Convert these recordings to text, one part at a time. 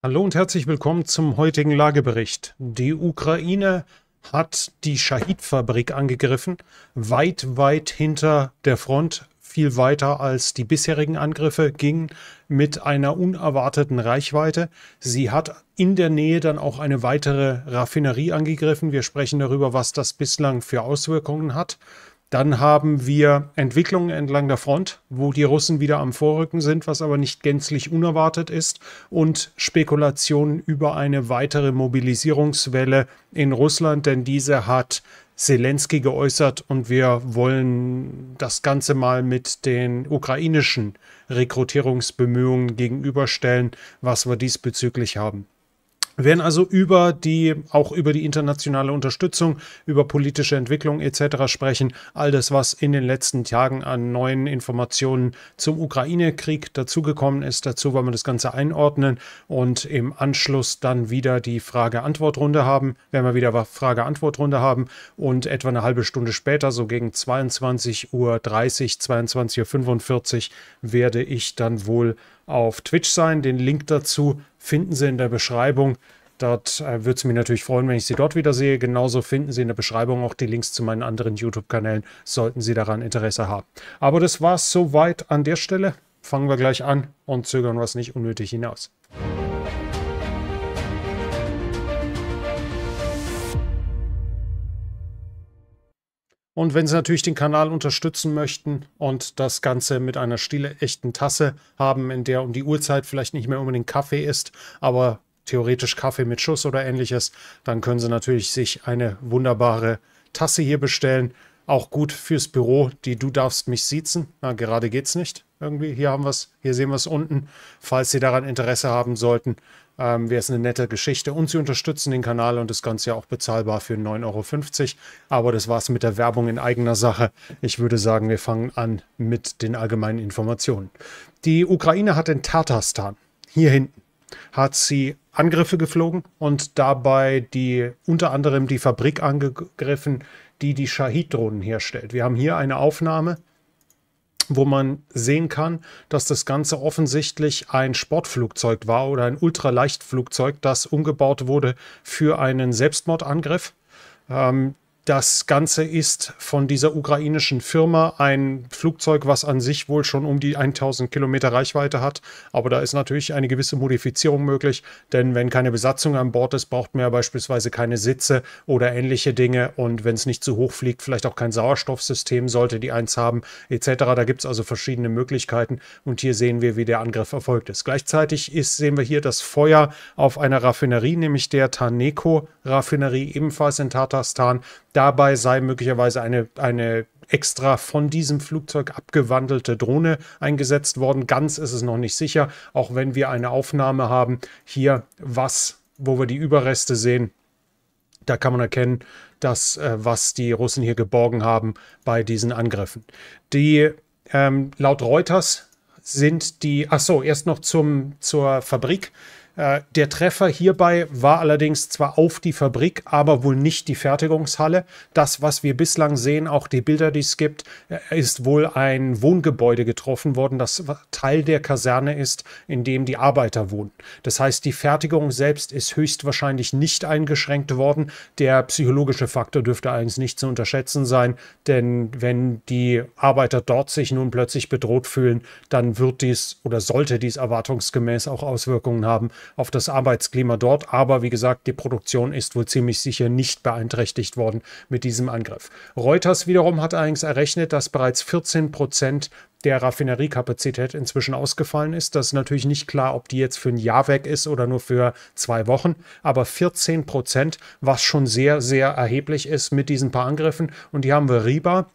Hallo und herzlich willkommen zum heutigen Lagebericht. Die Ukraine hat die Shahid-Fabrik angegriffen, weit, weit hinter der Front, viel weiter als die bisherigen Angriffe gingen, mit einer unerwarteten Reichweite. Sie hat in der Nähe dann auch eine weitere Raffinerie angegriffen. Wir sprechen darüber, was das bislang für Auswirkungen hat. Dann haben wir Entwicklungen entlang der Front, wo die Russen wieder am Vorrücken sind, was aber nicht gänzlich unerwartet ist, und Spekulationen über eine weitere Mobilisierungswelle in Russland, denn diese hat Zelensky geäußert und wir wollen das Ganze mal mit den ukrainischen Rekrutierungsbemühungen gegenüberstellen, was wir diesbezüglich haben werden also über die, auch über die internationale Unterstützung, über politische Entwicklung etc. sprechen. All das, was in den letzten Tagen an neuen Informationen zum Ukraine-Krieg dazugekommen ist. Dazu wollen wir das Ganze einordnen und im Anschluss dann wieder die Frage-Antwort-Runde haben. Werden wir wieder Frage-Antwort-Runde haben und etwa eine halbe Stunde später, so gegen 22.30 Uhr, 22.45 Uhr, werde ich dann wohl auf Twitch sein. Den Link dazu finden Sie in der Beschreibung. Dort äh, würde es mich natürlich freuen, wenn ich Sie dort wieder sehe. Genauso finden Sie in der Beschreibung auch die Links zu meinen anderen YouTube-Kanälen, sollten Sie daran Interesse haben. Aber das war es soweit an der Stelle. Fangen wir gleich an und zögern was nicht unnötig hinaus. Und wenn Sie natürlich den Kanal unterstützen möchten und das Ganze mit einer stille echten Tasse haben, in der um die Uhrzeit vielleicht nicht mehr unbedingt Kaffee ist, aber theoretisch Kaffee mit Schuss oder ähnliches, dann können Sie natürlich sich eine wunderbare Tasse hier bestellen. Auch gut fürs Büro, die du darfst mich siezen. Na, gerade geht's nicht. Irgendwie, hier haben wir hier sehen wir es unten. Falls Sie daran Interesse haben sollten, ähm, Wäre es eine nette Geschichte. Und Sie unterstützen den Kanal und das Ganze ja auch bezahlbar für 9,50 Euro. Aber das war es mit der Werbung in eigener Sache. Ich würde sagen, wir fangen an mit den allgemeinen Informationen. Die Ukraine hat in Tatarstan, hier hinten, hat sie Angriffe geflogen und dabei die unter anderem die Fabrik angegriffen, die die Shahid-Drohnen herstellt. Wir haben hier eine Aufnahme wo man sehen kann, dass das Ganze offensichtlich ein Sportflugzeug war oder ein Ultraleichtflugzeug, das umgebaut wurde für einen Selbstmordangriff. Ähm, das Ganze ist von dieser ukrainischen Firma ein Flugzeug, was an sich wohl schon um die 1000 Kilometer Reichweite hat. Aber da ist natürlich eine gewisse Modifizierung möglich, denn wenn keine Besatzung an Bord ist, braucht man ja beispielsweise keine Sitze oder ähnliche Dinge. Und wenn es nicht zu hoch fliegt, vielleicht auch kein Sauerstoffsystem, sollte die eins haben, etc. Da gibt es also verschiedene Möglichkeiten. Und hier sehen wir, wie der Angriff erfolgt ist. Gleichzeitig ist, sehen wir hier das Feuer auf einer Raffinerie, nämlich der Taneko-Raffinerie, ebenfalls in Tatarstan. Dabei sei möglicherweise eine, eine extra von diesem Flugzeug abgewandelte Drohne eingesetzt worden. Ganz ist es noch nicht sicher, auch wenn wir eine Aufnahme haben. Hier was, wo wir die Überreste sehen. Da kann man erkennen, dass äh, was die Russen hier geborgen haben bei diesen Angriffen. Die ähm, laut Reuters sind die, ach so, erst noch zum, zur Fabrik. Äh, der Treffer hierbei war allerdings zwar auf die Fabrik, aber wohl nicht die Fertigungshalle. Das, was wir bislang sehen, auch die Bilder, die es gibt, äh, ist wohl ein Wohngebäude getroffen worden, das Teil der Kaserne ist, in dem die Arbeiter wohnen. Das heißt, die Fertigung selbst ist höchstwahrscheinlich nicht eingeschränkt worden. Der psychologische Faktor dürfte allerdings nicht zu unterschätzen sein, denn wenn die Arbeiter dort sich nun plötzlich bedroht fühlen, dann wird dies oder sollte dies erwartungsgemäß auch Auswirkungen haben auf das Arbeitsklima dort. Aber wie gesagt, die Produktion ist wohl ziemlich sicher nicht beeinträchtigt worden mit diesem Angriff. Reuters wiederum hat allerdings errechnet, dass bereits 14 Prozent der Raffineriekapazität inzwischen ausgefallen ist. Das ist natürlich nicht klar, ob die jetzt für ein Jahr weg ist oder nur für zwei Wochen, aber 14 Prozent, was schon sehr, sehr erheblich ist mit diesen paar Angriffen. Und hier haben wir Riba,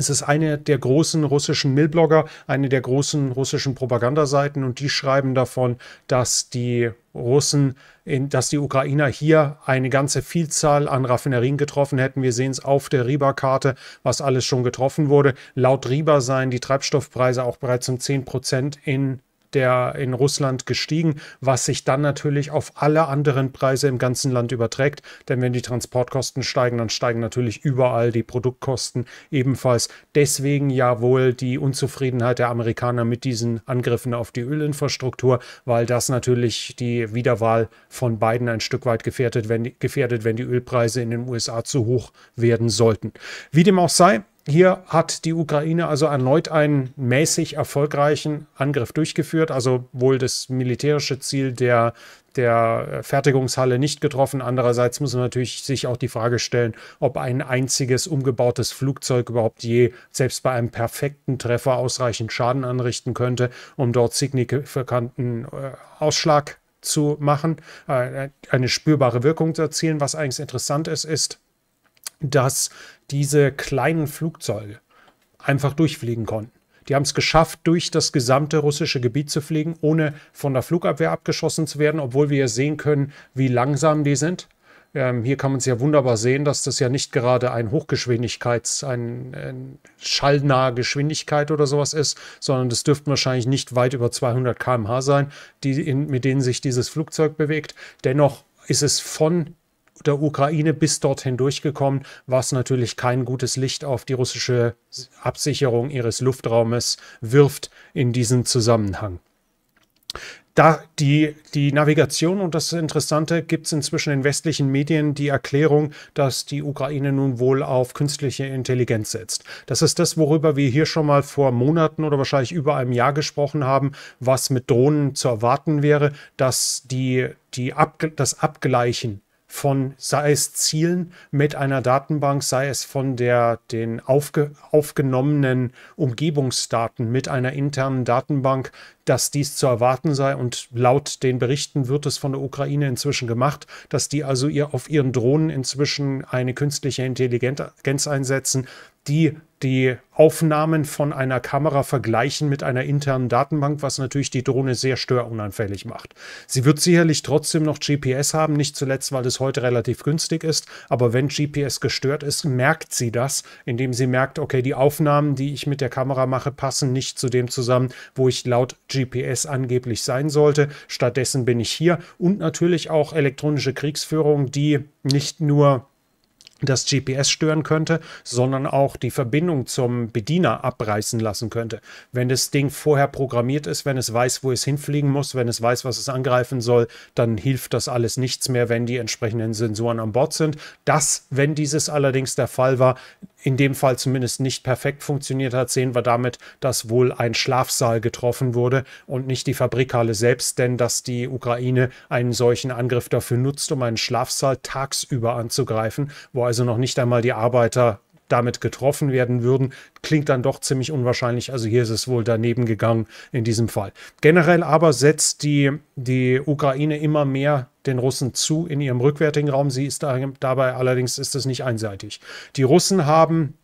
es ist eine der großen russischen Millblogger, eine der großen russischen Propagandaseiten und die schreiben davon, dass die Russen, in, dass die Ukrainer hier eine ganze Vielzahl an Raffinerien getroffen hätten. Wir sehen es auf der Riba-Karte, was alles schon getroffen wurde. Laut Riba seien die Treibstoffpreise auch bereits um 10 Prozent in der in Russland gestiegen, was sich dann natürlich auf alle anderen Preise im ganzen Land überträgt. Denn wenn die Transportkosten steigen, dann steigen natürlich überall die Produktkosten ebenfalls. Deswegen ja wohl die Unzufriedenheit der Amerikaner mit diesen Angriffen auf die Ölinfrastruktur, weil das natürlich die Wiederwahl von Biden ein Stück weit gefährdet, wenn, gefährdet, wenn die Ölpreise in den USA zu hoch werden sollten. Wie dem auch sei, hier hat die Ukraine also erneut einen mäßig erfolgreichen Angriff durchgeführt, also wohl das militärische Ziel der, der Fertigungshalle nicht getroffen. Andererseits muss man natürlich sich auch die Frage stellen, ob ein einziges umgebautes Flugzeug überhaupt je selbst bei einem perfekten Treffer ausreichend Schaden anrichten könnte, um dort signifikanten äh, Ausschlag zu machen, äh, eine spürbare Wirkung zu erzielen. Was eigentlich interessant ist, ist, dass diese kleinen Flugzeuge einfach durchfliegen konnten. Die haben es geschafft, durch das gesamte russische Gebiet zu fliegen, ohne von der Flugabwehr abgeschossen zu werden, obwohl wir ja sehen können, wie langsam die sind. Ähm, hier kann man es ja wunderbar sehen, dass das ja nicht gerade ein Hochgeschwindigkeits-, ein, ein schallnahe Geschwindigkeit oder sowas ist, sondern das dürften wahrscheinlich nicht weit über 200 km/h sein, die in, mit denen sich dieses Flugzeug bewegt. Dennoch ist es von der Ukraine bis dorthin durchgekommen, was natürlich kein gutes Licht auf die russische Absicherung ihres Luftraumes wirft in diesem Zusammenhang. Da die, die Navigation und das Interessante gibt es inzwischen in westlichen Medien die Erklärung, dass die Ukraine nun wohl auf künstliche Intelligenz setzt. Das ist das, worüber wir hier schon mal vor Monaten oder wahrscheinlich über einem Jahr gesprochen haben, was mit Drohnen zu erwarten wäre, dass die, die Ab das Abgleichen von, sei es Zielen mit einer Datenbank, sei es von der, den aufge, aufgenommenen Umgebungsdaten mit einer internen Datenbank, dass dies zu erwarten sei. Und laut den Berichten wird es von der Ukraine inzwischen gemacht, dass die also ihr, auf ihren Drohnen inzwischen eine künstliche Intelligenz einsetzen, die die Aufnahmen von einer Kamera vergleichen mit einer internen Datenbank, was natürlich die Drohne sehr störunanfällig macht. Sie wird sicherlich trotzdem noch GPS haben, nicht zuletzt, weil es heute relativ günstig ist, aber wenn GPS gestört ist, merkt sie das, indem sie merkt, okay, die Aufnahmen, die ich mit der Kamera mache, passen nicht zu dem zusammen, wo ich laut GPS angeblich sein sollte. Stattdessen bin ich hier und natürlich auch elektronische Kriegsführung, die nicht nur das GPS stören könnte, sondern auch die Verbindung zum Bediener abreißen lassen könnte. Wenn das Ding vorher programmiert ist, wenn es weiß, wo es hinfliegen muss, wenn es weiß, was es angreifen soll, dann hilft das alles nichts mehr, wenn die entsprechenden Sensoren an Bord sind. Das, wenn dieses allerdings der Fall war, in dem Fall zumindest nicht perfekt funktioniert hat, sehen wir damit, dass wohl ein Schlafsaal getroffen wurde und nicht die Fabrikhalle selbst, denn dass die Ukraine einen solchen Angriff dafür nutzt, um einen Schlafsaal tagsüber anzugreifen, wo also noch nicht einmal die Arbeiter damit getroffen werden würden, klingt dann doch ziemlich unwahrscheinlich. Also hier ist es wohl daneben gegangen in diesem Fall. Generell aber setzt die, die Ukraine immer mehr den Russen zu in ihrem rückwärtigen Raum. Sie ist da, dabei allerdings ist es nicht einseitig. Die Russen haben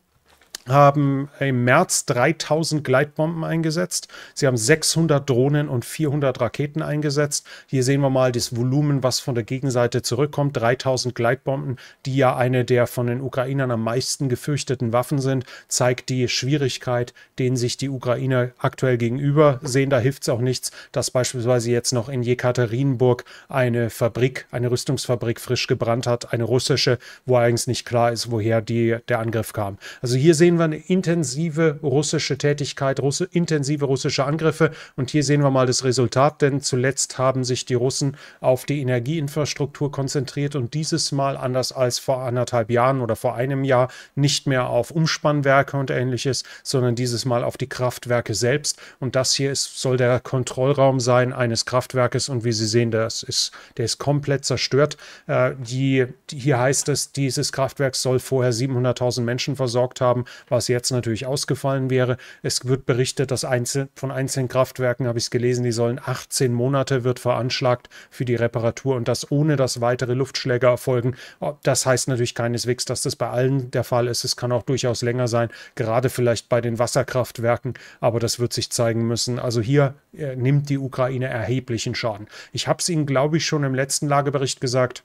haben im März 3000 Gleitbomben eingesetzt. Sie haben 600 Drohnen und 400 Raketen eingesetzt. Hier sehen wir mal das Volumen, was von der Gegenseite zurückkommt. 3000 Gleitbomben, die ja eine der von den Ukrainern am meisten gefürchteten Waffen sind, zeigt die Schwierigkeit, denen sich die Ukrainer aktuell gegenüber sehen. Da hilft es auch nichts, dass beispielsweise jetzt noch in Jekaterinburg eine Fabrik, eine Rüstungsfabrik frisch gebrannt hat, eine russische, wo eigentlich nicht klar ist, woher die, der Angriff kam. Also hier sehen sehen wir eine intensive russische Tätigkeit, Russe, intensive russische Angriffe. Und hier sehen wir mal das Resultat, denn zuletzt haben sich die Russen auf die Energieinfrastruktur konzentriert und dieses Mal, anders als vor anderthalb Jahren oder vor einem Jahr, nicht mehr auf Umspannwerke und ähnliches, sondern dieses Mal auf die Kraftwerke selbst. Und das hier ist, soll der Kontrollraum sein eines Kraftwerkes. Und wie Sie sehen, das ist, der ist komplett zerstört. Äh, die, die, hier heißt es, dieses Kraftwerk soll vorher 700.000 Menschen versorgt haben was jetzt natürlich ausgefallen wäre. Es wird berichtet, dass einzel von einzelnen Kraftwerken, habe ich es gelesen, die sollen 18 Monate wird veranschlagt für die Reparatur und das ohne, dass weitere Luftschläge erfolgen. Das heißt natürlich keineswegs, dass das bei allen der Fall ist. Es kann auch durchaus länger sein, gerade vielleicht bei den Wasserkraftwerken, aber das wird sich zeigen müssen. Also hier äh, nimmt die Ukraine erheblichen Schaden. Ich habe es Ihnen, glaube ich, schon im letzten Lagebericht gesagt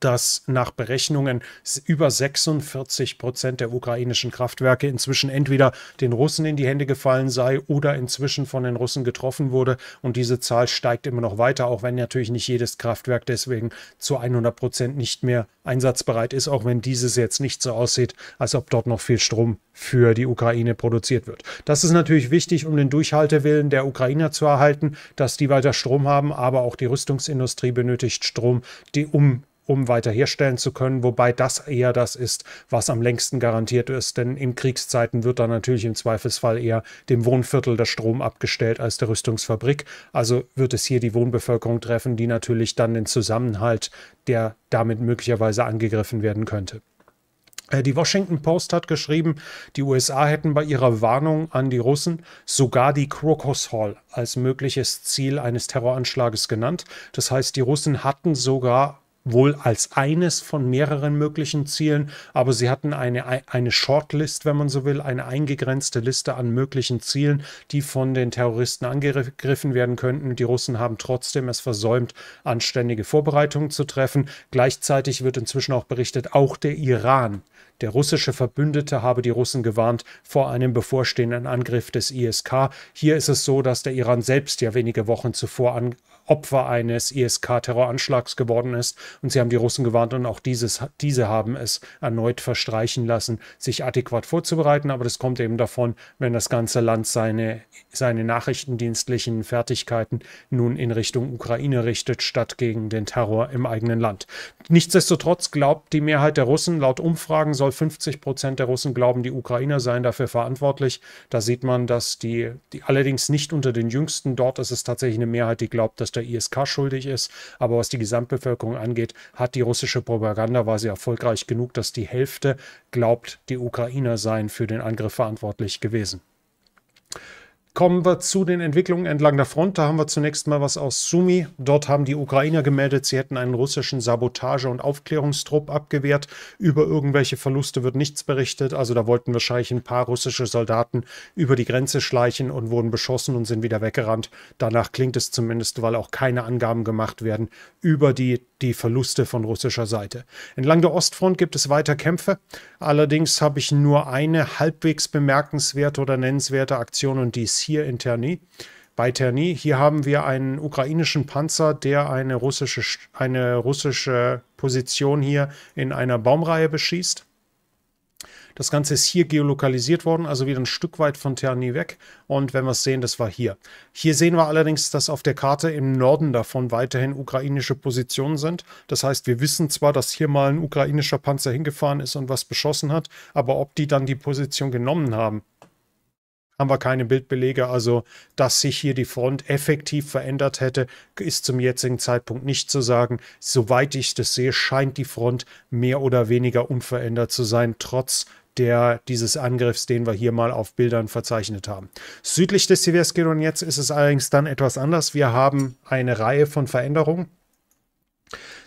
dass nach Berechnungen über 46 Prozent der ukrainischen Kraftwerke inzwischen entweder den Russen in die Hände gefallen sei oder inzwischen von den Russen getroffen wurde. Und diese Zahl steigt immer noch weiter, auch wenn natürlich nicht jedes Kraftwerk deswegen zu 100 Prozent nicht mehr einsatzbereit ist, auch wenn dieses jetzt nicht so aussieht, als ob dort noch viel Strom für die Ukraine produziert wird. Das ist natürlich wichtig, um den Durchhaltewillen der Ukrainer zu erhalten, dass die weiter Strom haben, aber auch die Rüstungsindustrie benötigt Strom, die, um um weiter herstellen zu können, wobei das eher das ist, was am längsten garantiert ist, denn in Kriegszeiten wird dann natürlich im Zweifelsfall eher dem Wohnviertel der Strom abgestellt als der Rüstungsfabrik, also wird es hier die Wohnbevölkerung treffen, die natürlich dann den Zusammenhalt, der damit möglicherweise angegriffen werden könnte. Äh, die Washington Post hat geschrieben, die USA hätten bei ihrer Warnung an die Russen sogar die Crocus Hall als mögliches Ziel eines Terroranschlages genannt. Das heißt, die Russen hatten sogar wohl als eines von mehreren möglichen Zielen, aber sie hatten eine, eine Shortlist, wenn man so will, eine eingegrenzte Liste an möglichen Zielen, die von den Terroristen angegriffen werden könnten. Die Russen haben trotzdem es versäumt, anständige Vorbereitungen zu treffen. Gleichzeitig wird inzwischen auch berichtet, auch der Iran der russische Verbündete habe die Russen gewarnt vor einem bevorstehenden Angriff des ISK. Hier ist es so, dass der Iran selbst ja wenige Wochen zuvor an, Opfer eines ISK-Terroranschlags e geworden ist. Und sie haben die Russen gewarnt und auch dieses, diese haben es erneut verstreichen lassen, sich adäquat vorzubereiten. Aber das kommt eben davon, wenn das ganze Land seine, seine nachrichtendienstlichen Fertigkeiten nun in Richtung Ukraine richtet, statt gegen den Terror im eigenen Land. Nichtsdestotrotz glaubt die Mehrheit der Russen, laut Umfragen soll 50 Prozent der Russen glauben, die Ukrainer seien dafür verantwortlich. Da sieht man, dass die, die allerdings nicht unter den Jüngsten, dort ist es tatsächlich eine Mehrheit, die glaubt, dass der ISK schuldig ist. Aber was die Gesamtbevölkerung angeht, hat die russische Propaganda, war sie erfolgreich genug, dass die Hälfte glaubt, die Ukrainer seien für den Angriff verantwortlich gewesen kommen wir zu den Entwicklungen entlang der Front. Da haben wir zunächst mal was aus Sumi. Dort haben die Ukrainer gemeldet, sie hätten einen russischen Sabotage- und Aufklärungstrupp abgewehrt. Über irgendwelche Verluste wird nichts berichtet. Also da wollten wahrscheinlich ein paar russische Soldaten über die Grenze schleichen und wurden beschossen und sind wieder weggerannt. Danach klingt es zumindest, weil auch keine Angaben gemacht werden über die die Verluste von russischer Seite. Entlang der Ostfront gibt es weiter Kämpfe. Allerdings habe ich nur eine halbwegs bemerkenswerte oder nennenswerte Aktion und die ist hier in Terni. Bei Terni, hier haben wir einen ukrainischen Panzer, der eine russische, eine russische Position hier in einer Baumreihe beschießt. Das Ganze ist hier geolokalisiert worden, also wieder ein Stück weit von Terni weg. Und wenn wir es sehen, das war hier. Hier sehen wir allerdings, dass auf der Karte im Norden davon weiterhin ukrainische Positionen sind. Das heißt, wir wissen zwar, dass hier mal ein ukrainischer Panzer hingefahren ist und was beschossen hat, aber ob die dann die Position genommen haben, haben wir keine Bildbelege. Also, dass sich hier die Front effektiv verändert hätte, ist zum jetzigen Zeitpunkt nicht zu sagen. Soweit ich das sehe, scheint die Front mehr oder weniger unverändert zu sein, trotz der dieses Angriffs, den wir hier mal auf Bildern verzeichnet haben. Südlich des Sivierskiron jetzt ist es allerdings dann etwas anders. Wir haben eine Reihe von Veränderungen.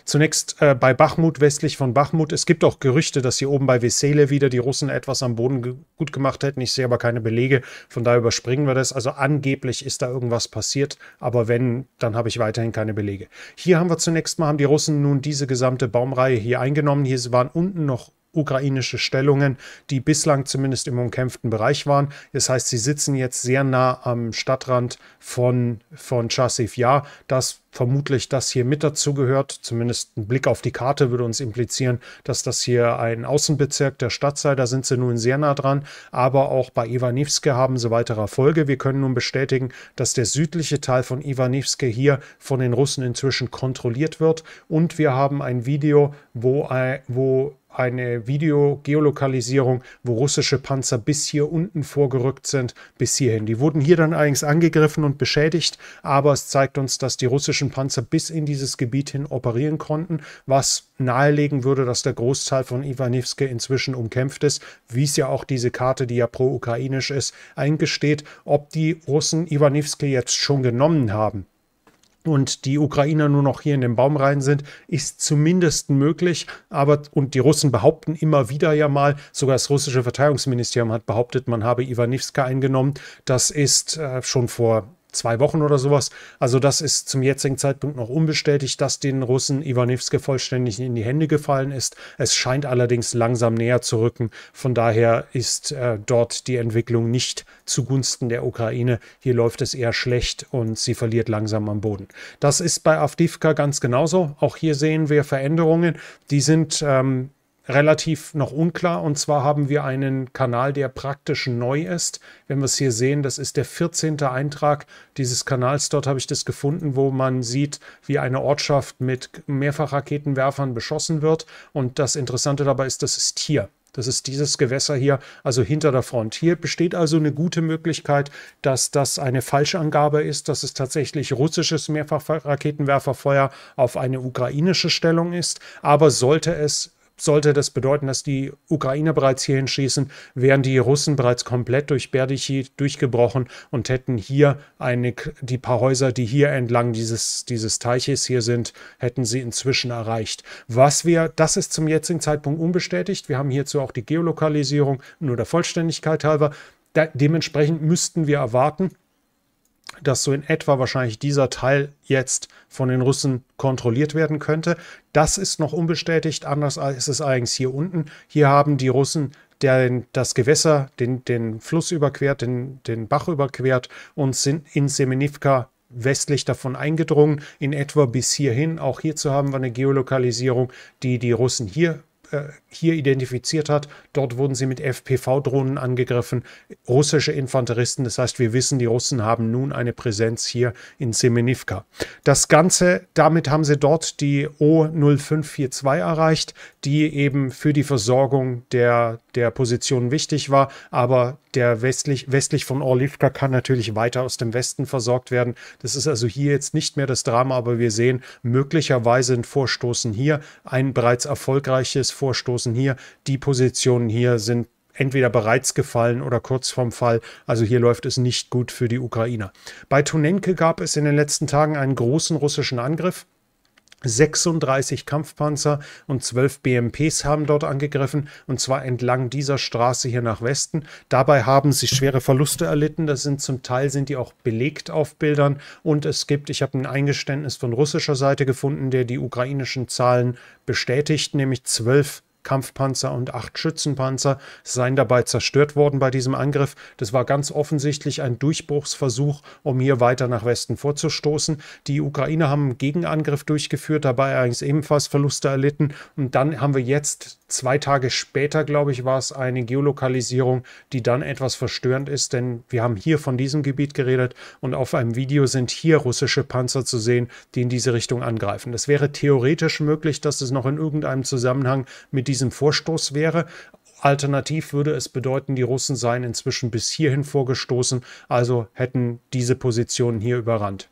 Zunächst äh, bei Bachmut, westlich von Bachmut. Es gibt auch Gerüchte, dass hier oben bei Vesele wieder die Russen etwas am Boden ge gut gemacht hätten. Ich sehe aber keine Belege, von daher überspringen wir das. Also angeblich ist da irgendwas passiert, aber wenn, dann habe ich weiterhin keine Belege. Hier haben wir zunächst mal, haben die Russen nun diese gesamte Baumreihe hier eingenommen. Hier waren unten noch ukrainische Stellungen, die bislang zumindest im umkämpften Bereich waren. Das heißt, sie sitzen jetzt sehr nah am Stadtrand von, von Chasiv. Ja, das vermutlich das hier mit dazu gehört. Zumindest ein Blick auf die Karte würde uns implizieren, dass das hier ein Außenbezirk der Stadt sei. Da sind sie nun sehr nah dran. Aber auch bei Iwanivske haben sie weitere Erfolge. Wir können nun bestätigen, dass der südliche Teil von Iwanivske hier von den Russen inzwischen kontrolliert wird. Und wir haben ein Video, wo, wo eine Video-Geolokalisierung, wo russische Panzer bis hier unten vorgerückt sind, bis hierhin. Die wurden hier dann allerdings angegriffen und beschädigt, aber es zeigt uns, dass die russischen Panzer bis in dieses Gebiet hin operieren konnten, was nahelegen würde, dass der Großteil von Iwanivske inzwischen umkämpft ist, wie es ja auch diese Karte, die ja pro-ukrainisch ist, eingesteht. Ob die Russen Iwanivske jetzt schon genommen haben, und die Ukrainer nur noch hier in den Baum rein sind, ist zumindest möglich. Aber und die Russen behaupten immer wieder ja mal, sogar das russische Verteidigungsministerium hat behauptet, man habe Iwanivska eingenommen. Das ist äh, schon vor zwei Wochen oder sowas. Also das ist zum jetzigen Zeitpunkt noch unbestätigt, dass den Russen Iwanivske vollständig in die Hände gefallen ist. Es scheint allerdings langsam näher zu rücken. Von daher ist äh, dort die Entwicklung nicht zugunsten der Ukraine. Hier läuft es eher schlecht und sie verliert langsam am Boden. Das ist bei Avdivka ganz genauso. Auch hier sehen wir Veränderungen. Die sind ähm, relativ noch unklar. Und zwar haben wir einen Kanal, der praktisch neu ist. Wenn wir es hier sehen, das ist der 14. Eintrag dieses Kanals. Dort habe ich das gefunden, wo man sieht, wie eine Ortschaft mit Mehrfachraketenwerfern beschossen wird. Und das Interessante dabei ist, das ist hier. Das ist dieses Gewässer hier, also hinter der Front. Hier besteht also eine gute Möglichkeit, dass das eine Falschangabe ist, dass es tatsächlich russisches Mehrfachraketenwerferfeuer auf eine ukrainische Stellung ist. Aber sollte es sollte das bedeuten, dass die Ukrainer bereits hierhin schießen, wären die Russen bereits komplett durch Berdichi durchgebrochen und hätten hier eine, die paar Häuser, die hier entlang dieses, dieses Teiches hier sind, hätten sie inzwischen erreicht. Was wir, das ist zum jetzigen Zeitpunkt unbestätigt. Wir haben hierzu auch die Geolokalisierung, nur der Vollständigkeit halber. Da, dementsprechend müssten wir erwarten, dass so in etwa wahrscheinlich dieser Teil jetzt von den Russen kontrolliert werden könnte. Das ist noch unbestätigt, anders als es allerdings hier unten. Hier haben die Russen den, das Gewässer, den, den Fluss überquert, den, den Bach überquert und sind in Semenivka westlich davon eingedrungen, in etwa bis hierhin. Auch hierzu haben wir eine Geolokalisierung, die die Russen hier äh, hier identifiziert hat. Dort wurden sie mit FPV-Drohnen angegriffen, russische Infanteristen. Das heißt, wir wissen, die Russen haben nun eine Präsenz hier in Semenivka. Das Ganze, damit haben sie dort die O0542 erreicht, die eben für die Versorgung der, der Position wichtig war. Aber der westlich, westlich von Orlivka kann natürlich weiter aus dem Westen versorgt werden. Das ist also hier jetzt nicht mehr das Drama, aber wir sehen möglicherweise ein Vorstoßen hier, ein bereits erfolgreiches Vorstoßen Anstoßen hier, die Positionen hier sind entweder bereits gefallen oder kurz vorm Fall. Also hier läuft es nicht gut für die Ukrainer. Bei Tunenke gab es in den letzten Tagen einen großen russischen Angriff. 36 Kampfpanzer und 12 BMPs haben dort angegriffen, und zwar entlang dieser Straße hier nach Westen. Dabei haben sie schwere Verluste erlitten. Das sind zum Teil sind die auch belegt auf Bildern. Und es gibt, ich habe ein Eingeständnis von russischer Seite gefunden, der die ukrainischen Zahlen bestätigt, nämlich 12 Kampfpanzer und acht Schützenpanzer seien dabei zerstört worden bei diesem Angriff. Das war ganz offensichtlich ein Durchbruchsversuch, um hier weiter nach Westen vorzustoßen. Die Ukraine haben einen Gegenangriff durchgeführt, dabei allerdings ebenfalls Verluste erlitten. Und dann haben wir jetzt Zwei Tage später, glaube ich, war es eine Geolokalisierung, die dann etwas verstörend ist, denn wir haben hier von diesem Gebiet geredet und auf einem Video sind hier russische Panzer zu sehen, die in diese Richtung angreifen. Das wäre theoretisch möglich, dass es noch in irgendeinem Zusammenhang mit diesem Vorstoß wäre. Alternativ würde es bedeuten, die Russen seien inzwischen bis hierhin vorgestoßen, also hätten diese Positionen hier überrannt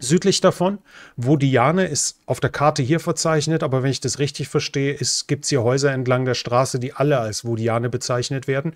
südlich davon. Vodiane ist auf der Karte hier verzeichnet, aber wenn ich das richtig verstehe, gibt es hier Häuser entlang der Straße, die alle als Vodiane bezeichnet werden.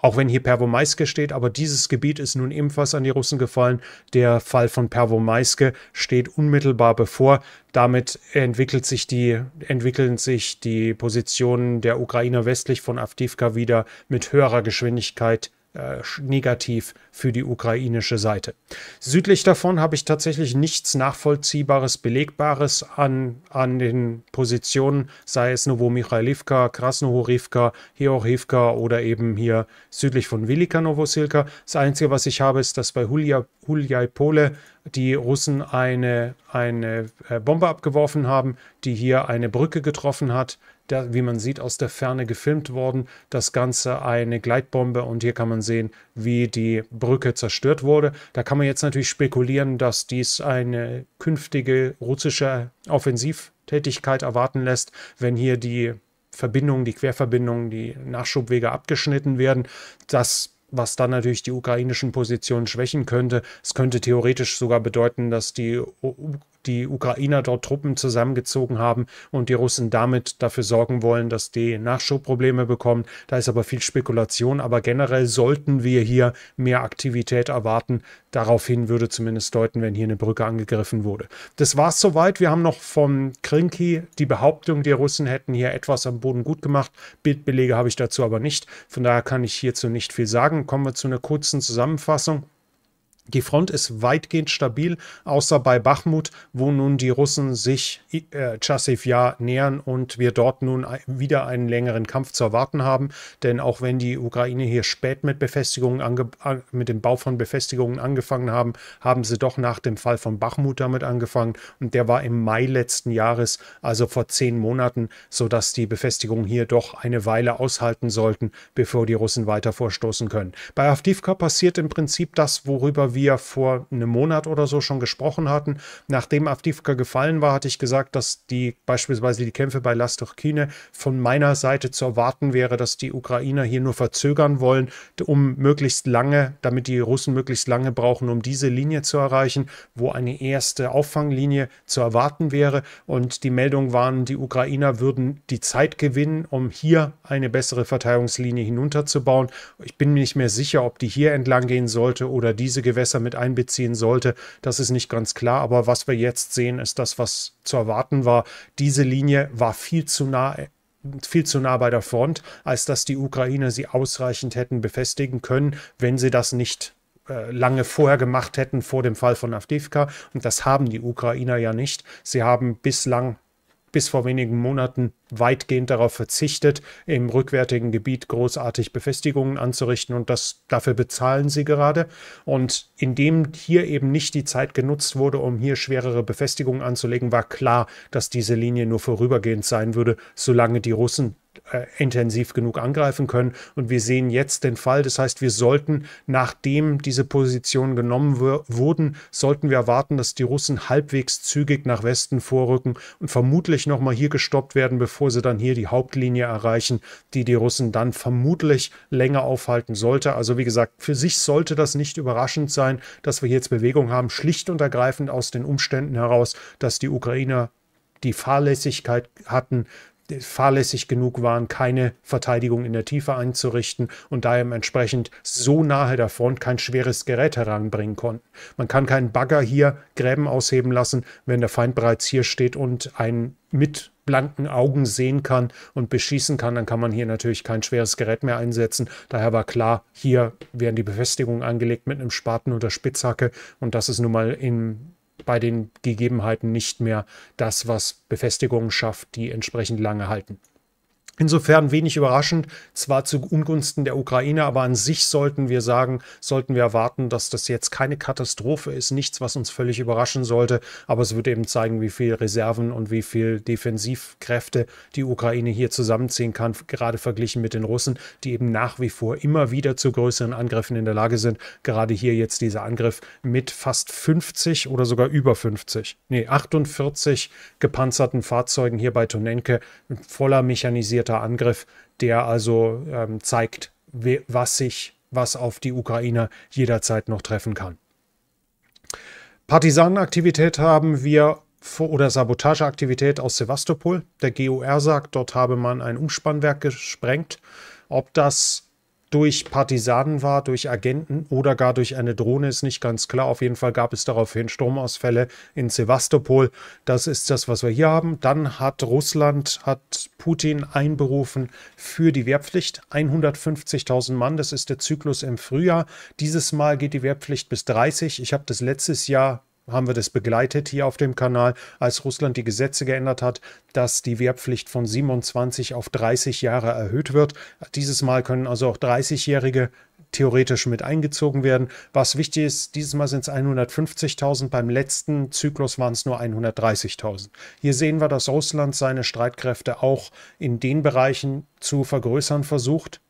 Auch wenn hier Pervomaiske steht, aber dieses Gebiet ist nun ebenfalls an die Russen gefallen. Der Fall von Pervomaiske steht unmittelbar bevor. Damit entwickelt sich die, entwickeln sich die Positionen der Ukrainer westlich von Avdivka wieder mit höherer Geschwindigkeit äh, negativ für die ukrainische Seite. Südlich davon habe ich tatsächlich nichts Nachvollziehbares, Belegbares an, an den Positionen, sei es Novomichailivka, Krasnohorivka, Heorivka oder eben hier südlich von Vilika Novosilka. Das Einzige, was ich habe, ist, dass bei Hulja, die Russen eine, eine äh, Bombe abgeworfen haben, die hier eine Brücke getroffen hat da, wie man sieht, aus der Ferne gefilmt worden. Das Ganze eine Gleitbombe und hier kann man sehen, wie die Brücke zerstört wurde. Da kann man jetzt natürlich spekulieren, dass dies eine künftige russische Offensivtätigkeit erwarten lässt, wenn hier die Verbindungen, die Querverbindungen, die Nachschubwege abgeschnitten werden. Das was dann natürlich die ukrainischen Positionen schwächen könnte. Es könnte theoretisch sogar bedeuten, dass die die Ukrainer dort Truppen zusammengezogen haben und die Russen damit dafür sorgen wollen, dass die Nachschubprobleme bekommen. Da ist aber viel Spekulation, aber generell sollten wir hier mehr Aktivität erwarten. Daraufhin würde zumindest deuten, wenn hier eine Brücke angegriffen wurde. Das war es soweit. Wir haben noch von Krinki die Behauptung, die Russen hätten hier etwas am Boden gut gemacht. Bildbelege habe ich dazu aber nicht. Von daher kann ich hierzu nicht viel sagen. Kommen wir zu einer kurzen Zusammenfassung. Die Front ist weitgehend stabil, außer bei Bachmut, wo nun die Russen sich äh, Chasivja nähern und wir dort nun wieder einen längeren Kampf zu erwarten haben. Denn auch wenn die Ukraine hier spät mit Befestigungen mit dem Bau von Befestigungen angefangen haben, haben sie doch nach dem Fall von Bachmut damit angefangen und der war im Mai letzten Jahres, also vor zehn Monaten, sodass die Befestigungen hier doch eine Weile aushalten sollten, bevor die Russen weiter vorstoßen können. Bei Avdivka passiert im Prinzip das, worüber wir vor einem Monat oder so schon gesprochen hatten. Nachdem Avdivka gefallen war, hatte ich gesagt, dass die beispielsweise die Kämpfe bei Lastochkine von meiner Seite zu erwarten wäre, dass die Ukrainer hier nur verzögern wollen, um möglichst lange, damit die Russen möglichst lange brauchen, um diese Linie zu erreichen, wo eine erste Auffanglinie zu erwarten wäre. Und die Meldungen waren, die Ukrainer würden die Zeit gewinnen, um hier eine bessere Verteidigungslinie hinunterzubauen. Ich bin mir nicht mehr sicher, ob die hier entlang gehen sollte oder diese Gewässer besser mit einbeziehen sollte, das ist nicht ganz klar. Aber was wir jetzt sehen, ist das, was zu erwarten war. Diese Linie war viel zu nah viel zu nah bei der Front, als dass die Ukrainer sie ausreichend hätten befestigen können, wenn sie das nicht äh, lange vorher gemacht hätten vor dem Fall von Avdivka. Und das haben die Ukrainer ja nicht. Sie haben bislang bis vor wenigen Monaten weitgehend darauf verzichtet, im rückwärtigen Gebiet großartig Befestigungen anzurichten und das dafür bezahlen sie gerade. Und indem hier eben nicht die Zeit genutzt wurde, um hier schwerere Befestigungen anzulegen, war klar, dass diese Linie nur vorübergehend sein würde, solange die Russen äh, intensiv genug angreifen können. Und wir sehen jetzt den Fall. Das heißt, wir sollten, nachdem diese Positionen genommen wurden, sollten wir erwarten, dass die Russen halbwegs zügig nach Westen vorrücken und vermutlich nochmal hier gestoppt werden, bevor sie dann hier die Hauptlinie erreichen, die die Russen dann vermutlich länger aufhalten sollte. Also wie gesagt, für sich sollte das nicht überraschend sein, dass wir jetzt Bewegung haben, schlicht und ergreifend aus den Umständen heraus, dass die Ukrainer die Fahrlässigkeit hatten, fahrlässig genug waren, keine Verteidigung in der Tiefe einzurichten und daher entsprechend so nahe der Front kein schweres Gerät heranbringen konnten. Man kann keinen Bagger hier Gräben ausheben lassen, wenn der Feind bereits hier steht und einen mit blanken Augen sehen kann und beschießen kann, dann kann man hier natürlich kein schweres Gerät mehr einsetzen. Daher war klar, hier werden die Befestigungen angelegt mit einem Spaten oder Spitzhacke und das ist nun mal in bei den Gegebenheiten nicht mehr das, was Befestigungen schafft, die entsprechend lange halten. Insofern wenig überraschend, zwar zu Ungunsten der Ukraine, aber an sich sollten wir sagen, sollten wir erwarten, dass das jetzt keine Katastrophe ist, nichts, was uns völlig überraschen sollte, aber es wird eben zeigen, wie viel Reserven und wie viel Defensivkräfte die Ukraine hier zusammenziehen kann, gerade verglichen mit den Russen, die eben nach wie vor immer wieder zu größeren Angriffen in der Lage sind. Gerade hier jetzt dieser Angriff mit fast 50 oder sogar über 50, nee, 48 gepanzerten Fahrzeugen hier bei Tonenke, voller mechanisierter konzentrierter Angriff, der also ähm, zeigt, was sich, was auf die Ukraine jederzeit noch treffen kann. Partisanenaktivität haben wir oder Sabotageaktivität aus Sevastopol. Der GUR sagt, dort habe man ein Umspannwerk gesprengt. Ob das durch Partisanen war, durch Agenten oder gar durch eine Drohne, ist nicht ganz klar. Auf jeden Fall gab es daraufhin Stromausfälle in Sevastopol. Das ist das, was wir hier haben. Dann hat Russland, hat Putin einberufen für die Wehrpflicht. 150.000 Mann, das ist der Zyklus im Frühjahr. Dieses Mal geht die Wehrpflicht bis 30. Ich habe das letztes Jahr haben wir das begleitet hier auf dem Kanal, als Russland die Gesetze geändert hat, dass die Wehrpflicht von 27 auf 30 Jahre erhöht wird. Dieses Mal können also auch 30-Jährige theoretisch mit eingezogen werden. Was wichtig ist, dieses Mal sind es 150.000, beim letzten Zyklus waren es nur 130.000. Hier sehen wir, dass Russland seine Streitkräfte auch in den Bereichen zu vergrößern versucht,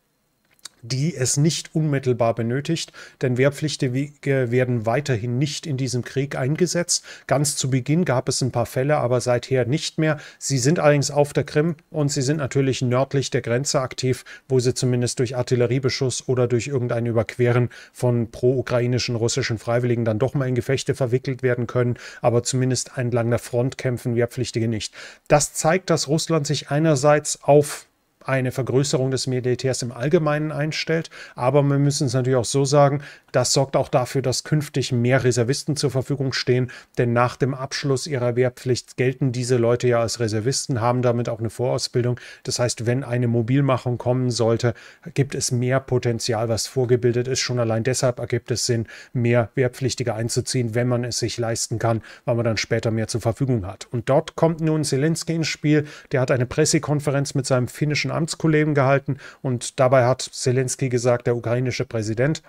die es nicht unmittelbar benötigt, denn Wehrpflichtige werden weiterhin nicht in diesem Krieg eingesetzt. Ganz zu Beginn gab es ein paar Fälle, aber seither nicht mehr. Sie sind allerdings auf der Krim und sie sind natürlich nördlich der Grenze aktiv, wo sie zumindest durch Artilleriebeschuss oder durch irgendein Überqueren von pro-ukrainischen russischen Freiwilligen dann doch mal in Gefechte verwickelt werden können, aber zumindest entlang der Front kämpfen Wehrpflichtige nicht. Das zeigt, dass Russland sich einerseits auf eine Vergrößerung des Militärs im Allgemeinen einstellt. Aber wir müssen es natürlich auch so sagen, das sorgt auch dafür, dass künftig mehr Reservisten zur Verfügung stehen, denn nach dem Abschluss ihrer Wehrpflicht gelten diese Leute ja als Reservisten, haben damit auch eine Vorausbildung. Das heißt, wenn eine Mobilmachung kommen sollte, gibt es mehr Potenzial, was vorgebildet ist. Schon allein deshalb ergibt es Sinn, mehr Wehrpflichtige einzuziehen, wenn man es sich leisten kann, weil man dann später mehr zur Verfügung hat. Und dort kommt nun Zelensky ins Spiel. Der hat eine Pressekonferenz mit seinem finnischen Amtskollegen gehalten und dabei hat Zelensky gesagt, der ukrainische Präsident,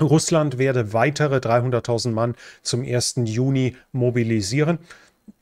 Russland werde weitere 300.000 Mann zum 1. Juni mobilisieren.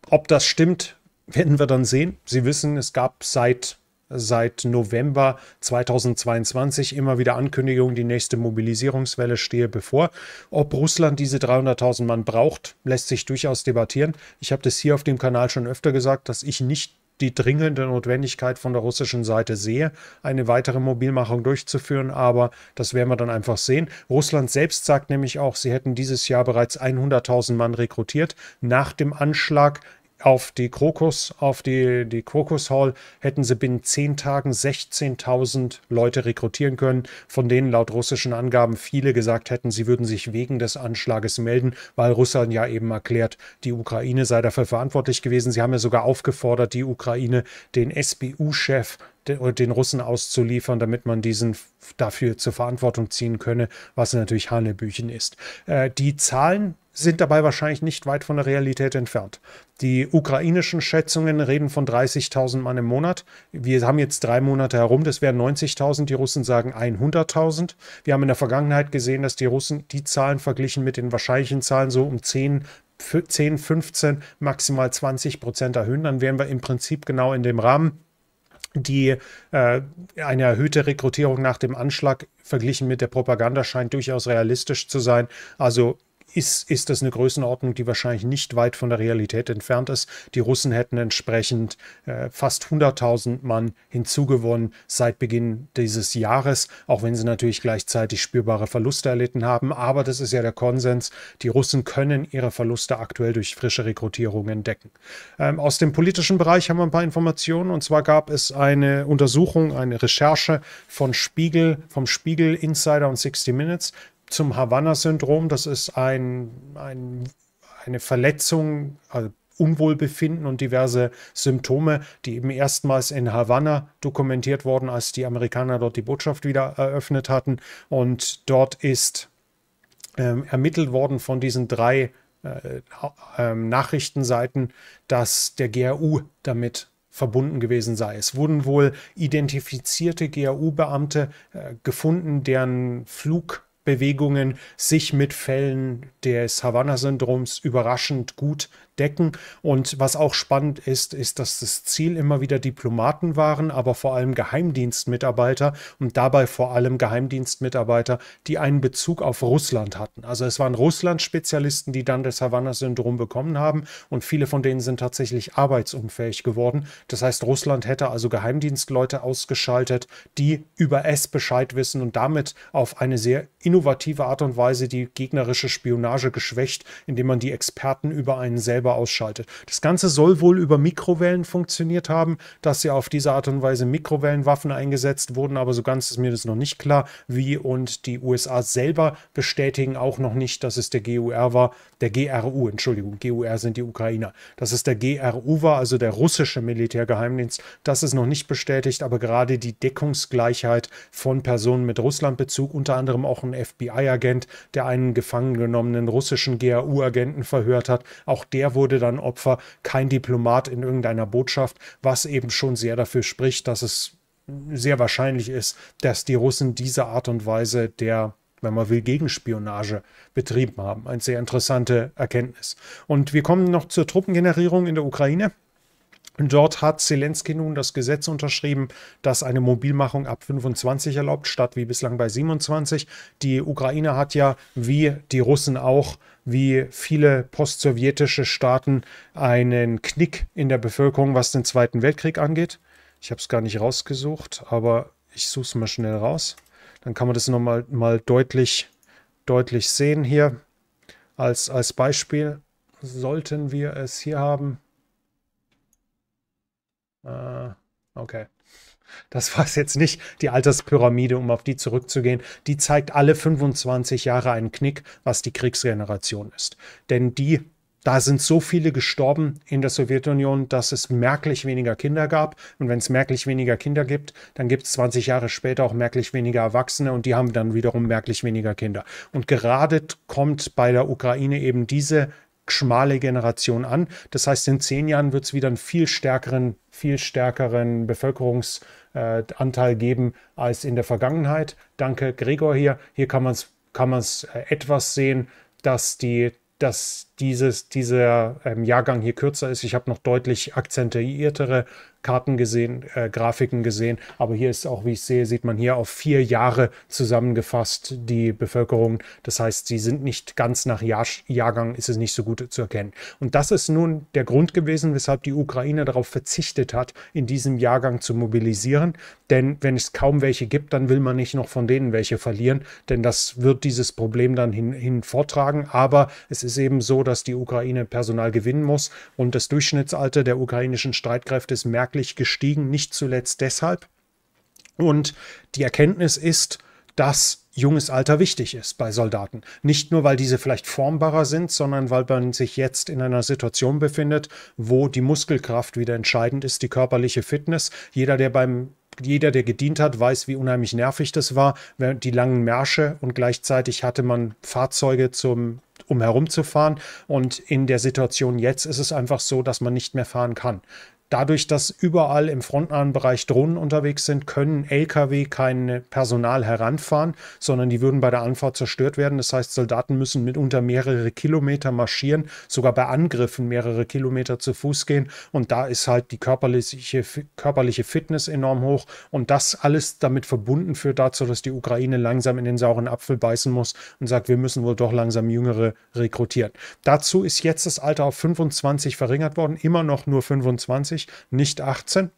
Ob das stimmt, werden wir dann sehen. Sie wissen, es gab seit seit November 2022 immer wieder Ankündigungen, die nächste Mobilisierungswelle stehe bevor. Ob Russland diese 300.000 Mann braucht, lässt sich durchaus debattieren. Ich habe das hier auf dem Kanal schon öfter gesagt, dass ich nicht die dringende Notwendigkeit von der russischen Seite sehe, eine weitere Mobilmachung durchzuführen, aber das werden wir dann einfach sehen. Russland selbst sagt nämlich auch, sie hätten dieses Jahr bereits 100.000 Mann rekrutiert. Nach dem Anschlag auf die Krokus, auf die, die Krokus Hall hätten sie binnen zehn Tagen 16.000 Leute rekrutieren können, von denen laut russischen Angaben viele gesagt hätten, sie würden sich wegen des Anschlages melden, weil Russland ja eben erklärt, die Ukraine sei dafür verantwortlich gewesen. Sie haben ja sogar aufgefordert, die Ukraine den SBU-Chef den Russen auszuliefern, damit man diesen dafür zur Verantwortung ziehen könne, was natürlich Hanebüchen ist. Äh, die Zahlen sind dabei wahrscheinlich nicht weit von der Realität entfernt. Die ukrainischen Schätzungen reden von 30.000 Mann im Monat. Wir haben jetzt drei Monate herum, das wären 90.000. Die Russen sagen 100.000. Wir haben in der Vergangenheit gesehen, dass die Russen die Zahlen verglichen mit den wahrscheinlichen Zahlen so um 10 10, 15, maximal 20 Prozent erhöhen, dann wären wir im Prinzip genau in dem Rahmen die äh, eine erhöhte Rekrutierung nach dem Anschlag verglichen mit der Propaganda scheint durchaus realistisch zu sein. Also ist, ist das eine Größenordnung, die wahrscheinlich nicht weit von der Realität entfernt ist. Die Russen hätten entsprechend äh, fast 100.000 Mann hinzugewonnen seit Beginn dieses Jahres, auch wenn sie natürlich gleichzeitig spürbare Verluste erlitten haben. Aber das ist ja der Konsens. Die Russen können ihre Verluste aktuell durch frische Rekrutierungen decken. Ähm, aus dem politischen Bereich haben wir ein paar Informationen. Und zwar gab es eine Untersuchung, eine Recherche von Spiegel, vom Spiegel Insider und 60 Minutes zum Havanna-Syndrom. Das ist ein, ein, eine Verletzung, also Unwohlbefinden und diverse Symptome, die eben erstmals in Havanna dokumentiert wurden, als die Amerikaner dort die Botschaft wieder eröffnet hatten. Und dort ist ähm, ermittelt worden von diesen drei äh, äh, Nachrichtenseiten, dass der GRU damit verbunden gewesen sei. Es wurden wohl identifizierte GRU-Beamte äh, gefunden, deren Flug Bewegungen sich mit Fällen des Havanna-Syndroms überraschend gut decken. Und was auch spannend ist, ist, dass das Ziel immer wieder Diplomaten waren, aber vor allem Geheimdienstmitarbeiter und dabei vor allem Geheimdienstmitarbeiter, die einen Bezug auf Russland hatten. Also es waren Russland-Spezialisten, die dann das Havanna-Syndrom bekommen haben und viele von denen sind tatsächlich arbeitsunfähig geworden. Das heißt, Russland hätte also Geheimdienstleute ausgeschaltet, die über S Bescheid wissen und damit auf eine sehr innovative innovative Art und Weise die gegnerische Spionage geschwächt, indem man die Experten über einen selber ausschaltet. Das Ganze soll wohl über Mikrowellen funktioniert haben, dass ja auf diese Art und Weise Mikrowellenwaffen eingesetzt wurden, aber so ganz ist mir das noch nicht klar, wie und die USA selber bestätigen auch noch nicht, dass es der GUR war, der GRU, Entschuldigung, GUR sind die Ukrainer, dass es der GRU war, also der russische Militärgeheimdienst, das ist noch nicht bestätigt, aber gerade die Deckungsgleichheit von Personen mit Russlandbezug, unter anderem auch ein FBI-Agent, der einen gefangen genommenen russischen GRU-Agenten verhört hat. Auch der wurde dann Opfer, kein Diplomat in irgendeiner Botschaft, was eben schon sehr dafür spricht, dass es sehr wahrscheinlich ist, dass die Russen diese Art und Weise der wenn man will, Gegenspionage betrieben haben. Eine sehr interessante Erkenntnis. Und wir kommen noch zur Truppengenerierung in der Ukraine. Dort hat Zelensky nun das Gesetz unterschrieben, das eine Mobilmachung ab 25 erlaubt, statt wie bislang bei 27. Die Ukraine hat ja, wie die Russen auch, wie viele postsowjetische Staaten, einen Knick in der Bevölkerung, was den Zweiten Weltkrieg angeht. Ich habe es gar nicht rausgesucht, aber ich suche es mal schnell raus. Dann kann man das nochmal mal deutlich, deutlich sehen hier. Als, als Beispiel sollten wir es hier haben. Äh, okay. Das war es jetzt nicht. Die Alterspyramide, um auf die zurückzugehen, die zeigt alle 25 Jahre einen Knick, was die Kriegsgeneration ist. Denn die, da sind so viele gestorben in der Sowjetunion, dass es merklich weniger Kinder gab. Und wenn es merklich weniger Kinder gibt, dann gibt es 20 Jahre später auch merklich weniger Erwachsene und die haben dann wiederum merklich weniger Kinder. Und gerade kommt bei der Ukraine eben diese schmale Generation an. Das heißt, in zehn Jahren wird es wieder einen viel stärkeren, viel stärkeren Bevölkerungsanteil äh, geben als in der Vergangenheit. Danke, Gregor hier. Hier kann man es kann man's, äh, etwas sehen, dass die dass dieses, dieser ähm, Jahrgang hier kürzer ist. Ich habe noch deutlich akzentuiertere Karten gesehen, äh, Grafiken gesehen. Aber hier ist auch, wie ich sehe, sieht man hier auf vier Jahre zusammengefasst die Bevölkerung. Das heißt, sie sind nicht ganz nach Jahr, Jahrgang, ist es nicht so gut zu erkennen. Und das ist nun der Grund gewesen, weshalb die Ukraine darauf verzichtet hat, in diesem Jahrgang zu mobilisieren. Denn wenn es kaum welche gibt, dann will man nicht noch von denen welche verlieren, denn das wird dieses Problem dann hin, hin vortragen. Aber es ist eben so, dass die Ukraine Personal gewinnen muss und das Durchschnittsalter der ukrainischen Streitkräfte ist merklich merklich gestiegen, nicht zuletzt deshalb. Und die Erkenntnis ist, dass junges Alter wichtig ist bei Soldaten. Nicht nur, weil diese vielleicht formbarer sind, sondern weil man sich jetzt in einer Situation befindet, wo die Muskelkraft wieder entscheidend ist, die körperliche Fitness. Jeder, der beim jeder, der gedient hat, weiß, wie unheimlich nervig das war. Die langen Märsche und gleichzeitig hatte man Fahrzeuge zum um herumzufahren. Und in der Situation jetzt ist es einfach so, dass man nicht mehr fahren kann. Dadurch, dass überall im frontnahen Bereich Drohnen unterwegs sind, können Lkw kein Personal heranfahren, sondern die würden bei der Anfahrt zerstört werden. Das heißt, Soldaten müssen mitunter mehrere Kilometer marschieren, sogar bei Angriffen mehrere Kilometer zu Fuß gehen. Und da ist halt die körperliche, körperliche Fitness enorm hoch. Und das alles damit verbunden führt dazu, dass die Ukraine langsam in den sauren Apfel beißen muss und sagt, wir müssen wohl doch langsam Jüngere rekrutieren. Dazu ist jetzt das Alter auf 25 verringert worden, immer noch nur 25. 20, nicht 18.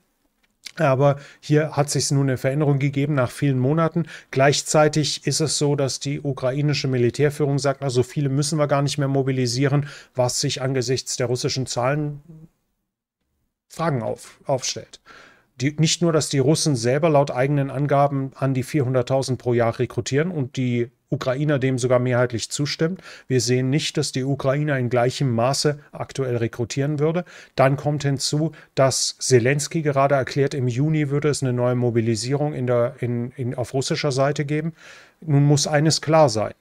Aber hier hat sich nun eine Veränderung gegeben nach vielen Monaten. Gleichzeitig ist es so, dass die ukrainische Militärführung sagt, also viele müssen wir gar nicht mehr mobilisieren, was sich angesichts der russischen Zahlen Fragen auf, aufstellt die, nicht nur, dass die Russen selber laut eigenen Angaben an die 400.000 pro Jahr rekrutieren und die Ukrainer dem sogar mehrheitlich zustimmen. Wir sehen nicht, dass die Ukrainer in gleichem Maße aktuell rekrutieren würde. Dann kommt hinzu, dass Zelensky gerade erklärt, im Juni würde es eine neue Mobilisierung in der, in, in, auf russischer Seite geben. Nun muss eines klar sein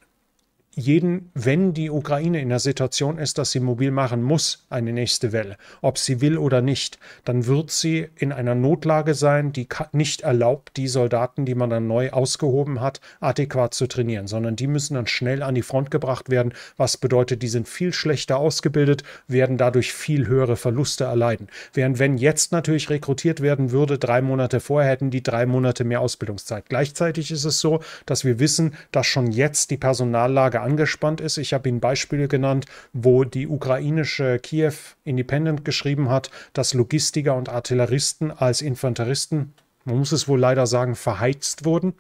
jeden, wenn die Ukraine in der Situation ist, dass sie mobil machen muss, eine nächste Welle, ob sie will oder nicht, dann wird sie in einer Notlage sein, die nicht erlaubt, die Soldaten, die man dann neu ausgehoben hat, adäquat zu trainieren, sondern die müssen dann schnell an die Front gebracht werden, was bedeutet, die sind viel schlechter ausgebildet, werden dadurch viel höhere Verluste erleiden. Während wenn jetzt natürlich rekrutiert werden würde, drei Monate vorher hätten die drei Monate mehr Ausbildungszeit. Gleichzeitig ist es so, dass wir wissen, dass schon jetzt die Personallage angespannt ist. Ich habe Ihnen Beispiele genannt, wo die ukrainische Kiew Independent geschrieben hat, dass Logistiker und Artilleristen als Infanteristen, man muss es wohl leider sagen, verheizt wurden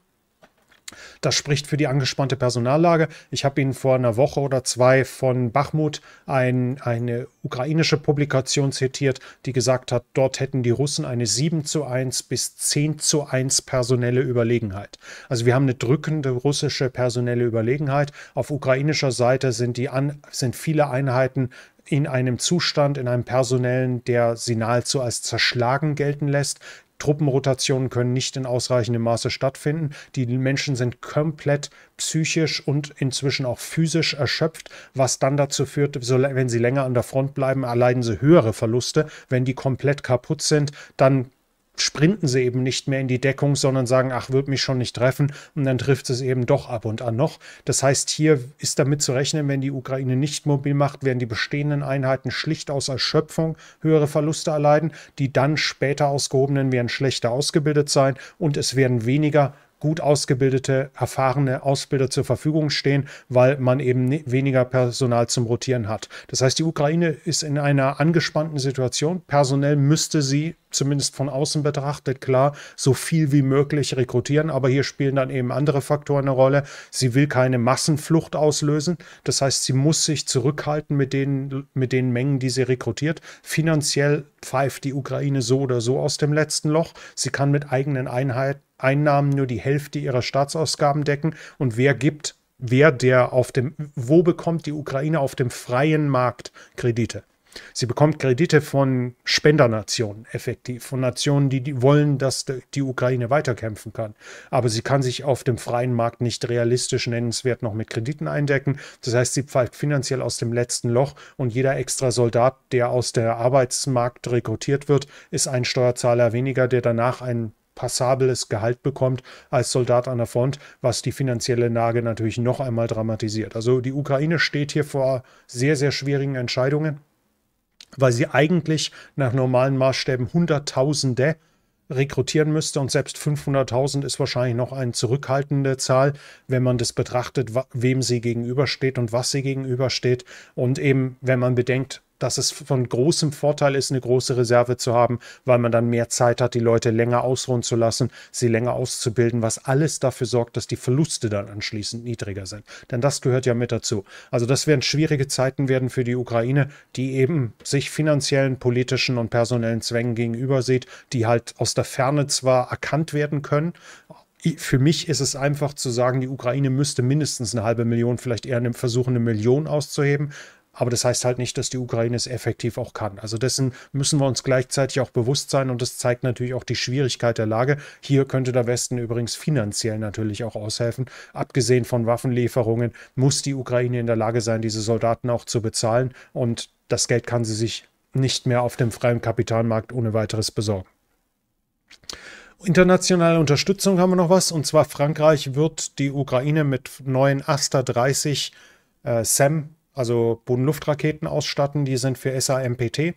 das spricht für die angespannte Personallage. Ich habe Ihnen vor einer Woche oder zwei von Bachmut ein, eine ukrainische Publikation zitiert, die gesagt hat, dort hätten die Russen eine 7 zu 1 bis 10 zu 1 personelle Überlegenheit. Also wir haben eine drückende russische personelle Überlegenheit. Auf ukrainischer Seite sind, die an, sind viele Einheiten in einem Zustand, in einem personellen, der sie nahezu als zerschlagen gelten lässt. Truppenrotationen können nicht in ausreichendem Maße stattfinden. Die Menschen sind komplett psychisch und inzwischen auch physisch erschöpft, was dann dazu führt, wenn sie länger an der Front bleiben, erleiden sie höhere Verluste. Wenn die komplett kaputt sind, dann sprinten sie eben nicht mehr in die Deckung, sondern sagen, ach, wird mich schon nicht treffen. Und dann trifft es eben doch ab und an noch. Das heißt, hier ist damit zu rechnen, wenn die Ukraine nicht mobil macht, werden die bestehenden Einheiten schlicht aus Erschöpfung höhere Verluste erleiden. Die dann später ausgehobenen werden schlechter ausgebildet sein und es werden weniger gut ausgebildete, erfahrene Ausbilder zur Verfügung stehen, weil man eben weniger Personal zum Rotieren hat. Das heißt, die Ukraine ist in einer angespannten Situation. Personell müsste sie, zumindest von außen betrachtet, klar, so viel wie möglich rekrutieren. Aber hier spielen dann eben andere Faktoren eine Rolle. Sie will keine Massenflucht auslösen. Das heißt, sie muss sich zurückhalten mit den, mit den Mengen, die sie rekrutiert. Finanziell pfeift die Ukraine so oder so aus dem letzten Loch. Sie kann mit eigenen Einheiten Einnahmen nur die Hälfte ihrer Staatsausgaben decken und wer gibt, wer der auf dem, wo bekommt die Ukraine auf dem freien Markt Kredite? Sie bekommt Kredite von Spendernationen effektiv, von Nationen, die, die wollen, dass die Ukraine weiterkämpfen kann. Aber sie kann sich auf dem freien Markt nicht realistisch nennenswert noch mit Krediten eindecken. Das heißt, sie pfeift finanziell aus dem letzten Loch und jeder extra Soldat, der aus der Arbeitsmarkt rekrutiert wird, ist ein Steuerzahler weniger, der danach ein passables Gehalt bekommt als Soldat an der Front, was die finanzielle Lage natürlich noch einmal dramatisiert. Also die Ukraine steht hier vor sehr, sehr schwierigen Entscheidungen, weil sie eigentlich nach normalen Maßstäben Hunderttausende rekrutieren müsste und selbst 500.000 ist wahrscheinlich noch eine zurückhaltende Zahl, wenn man das betrachtet, wem sie gegenübersteht und was sie gegenübersteht und eben, wenn man bedenkt, dass es von großem Vorteil ist, eine große Reserve zu haben, weil man dann mehr Zeit hat, die Leute länger ausruhen zu lassen, sie länger auszubilden, was alles dafür sorgt, dass die Verluste dann anschließend niedriger sind. Denn das gehört ja mit dazu. Also das werden schwierige Zeiten werden für die Ukraine, die eben sich finanziellen, politischen und personellen Zwängen gegenüber sieht, die halt aus der Ferne zwar erkannt werden können, für mich ist es einfach zu sagen, die Ukraine müsste mindestens eine halbe Million, vielleicht eher versuchen, eine Million auszuheben. Aber das heißt halt nicht, dass die Ukraine es effektiv auch kann. Also dessen müssen wir uns gleichzeitig auch bewusst sein und das zeigt natürlich auch die Schwierigkeit der Lage. Hier könnte der Westen übrigens finanziell natürlich auch aushelfen. Abgesehen von Waffenlieferungen muss die Ukraine in der Lage sein, diese Soldaten auch zu bezahlen und das Geld kann sie sich nicht mehr auf dem freien Kapitalmarkt ohne weiteres besorgen. Internationale Unterstützung haben wir noch was, und zwar Frankreich wird die Ukraine mit neuen Asta 30 äh, SAM also Bodenluftraketen ausstatten. Die sind für SAMPT.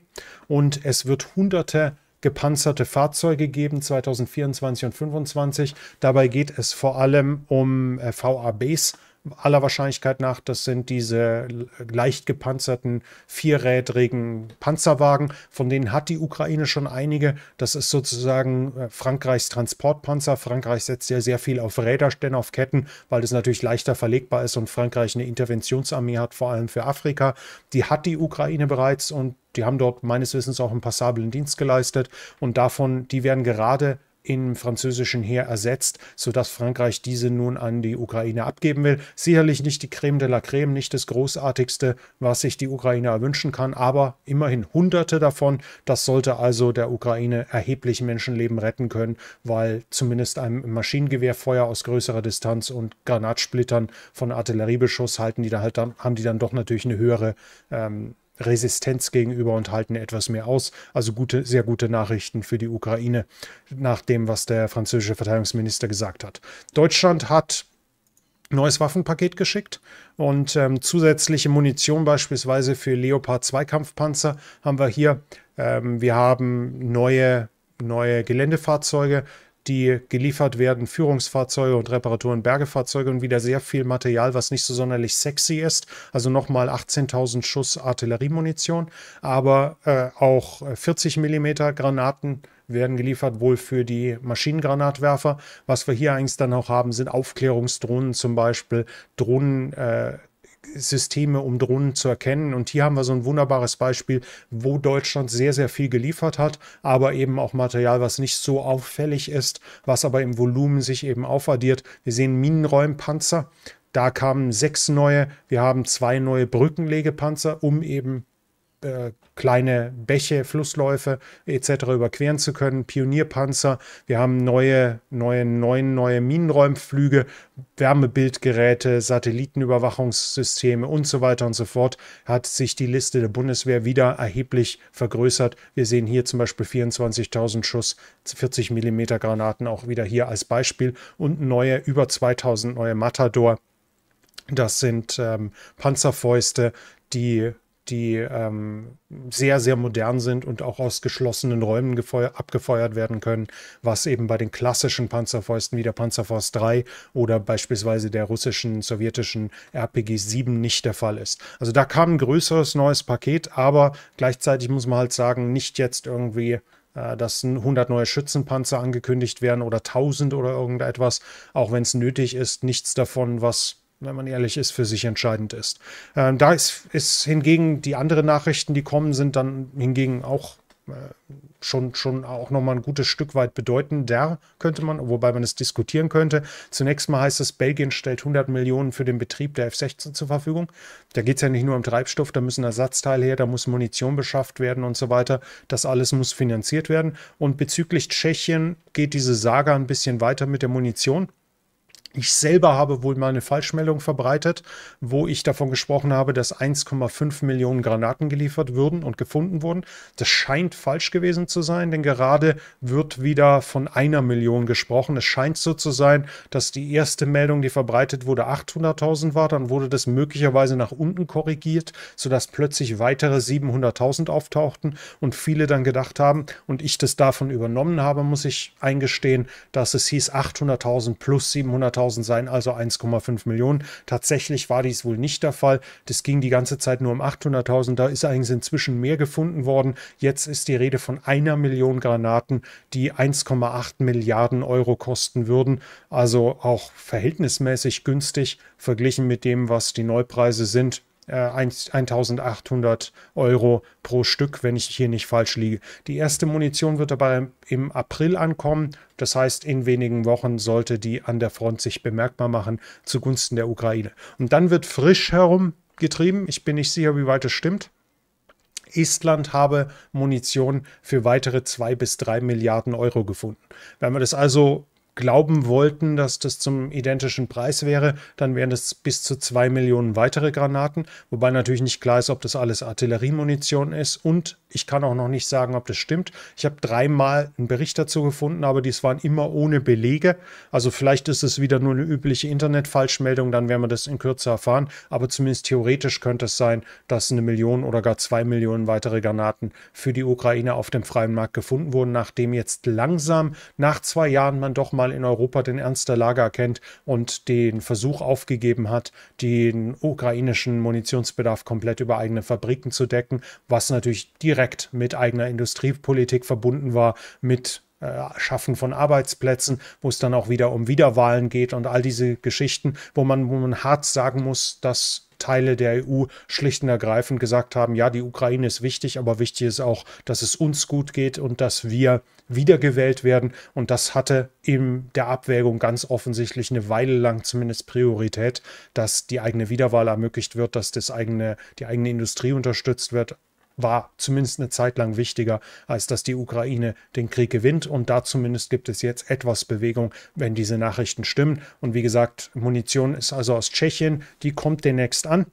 Und es wird hunderte gepanzerte Fahrzeuge geben 2024 und 2025. Dabei geht es vor allem um äh, VABs, aller Wahrscheinlichkeit nach, das sind diese leicht gepanzerten, vierrädrigen Panzerwagen. Von denen hat die Ukraine schon einige. Das ist sozusagen äh, Frankreichs Transportpanzer. Frankreich setzt ja sehr viel auf Räder, denn auf Ketten, weil das natürlich leichter verlegbar ist und Frankreich eine Interventionsarmee hat, vor allem für Afrika. Die hat die Ukraine bereits und die haben dort meines Wissens auch einen passablen Dienst geleistet. Und davon, die werden gerade im französischen Heer ersetzt, sodass Frankreich diese nun an die Ukraine abgeben will. Sicherlich nicht die Creme de la Creme, nicht das Großartigste, was sich die Ukraine erwünschen kann, aber immerhin Hunderte davon. Das sollte also der Ukraine erheblich Menschenleben retten können, weil zumindest ein Maschinengewehrfeuer aus größerer Distanz und Granatsplittern von Artilleriebeschuss halten die da halt dann, haben die dann doch natürlich eine höhere ähm, Resistenz gegenüber und halten etwas mehr aus. Also gute, sehr gute Nachrichten für die Ukraine, nach dem, was der französische Verteidigungsminister gesagt hat. Deutschland hat neues Waffenpaket geschickt und ähm, zusätzliche Munition beispielsweise für Leopard 2 Kampfpanzer haben wir hier. Ähm, wir haben neue neue Geländefahrzeuge, die geliefert werden, Führungsfahrzeuge und Reparaturen, Bergefahrzeuge und wieder sehr viel Material, was nicht so sonderlich sexy ist. Also nochmal 18.000 Schuss Artilleriemunition, aber äh, auch 40 mm Granaten werden geliefert, wohl für die Maschinengranatwerfer. Was wir hier eigentlich dann auch haben, sind Aufklärungsdrohnen zum Beispiel, Drohnen, äh, Systeme, um Drohnen zu erkennen. Und hier haben wir so ein wunderbares Beispiel, wo Deutschland sehr, sehr viel geliefert hat, aber eben auch Material, was nicht so auffällig ist, was aber im Volumen sich eben aufaddiert. Wir sehen Minenräumpanzer. Da kamen sechs neue. Wir haben zwei neue Brückenlegepanzer, um eben äh, kleine Bäche, Flussläufe etc. überqueren zu können. Pionierpanzer, wir haben neue, neue, neun neue Minenräumflüge, Wärmebildgeräte, Satellitenüberwachungssysteme und so weiter und so fort. Hat sich die Liste der Bundeswehr wieder erheblich vergrößert. Wir sehen hier zum Beispiel 24.000 Schuss, 40 mm Granaten auch wieder hier als Beispiel und neue, über 2000 neue Matador. Das sind ähm, Panzerfäuste, die die ähm, sehr, sehr modern sind und auch aus geschlossenen Räumen abgefeuert werden können, was eben bei den klassischen Panzerfäusten wie der Panzerfaust 3 oder beispielsweise der russischen, sowjetischen RPG 7 nicht der Fall ist. Also da kam ein größeres neues Paket, aber gleichzeitig muss man halt sagen, nicht jetzt irgendwie äh, dass 100 neue Schützenpanzer angekündigt werden oder 1000 oder irgendetwas, auch wenn es nötig ist, nichts davon, was wenn man ehrlich ist, für sich entscheidend ist. Ähm, da ist, ist hingegen die anderen Nachrichten, die kommen, sind dann hingegen auch äh, schon, schon auch nochmal ein gutes Stück weit bedeutender, könnte man, wobei man es diskutieren könnte. Zunächst mal heißt es, Belgien stellt 100 Millionen für den Betrieb der F-16 zur Verfügung. Da geht es ja nicht nur um Treibstoff, da müssen Ersatzteile her, da muss Munition beschafft werden und so weiter. Das alles muss finanziert werden. Und bezüglich Tschechien geht diese Saga ein bisschen weiter mit der Munition. Ich selber habe wohl mal eine Falschmeldung verbreitet, wo ich davon gesprochen habe, dass 1,5 Millionen Granaten geliefert würden und gefunden wurden. Das scheint falsch gewesen zu sein, denn gerade wird wieder von einer Million gesprochen. Es scheint so zu sein, dass die erste Meldung, die verbreitet wurde, 800.000 war. Dann wurde das möglicherweise nach unten korrigiert, sodass plötzlich weitere 700.000 auftauchten und viele dann gedacht haben, und ich das davon übernommen habe, muss ich eingestehen, dass es hieß 800.000 plus 700.000. 100.000 seien also 1,5 Millionen. Tatsächlich war dies wohl nicht der Fall. Das ging die ganze Zeit nur um 800.000. Da ist eigentlich inzwischen mehr gefunden worden. Jetzt ist die Rede von einer Million Granaten, die 1,8 Milliarden Euro kosten würden. Also auch verhältnismäßig günstig verglichen mit dem, was die Neupreise sind. 1800 äh, Euro pro Stück, wenn ich hier nicht falsch liege. Die erste Munition wird dabei im April ankommen. Das heißt, in wenigen Wochen sollte die an der Front sich bemerkbar machen zugunsten der Ukraine. Und dann wird frisch herumgetrieben. Ich bin nicht sicher, wie weit es stimmt. Estland habe Munition für weitere 2 bis 3 Milliarden Euro gefunden. Wenn wir das also glauben wollten, dass das zum identischen Preis wäre, dann wären das bis zu zwei Millionen weitere Granaten, wobei natürlich nicht klar ist, ob das alles Artilleriemunition ist und ich kann auch noch nicht sagen, ob das stimmt. Ich habe dreimal einen Bericht dazu gefunden, aber dies waren immer ohne Belege. Also vielleicht ist es wieder nur eine übliche Internetfalschmeldung, dann werden wir das in Kürze erfahren. Aber zumindest theoretisch könnte es sein, dass eine Million oder gar zwei Millionen weitere Granaten für die Ukraine auf dem freien Markt gefunden wurden, nachdem jetzt langsam nach zwei Jahren man doch mal in Europa den Ernst der Lage erkennt und den Versuch aufgegeben hat, den ukrainischen Munitionsbedarf komplett über eigene Fabriken zu decken, was natürlich direkt direkt mit eigener Industriepolitik verbunden war, mit äh, Schaffen von Arbeitsplätzen, wo es dann auch wieder um Wiederwahlen geht und all diese Geschichten, wo man, wo man hart sagen muss, dass Teile der EU schlicht und ergreifend gesagt haben, ja, die Ukraine ist wichtig, aber wichtig ist auch, dass es uns gut geht und dass wir wiedergewählt werden. Und das hatte in der Abwägung ganz offensichtlich eine Weile lang zumindest Priorität, dass die eigene Wiederwahl ermöglicht wird, dass das eigene, die eigene Industrie unterstützt wird, war zumindest eine Zeit lang wichtiger, als dass die Ukraine den Krieg gewinnt. Und da zumindest gibt es jetzt etwas Bewegung, wenn diese Nachrichten stimmen. Und wie gesagt, Munition ist also aus Tschechien, die kommt demnächst an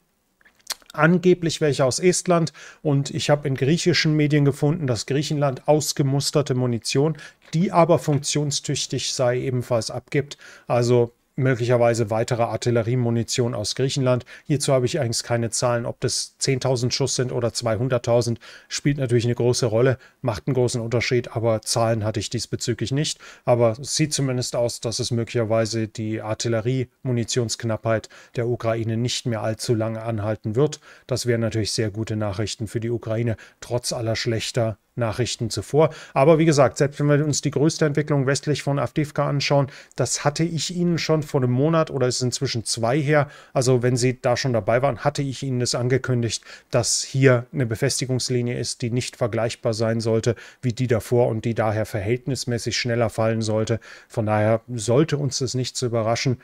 angeblich welche aus Estland und ich habe in griechischen Medien gefunden, dass Griechenland ausgemusterte Munition, die aber funktionstüchtig sei, ebenfalls abgibt. Also möglicherweise weitere Artilleriemunition aus Griechenland. Hierzu habe ich eigentlich keine Zahlen, ob das 10.000 Schuss sind oder 200.000, spielt natürlich eine große Rolle, macht einen großen Unterschied, aber Zahlen hatte ich diesbezüglich nicht. Aber es sieht zumindest aus, dass es möglicherweise die Artilleriemunitionsknappheit der Ukraine nicht mehr allzu lange anhalten wird. Das wären natürlich sehr gute Nachrichten für die Ukraine, trotz aller schlechter Nachrichten zuvor. Aber wie gesagt, selbst wenn wir uns die größte Entwicklung westlich von Avdivka anschauen, das hatte ich Ihnen schon vor einem Monat oder es ist inzwischen zwei her. Also wenn Sie da schon dabei waren, hatte ich Ihnen das angekündigt, dass hier eine Befestigungslinie ist, die nicht vergleichbar sein sollte wie die davor und die daher verhältnismäßig schneller fallen sollte. Von daher sollte uns das nicht zu überraschen,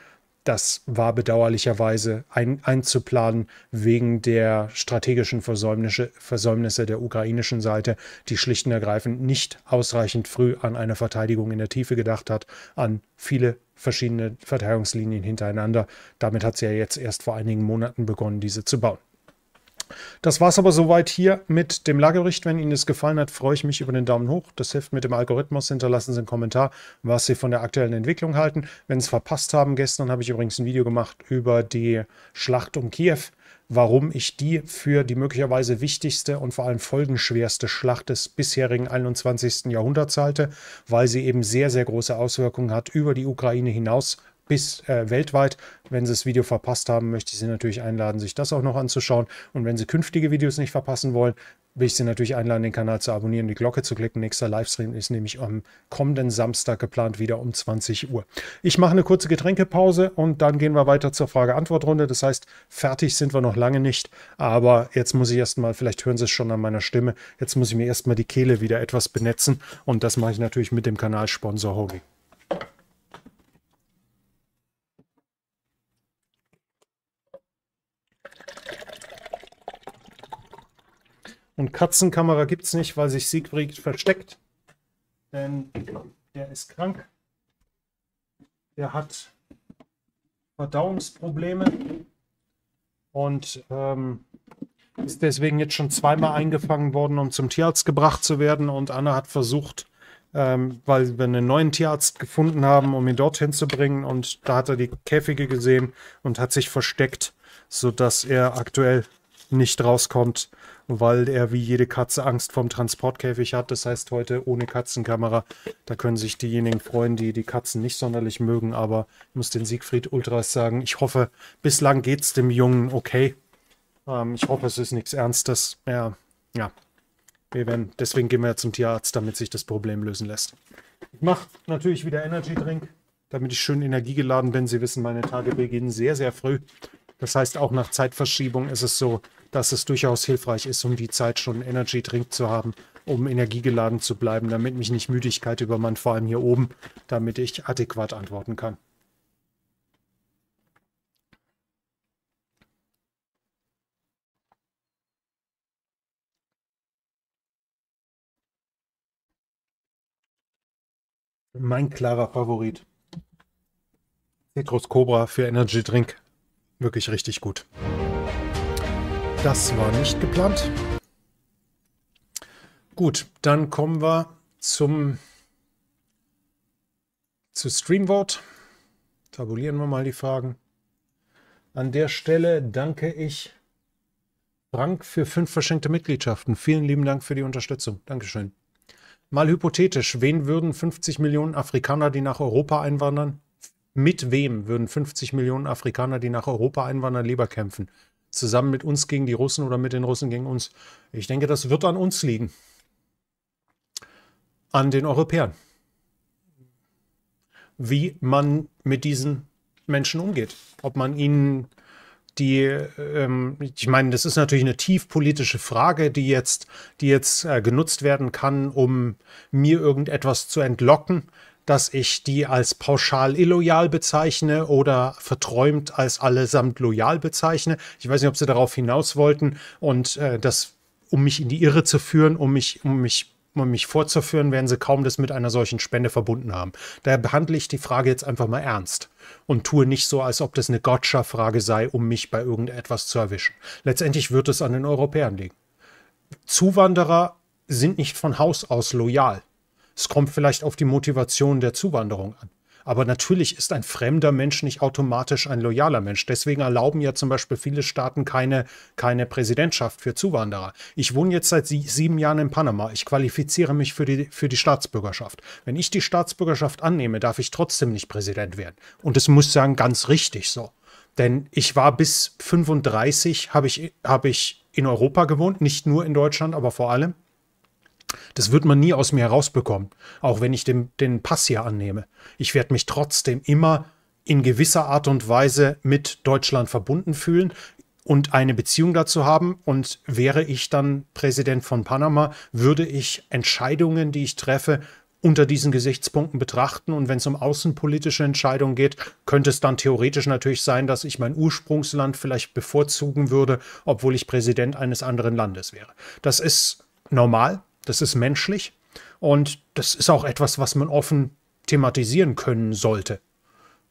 das war bedauerlicherweise ein, einzuplanen wegen der strategischen Versäumnisse, Versäumnisse der ukrainischen Seite, die schlicht und ergreifend nicht ausreichend früh an eine Verteidigung in der Tiefe gedacht hat, an viele verschiedene Verteidigungslinien hintereinander. Damit hat sie ja jetzt erst vor einigen Monaten begonnen, diese zu bauen. Das war es aber soweit hier mit dem Lagebericht. Wenn Ihnen das gefallen hat, freue ich mich über den Daumen hoch. Das hilft mit dem Algorithmus. Hinterlassen Sie einen Kommentar, was Sie von der aktuellen Entwicklung halten. Wenn Sie es verpasst haben, gestern habe ich übrigens ein Video gemacht über die Schlacht um Kiew warum ich die für die möglicherweise wichtigste und vor allem folgenschwerste Schlacht des bisherigen 21. Jahrhunderts halte, weil sie eben sehr, sehr große Auswirkungen hat über die Ukraine hinaus bis äh, weltweit. Wenn Sie das Video verpasst haben, möchte ich Sie natürlich einladen, sich das auch noch anzuschauen. Und wenn Sie künftige Videos nicht verpassen wollen, will ich Sie natürlich einladen, den Kanal zu abonnieren, die Glocke zu klicken. Nächster Livestream ist nämlich am kommenden Samstag geplant, wieder um 20 Uhr. Ich mache eine kurze Getränkepause und dann gehen wir weiter zur Frage-Antwort-Runde. Das heißt, fertig sind wir noch lange nicht, aber jetzt muss ich erstmal, vielleicht hören Sie es schon an meiner Stimme, jetzt muss ich mir erstmal die Kehle wieder etwas benetzen und das mache ich natürlich mit dem Kanalsponsor Hogi. Und Katzenkamera gibt es nicht, weil sich Siegfried versteckt. Denn der ist krank. Der hat Verdauungsprobleme. Und ähm, ist deswegen jetzt schon zweimal eingefangen worden, um zum Tierarzt gebracht zu werden. Und Anna hat versucht, ähm, weil wir einen neuen Tierarzt gefunden haben, um ihn dorthin zu bringen. Und da hat er die Käfige gesehen und hat sich versteckt, sodass er aktuell nicht rauskommt, weil er wie jede Katze Angst vom Transportkäfig hat. Das heißt heute ohne Katzenkamera. Da können sich diejenigen freuen, die die Katzen nicht sonderlich mögen. Aber ich muss den Siegfried Ultras sagen, ich hoffe, bislang geht es dem Jungen okay. Ähm, ich hoffe, es ist nichts Ernstes. Ja, ja. Wir werden, deswegen gehen wir zum Tierarzt, damit sich das Problem lösen lässt. Ich mache natürlich wieder Energy Drink, damit ich schön energiegeladen bin. Sie wissen, meine Tage beginnen sehr, sehr früh. Das heißt, auch nach Zeitverschiebung ist es so, dass es durchaus hilfreich ist, um die Zeit schon Energy Drink zu haben, um energiegeladen zu bleiben, damit mich nicht Müdigkeit übermannt, vor allem hier oben, damit ich adäquat antworten kann. Mein klarer Favorit. Citrus Cobra für Energy Drink. Wirklich richtig gut. Das war nicht geplant. Gut, dann kommen wir zum zu Streamvote. Tabulieren wir mal die Fragen. An der Stelle danke ich Frank für fünf verschenkte Mitgliedschaften. Vielen lieben Dank für die Unterstützung. Dankeschön. Mal hypothetisch, wen würden 50 Millionen Afrikaner, die nach Europa einwandern? Mit wem würden 50 Millionen Afrikaner, die nach Europa einwandern, lieber kämpfen? zusammen mit uns gegen die Russen oder mit den Russen gegen uns. Ich denke, das wird an uns liegen. An den Europäern. Wie man mit diesen Menschen umgeht. Ob man ihnen die, ähm, ich meine, das ist natürlich eine tiefpolitische Frage, die jetzt, die jetzt äh, genutzt werden kann, um mir irgendetwas zu entlocken dass ich die als pauschal illoyal bezeichne oder verträumt als allesamt loyal bezeichne. Ich weiß nicht, ob sie darauf hinaus wollten und äh, das, um mich in die Irre zu führen, um mich, um mich um mich vorzuführen, werden sie kaum das mit einer solchen Spende verbunden haben. Daher behandle ich die Frage jetzt einfach mal ernst und tue nicht so, als ob das eine Gotcha-Frage sei, um mich bei irgendetwas zu erwischen. Letztendlich wird es an den Europäern liegen. Zuwanderer sind nicht von Haus aus loyal. Es kommt vielleicht auf die Motivation der Zuwanderung an. Aber natürlich ist ein fremder Mensch nicht automatisch ein loyaler Mensch. Deswegen erlauben ja zum Beispiel viele Staaten keine, keine Präsidentschaft für Zuwanderer. Ich wohne jetzt seit sieben Jahren in Panama. Ich qualifiziere mich für die, für die Staatsbürgerschaft. Wenn ich die Staatsbürgerschaft annehme, darf ich trotzdem nicht Präsident werden. Und es muss sagen, ganz richtig so. Denn ich war bis 35, habe ich, hab ich in Europa gewohnt, nicht nur in Deutschland, aber vor allem. Das wird man nie aus mir herausbekommen, auch wenn ich den, den Pass hier annehme. Ich werde mich trotzdem immer in gewisser Art und Weise mit Deutschland verbunden fühlen und eine Beziehung dazu haben. Und wäre ich dann Präsident von Panama, würde ich Entscheidungen, die ich treffe, unter diesen Gesichtspunkten betrachten. Und wenn es um außenpolitische Entscheidungen geht, könnte es dann theoretisch natürlich sein, dass ich mein Ursprungsland vielleicht bevorzugen würde, obwohl ich Präsident eines anderen Landes wäre. Das ist normal. Das ist menschlich und das ist auch etwas, was man offen thematisieren können sollte.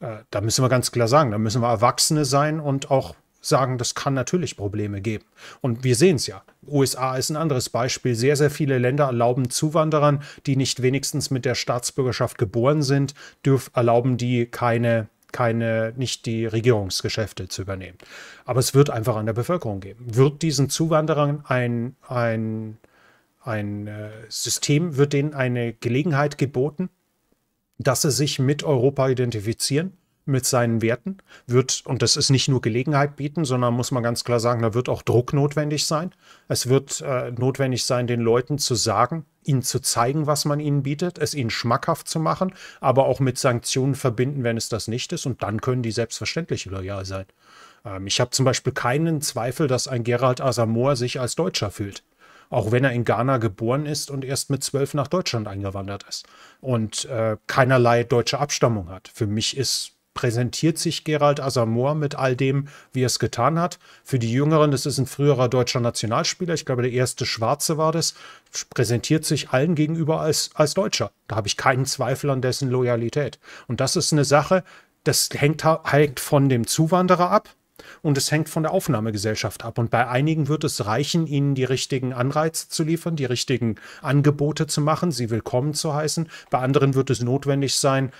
Äh, da müssen wir ganz klar sagen, da müssen wir Erwachsene sein und auch sagen, das kann natürlich Probleme geben. Und wir sehen es ja. USA ist ein anderes Beispiel. Sehr, sehr viele Länder erlauben Zuwanderern, die nicht wenigstens mit der Staatsbürgerschaft geboren sind, dürf, erlauben die keine, keine, nicht die Regierungsgeschäfte zu übernehmen. Aber es wird einfach an der Bevölkerung geben. Wird diesen Zuwanderern ein, ein ein äh, System wird denen eine Gelegenheit geboten, dass sie sich mit Europa identifizieren, mit seinen Werten, wird, und das ist nicht nur Gelegenheit bieten, sondern muss man ganz klar sagen, da wird auch Druck notwendig sein. Es wird äh, notwendig sein, den Leuten zu sagen, ihnen zu zeigen, was man ihnen bietet, es ihnen schmackhaft zu machen, aber auch mit Sanktionen verbinden, wenn es das nicht ist, und dann können die selbstverständlich loyal sein. Ähm, ich habe zum Beispiel keinen Zweifel, dass ein Gerald Asamoah sich als Deutscher fühlt auch wenn er in Ghana geboren ist und erst mit zwölf nach Deutschland eingewandert ist und äh, keinerlei deutsche Abstammung hat. Für mich ist präsentiert sich Gerald Asamoah mit all dem, wie er es getan hat. Für die Jüngeren, das ist ein früherer deutscher Nationalspieler, ich glaube der erste Schwarze war das, präsentiert sich allen gegenüber als, als Deutscher. Da habe ich keinen Zweifel an dessen Loyalität. Und das ist eine Sache, das hängt, hängt von dem Zuwanderer ab, und es hängt von der Aufnahmegesellschaft ab. Und bei einigen wird es reichen, ihnen die richtigen Anreize zu liefern, die richtigen Angebote zu machen, sie willkommen zu heißen. Bei anderen wird es notwendig sein,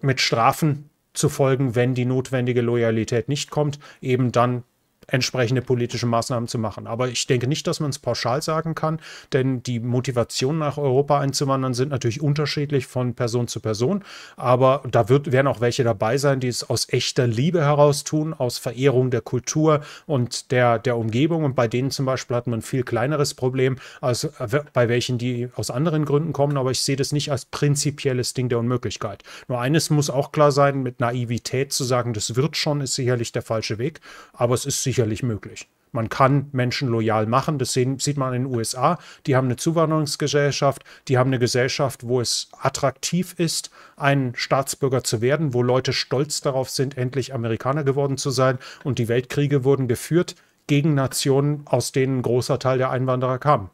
mit Strafen zu folgen, wenn die notwendige Loyalität nicht kommt, eben dann entsprechende politische Maßnahmen zu machen. Aber ich denke nicht, dass man es pauschal sagen kann, denn die Motivationen nach Europa einzuwandern sind natürlich unterschiedlich von Person zu Person. Aber da wird, werden auch welche dabei sein, die es aus echter Liebe heraus tun, aus Verehrung der Kultur und der, der Umgebung. Und bei denen zum Beispiel hat man ein viel kleineres Problem als äh, bei welchen, die aus anderen Gründen kommen. Aber ich sehe das nicht als prinzipielles Ding der Unmöglichkeit. Nur eines muss auch klar sein, mit Naivität zu sagen, das wird schon, ist sicherlich der falsche Weg. Aber es ist sicher sicherlich möglich. Man kann Menschen loyal machen, das sehen, sieht man in den USA. Die haben eine Zuwanderungsgesellschaft, die haben eine Gesellschaft, wo es attraktiv ist, ein Staatsbürger zu werden, wo Leute stolz darauf sind, endlich Amerikaner geworden zu sein. Und die Weltkriege wurden geführt gegen Nationen, aus denen ein großer Teil der Einwanderer kam.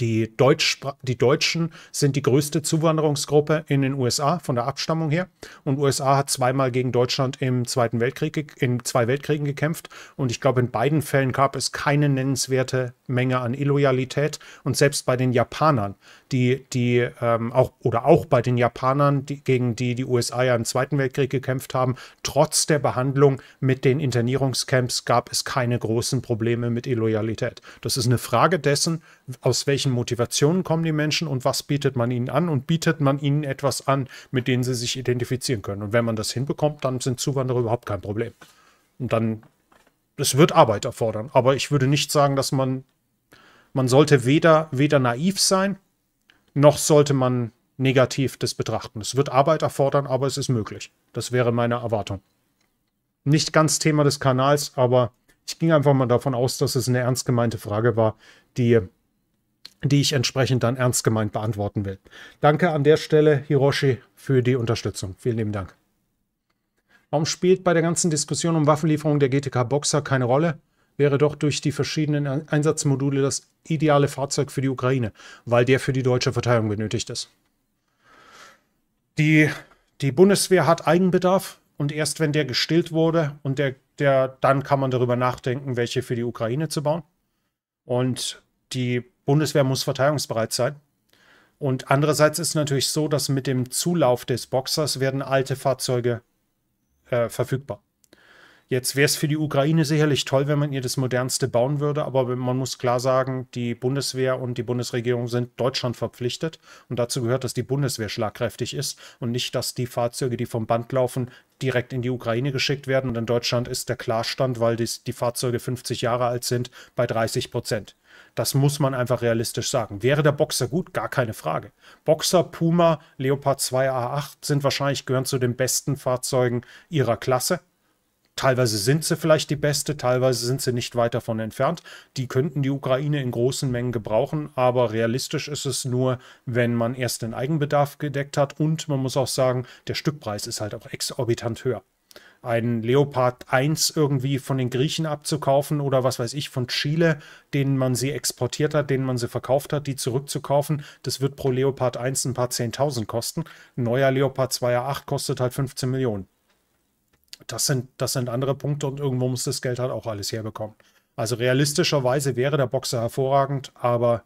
Die, Deutschspr die Deutschen sind die größte Zuwanderungsgruppe in den USA von der Abstammung her. Und USA hat zweimal gegen Deutschland im Zweiten Weltkrieg, in zwei Weltkriegen gekämpft. Und ich glaube, in beiden Fällen gab es keine nennenswerte Menge an Illoyalität. Und selbst bei den Japanern, die, die ähm, auch oder auch bei den Japanern, die, gegen die die USA ja im Zweiten Weltkrieg gekämpft haben, trotz der Behandlung mit den Internierungscamps gab es keine großen Probleme mit Illoyalität. Das ist eine Frage dessen, aus welchem welchen Motivationen kommen die Menschen und was bietet man ihnen an und bietet man ihnen etwas an, mit dem sie sich identifizieren können. Und wenn man das hinbekommt, dann sind Zuwanderer überhaupt kein Problem. Und dann, es wird Arbeit erfordern, aber ich würde nicht sagen, dass man, man sollte weder, weder naiv sein, noch sollte man negativ das betrachten. Es wird Arbeit erfordern, aber es ist möglich. Das wäre meine Erwartung. Nicht ganz Thema des Kanals, aber ich ging einfach mal davon aus, dass es eine ernst gemeinte Frage war, die die ich entsprechend dann ernst gemeint beantworten will. Danke an der Stelle, Hiroshi, für die Unterstützung. Vielen lieben Dank. Warum spielt bei der ganzen Diskussion um Waffenlieferung der GTK Boxer keine Rolle? Wäre doch durch die verschiedenen Einsatzmodule das ideale Fahrzeug für die Ukraine, weil der für die deutsche Verteidigung benötigt ist. Die, die Bundeswehr hat Eigenbedarf und erst wenn der gestillt wurde und der, der, dann kann man darüber nachdenken, welche für die Ukraine zu bauen. Und die Bundeswehr muss verteidigungsbereit sein. Und andererseits ist es natürlich so, dass mit dem Zulauf des Boxers werden alte Fahrzeuge äh, verfügbar. Jetzt wäre es für die Ukraine sicherlich toll, wenn man ihr das Modernste bauen würde, aber man muss klar sagen, die Bundeswehr und die Bundesregierung sind Deutschland verpflichtet und dazu gehört, dass die Bundeswehr schlagkräftig ist und nicht, dass die Fahrzeuge, die vom Band laufen, direkt in die Ukraine geschickt werden. Und in Deutschland ist der Klarstand, weil die Fahrzeuge 50 Jahre alt sind, bei 30 Prozent. Das muss man einfach realistisch sagen. Wäre der Boxer gut? Gar keine Frage. Boxer, Puma, Leopard 2 A8 sind wahrscheinlich, gehören zu den besten Fahrzeugen ihrer Klasse. Teilweise sind sie vielleicht die beste, teilweise sind sie nicht weit davon entfernt. Die könnten die Ukraine in großen Mengen gebrauchen, aber realistisch ist es nur, wenn man erst den Eigenbedarf gedeckt hat und man muss auch sagen, der Stückpreis ist halt auch exorbitant höher einen Leopard 1 irgendwie von den Griechen abzukaufen oder was weiß ich, von Chile, denen man sie exportiert hat, denen man sie verkauft hat, die zurückzukaufen. Das wird pro Leopard 1 ein paar 10.000 kosten. Ein neuer Leopard 2 er 8 kostet halt 15 Millionen. Das sind, das sind andere Punkte und irgendwo muss das Geld halt auch alles herbekommen. Also realistischerweise wäre der Boxer hervorragend, aber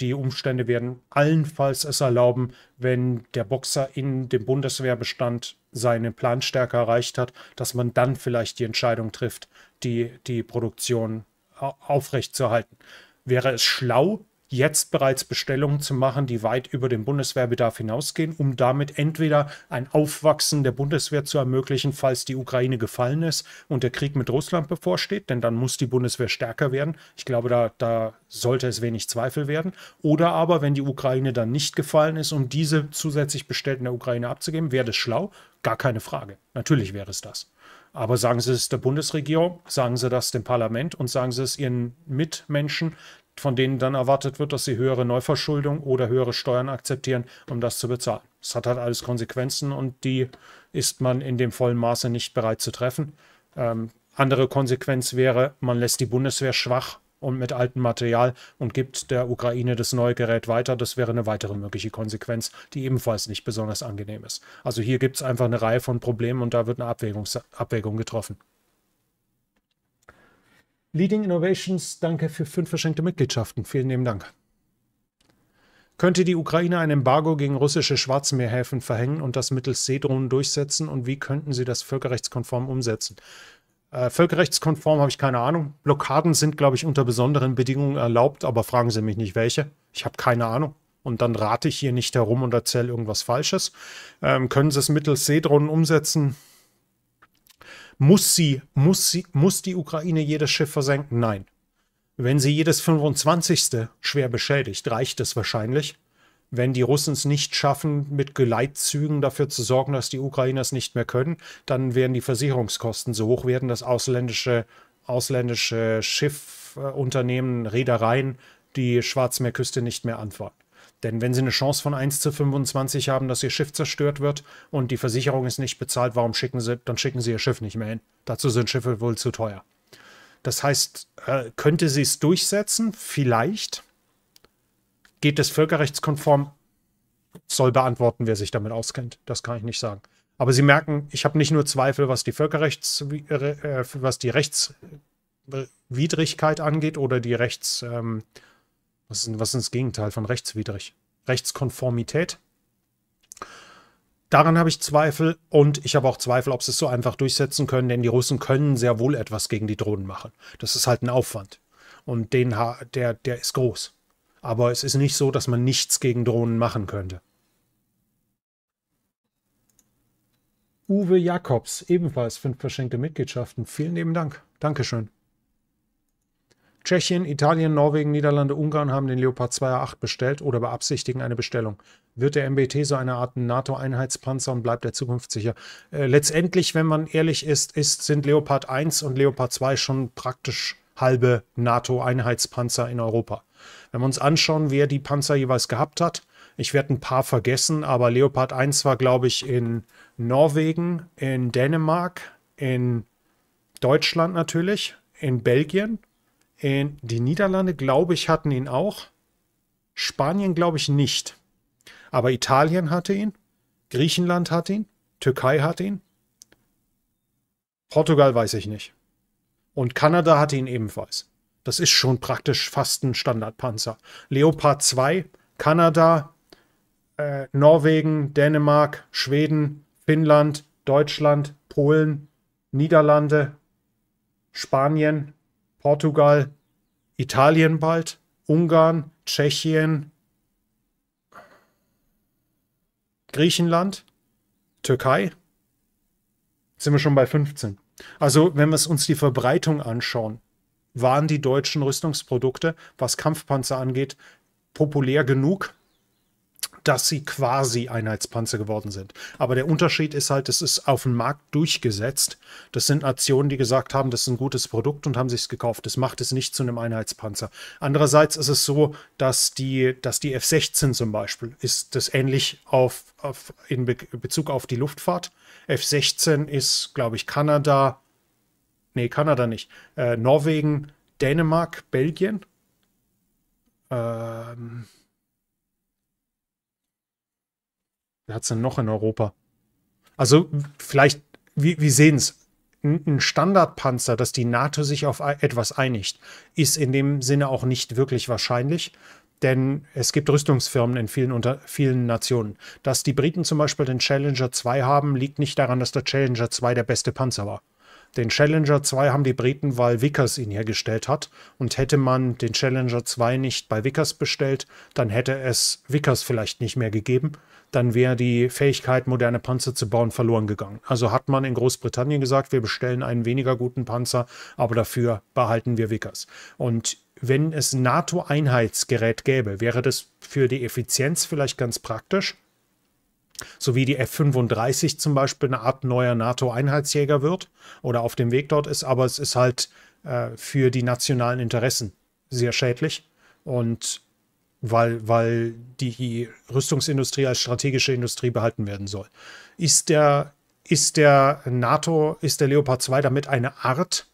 die Umstände werden allenfalls es erlauben, wenn der Boxer in dem Bundeswehrbestand seine Planstärke erreicht hat, dass man dann vielleicht die Entscheidung trifft, die, die Produktion aufrechtzuerhalten. Wäre es schlau, jetzt bereits Bestellungen zu machen, die weit über den Bundeswehrbedarf hinausgehen, um damit entweder ein Aufwachsen der Bundeswehr zu ermöglichen, falls die Ukraine gefallen ist und der Krieg mit Russland bevorsteht, denn dann muss die Bundeswehr stärker werden. Ich glaube, da, da sollte es wenig Zweifel werden. Oder aber, wenn die Ukraine dann nicht gefallen ist, um diese zusätzlich bestellten der Ukraine abzugeben, wäre das schlau? Gar keine Frage. Natürlich wäre es das. Aber sagen Sie es der Bundesregierung, sagen Sie das dem Parlament und sagen Sie es Ihren Mitmenschen, von denen dann erwartet wird, dass sie höhere Neuverschuldung oder höhere Steuern akzeptieren, um das zu bezahlen. Das hat halt alles Konsequenzen und die ist man in dem vollen Maße nicht bereit zu treffen. Ähm, andere Konsequenz wäre, man lässt die Bundeswehr schwach und mit altem Material und gibt der Ukraine das neue Gerät weiter. Das wäre eine weitere mögliche Konsequenz, die ebenfalls nicht besonders angenehm ist. Also hier gibt es einfach eine Reihe von Problemen und da wird eine Abwägung getroffen. Leading Innovations, danke für fünf verschenkte Mitgliedschaften. Vielen lieben Dank. Könnte die Ukraine ein Embargo gegen russische Schwarzmeerhäfen verhängen und das mittels Seedrohnen durchsetzen? Und wie könnten sie das völkerrechtskonform umsetzen? Äh, völkerrechtskonform habe ich keine Ahnung. Blockaden sind, glaube ich, unter besonderen Bedingungen erlaubt, aber fragen Sie mich nicht welche. Ich habe keine Ahnung. Und dann rate ich hier nicht herum und erzähle irgendwas Falsches. Ähm, können Sie es mittels Seedrohnen umsetzen? Muss sie, muss sie, muss die Ukraine jedes Schiff versenken? Nein. Wenn sie jedes 25. schwer beschädigt, reicht es wahrscheinlich. Wenn die Russen es nicht schaffen, mit Geleitzügen dafür zu sorgen, dass die Ukrainer es nicht mehr können, dann werden die Versicherungskosten so hoch werden, dass ausländische, ausländische Schiffunternehmen, Reedereien die Schwarzmeerküste nicht mehr antworten. Denn wenn sie eine Chance von 1 zu 25 haben, dass ihr Schiff zerstört wird und die Versicherung ist nicht bezahlt, warum schicken sie, dann schicken sie ihr Schiff nicht mehr hin. Dazu sind Schiffe wohl zu teuer. Das heißt, äh, könnte sie es durchsetzen? Vielleicht. Geht es völkerrechtskonform? Soll beantworten, wer sich damit auskennt. Das kann ich nicht sagen. Aber Sie merken, ich habe nicht nur Zweifel, was die Völkerrechts, äh, was die Rechtswidrigkeit angeht oder die Rechts, ähm, was ist, was ist das Gegenteil von rechtswidrig? Rechtskonformität? Daran habe ich Zweifel und ich habe auch Zweifel, ob sie es so einfach durchsetzen können, denn die Russen können sehr wohl etwas gegen die Drohnen machen. Das ist halt ein Aufwand und den, der, der ist groß. Aber es ist nicht so, dass man nichts gegen Drohnen machen könnte. Uwe Jakobs, ebenfalls fünf verschenkte Mitgliedschaften. Vielen lieben Dank. Dankeschön. Tschechien, Italien, Norwegen, Niederlande, Ungarn haben den Leopard 2A8 bestellt oder beabsichtigen eine Bestellung. Wird der MBT so eine Art NATO-Einheitspanzer und bleibt er zukunftssicher? Äh, letztendlich, wenn man ehrlich ist, ist, sind Leopard 1 und Leopard 2 schon praktisch halbe NATO-Einheitspanzer in Europa. Wenn wir uns anschauen, wer die Panzer jeweils gehabt hat, ich werde ein paar vergessen, aber Leopard 1 war, glaube ich, in Norwegen, in Dänemark, in Deutschland natürlich, in Belgien in die Niederlande, glaube ich, hatten ihn auch. Spanien, glaube ich, nicht. Aber Italien hatte ihn, Griechenland hat ihn, Türkei hat ihn. Portugal weiß ich nicht. Und Kanada hatte ihn ebenfalls. Das ist schon praktisch fast ein Standardpanzer. Leopard 2, Kanada, äh, Norwegen, Dänemark, Schweden, Finnland, Deutschland, Polen, Niederlande, Spanien, Portugal, Italien bald, Ungarn, Tschechien, Griechenland, Türkei. Sind wir schon bei 15. Also, wenn wir uns die Verbreitung anschauen, waren die deutschen Rüstungsprodukte, was Kampfpanzer angeht, populär genug, dass sie quasi Einheitspanzer geworden sind. Aber der Unterschied ist halt, es ist auf dem Markt durchgesetzt. Das sind Nationen, die gesagt haben, das ist ein gutes Produkt und haben sich es gekauft. Das macht es nicht zu einem Einheitspanzer. Andererseits ist es so, dass die, dass die F-16 zum Beispiel ist das ähnlich auf, auf in Be Bezug auf die Luftfahrt. F-16 ist, glaube ich, Kanada, nee, Kanada nicht, äh, Norwegen, Dänemark, Belgien. Ähm, Wer hat es denn noch in Europa? Also vielleicht, wir, wir sehen es, ein Standardpanzer, dass die NATO sich auf etwas einigt, ist in dem Sinne auch nicht wirklich wahrscheinlich. Denn es gibt Rüstungsfirmen in vielen, unter, vielen Nationen. Dass die Briten zum Beispiel den Challenger 2 haben, liegt nicht daran, dass der Challenger 2 der beste Panzer war. Den Challenger 2 haben die Briten, weil Vickers ihn hergestellt hat. Und hätte man den Challenger 2 nicht bei Vickers bestellt, dann hätte es Vickers vielleicht nicht mehr gegeben dann wäre die Fähigkeit, moderne Panzer zu bauen, verloren gegangen. Also hat man in Großbritannien gesagt, wir bestellen einen weniger guten Panzer, aber dafür behalten wir Vickers. Und wenn es NATO-Einheitsgerät gäbe, wäre das für die Effizienz vielleicht ganz praktisch. So wie die F-35 zum Beispiel eine Art neuer NATO-Einheitsjäger wird oder auf dem Weg dort ist, aber es ist halt äh, für die nationalen Interessen sehr schädlich. Und weil, weil die Rüstungsindustrie als strategische Industrie behalten werden soll. Ist der, ist der NATO, ist der Leopard 2 damit eine Art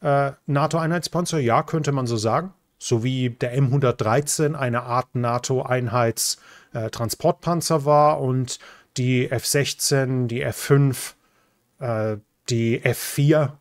äh, NATO-Einheitspanzer? Ja, könnte man so sagen. So wie der M113 eine Art NATO-Einheitstransportpanzer äh, war und die F-16, die F-5, äh, die F-4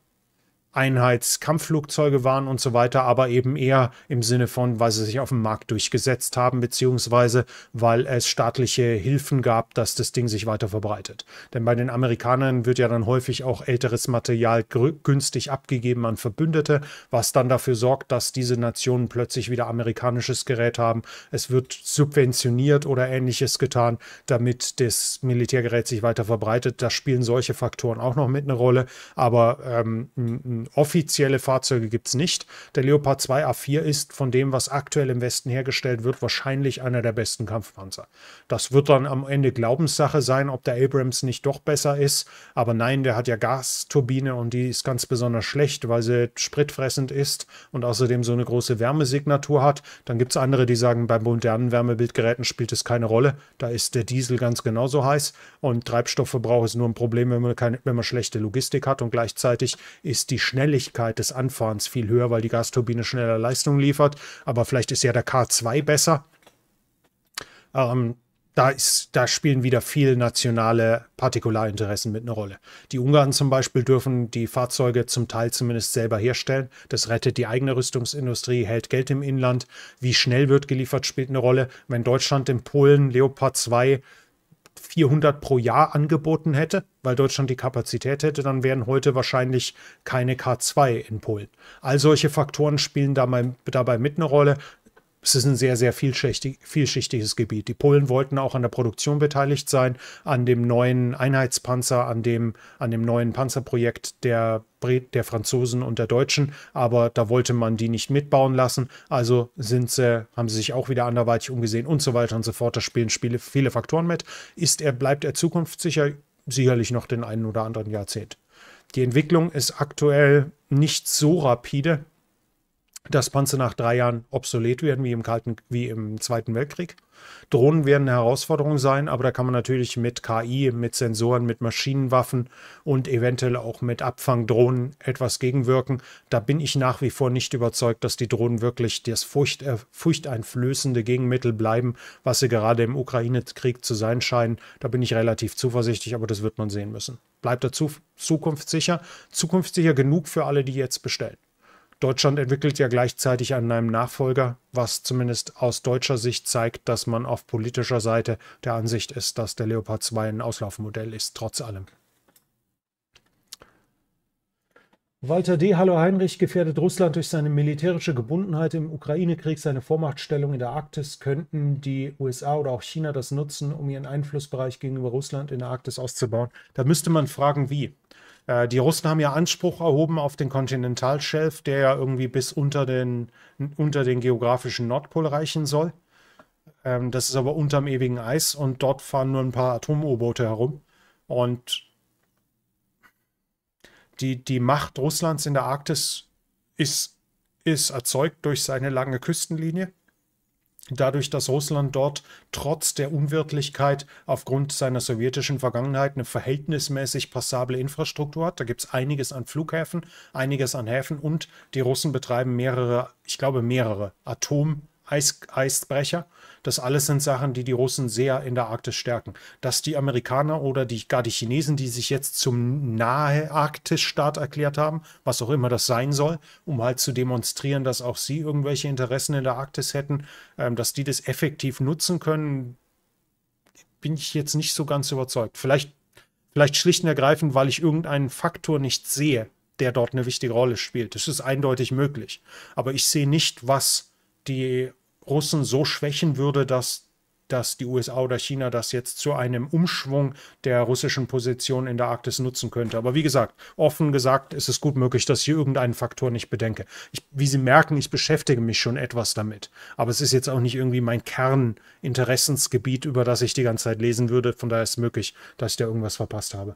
Einheitskampfflugzeuge waren und so weiter, aber eben eher im Sinne von, weil sie sich auf dem Markt durchgesetzt haben, beziehungsweise weil es staatliche Hilfen gab, dass das Ding sich weiter verbreitet. Denn bei den Amerikanern wird ja dann häufig auch älteres Material günstig abgegeben an Verbündete, was dann dafür sorgt, dass diese Nationen plötzlich wieder amerikanisches Gerät haben. Es wird subventioniert oder ähnliches getan, damit das Militärgerät sich weiter verbreitet. Da spielen solche Faktoren auch noch mit eine Rolle, aber ähm, offizielle Fahrzeuge gibt es nicht. Der Leopard 2 A4 ist von dem, was aktuell im Westen hergestellt wird, wahrscheinlich einer der besten Kampfpanzer. Das wird dann am Ende Glaubenssache sein, ob der Abrams nicht doch besser ist. Aber nein, der hat ja Gasturbine und die ist ganz besonders schlecht, weil sie spritfressend ist und außerdem so eine große Wärmesignatur hat. Dann gibt es andere, die sagen, bei modernen Wärmebildgeräten spielt es keine Rolle. Da ist der Diesel ganz genauso heiß. Und Treibstoffverbrauch ist nur ein Problem, wenn man, keine, wenn man schlechte Logistik hat. Und gleichzeitig ist die Schnelligkeit des Anfahrens viel höher, weil die Gasturbine schneller Leistung liefert. Aber vielleicht ist ja der K2 besser. Ähm, da, ist, da, spielen wieder viele nationale Partikularinteressen mit eine Rolle. Die Ungarn zum Beispiel dürfen die Fahrzeuge zum Teil zumindest selber herstellen. Das rettet die eigene Rüstungsindustrie, hält Geld im Inland. Wie schnell wird geliefert, spielt eine Rolle. Wenn Deutschland in Polen Leopard 2 400 pro Jahr angeboten hätte, weil Deutschland die Kapazität hätte, dann wären heute wahrscheinlich keine K2 in Polen. All solche Faktoren spielen dabei, mit eine Rolle es ist ein sehr, sehr vielschichtig, vielschichtiges Gebiet. Die Polen wollten auch an der Produktion beteiligt sein, an dem neuen Einheitspanzer, an dem, an dem neuen Panzerprojekt der, der Franzosen und der Deutschen, aber da wollte man die nicht mitbauen lassen, also sind sie, haben sie sich auch wieder anderweitig umgesehen und so weiter und so fort. Da spielen Spiele, viele Faktoren mit. Ist er, bleibt er zukunftssicher? Sicherlich noch den einen oder anderen Jahrzehnt. Die Entwicklung ist aktuell nicht so rapide, dass Panzer nach drei Jahren obsolet werden, wie im, Kalten, wie im Zweiten Weltkrieg. Drohnen werden eine Herausforderung sein, aber da kann man natürlich mit KI, mit Sensoren, mit Maschinenwaffen und eventuell auch mit Abfangdrohnen etwas gegenwirken. Da bin ich nach wie vor nicht überzeugt, dass die Drohnen wirklich das Furcht, äh, furchteinflößende Gegenmittel bleiben, was sie gerade im Ukraine-Krieg zu sein scheinen. Da bin ich relativ zuversichtlich, aber das wird man sehen müssen. Bleibt dazu zukunftssicher, zukunftssicher genug für alle, die jetzt bestellen. Deutschland entwickelt ja gleichzeitig an einem Nachfolger, was zumindest aus deutscher Sicht zeigt, dass man auf politischer Seite der Ansicht ist, dass der Leopard 2 ein Auslaufmodell ist, trotz allem. Walter D. Hallo Heinrich gefährdet Russland durch seine militärische Gebundenheit im Ukraine-Krieg. Seine Vormachtstellung in der Arktis könnten die USA oder auch China das nutzen, um ihren Einflussbereich gegenüber Russland in der Arktis auszubauen. Da müsste man fragen, wie. Äh, die Russen haben ja Anspruch erhoben auf den Kontinentalschelf, der ja irgendwie bis unter den, unter den geografischen Nordpol reichen soll. Ähm, das ist aber unterm ewigen Eis und dort fahren nur ein paar Atom-U-Boote herum. Und die, die Macht Russlands in der Arktis ist, ist erzeugt durch seine lange Küstenlinie dadurch, dass Russland dort trotz der Unwirtlichkeit aufgrund seiner sowjetischen Vergangenheit eine verhältnismäßig passable Infrastruktur hat. Da gibt es einiges an Flughäfen, einiges an Häfen und die Russen betreiben mehrere, ich glaube mehrere Atom- Eis, Eisbrecher. Das alles sind Sachen, die die Russen sehr in der Arktis stärken. Dass die Amerikaner oder die, gar die Chinesen, die sich jetzt zum nahe Arktis-Staat erklärt haben, was auch immer das sein soll, um halt zu demonstrieren, dass auch sie irgendwelche Interessen in der Arktis hätten, ähm, dass die das effektiv nutzen können, bin ich jetzt nicht so ganz überzeugt. Vielleicht, vielleicht schlicht und ergreifend, weil ich irgendeinen Faktor nicht sehe, der dort eine wichtige Rolle spielt. Das ist eindeutig möglich. Aber ich sehe nicht, was die Russen so schwächen würde, dass dass die USA oder China das jetzt zu einem Umschwung der russischen Position in der Arktis nutzen könnte. Aber wie gesagt, offen gesagt ist es gut möglich, dass ich hier irgendeinen Faktor nicht bedenke. Ich, wie Sie merken, ich beschäftige mich schon etwas damit. Aber es ist jetzt auch nicht irgendwie mein Kerninteressensgebiet, über das ich die ganze Zeit lesen würde. Von daher ist es möglich, dass ich da irgendwas verpasst habe.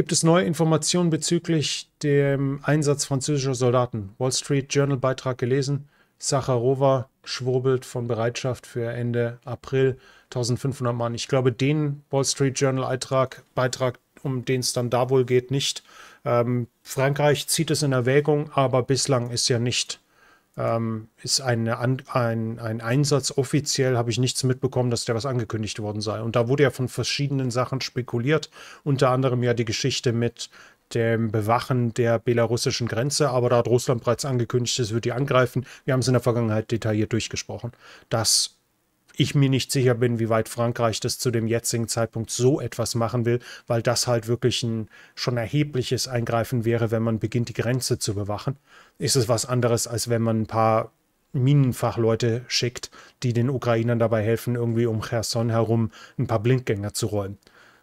Gibt es neue Informationen bezüglich dem Einsatz französischer Soldaten? Wall Street Journal Beitrag gelesen. Sacharowa schwurbelt von Bereitschaft für Ende April 1500 Mann. Ich glaube, den Wall Street Journal Beitrag, Beitrag um den es dann da wohl geht, nicht. Ähm, Frankreich zieht es in Erwägung, aber bislang ist ja nicht ähm, ist eine, ein, ein Einsatz offiziell, habe ich nichts mitbekommen, dass der was angekündigt worden sei. Und da wurde ja von verschiedenen Sachen spekuliert, unter anderem ja die Geschichte mit dem Bewachen der belarussischen Grenze, aber da hat Russland bereits angekündigt, es wird die angreifen. Wir haben es in der Vergangenheit detailliert durchgesprochen. Das ich mir nicht sicher bin, wie weit Frankreich das zu dem jetzigen Zeitpunkt so etwas machen will, weil das halt wirklich ein schon erhebliches Eingreifen wäre, wenn man beginnt, die Grenze zu bewachen. Ist es was anderes, als wenn man ein paar Minenfachleute schickt, die den Ukrainern dabei helfen, irgendwie um Cherson herum ein paar Blindgänger zu rollen.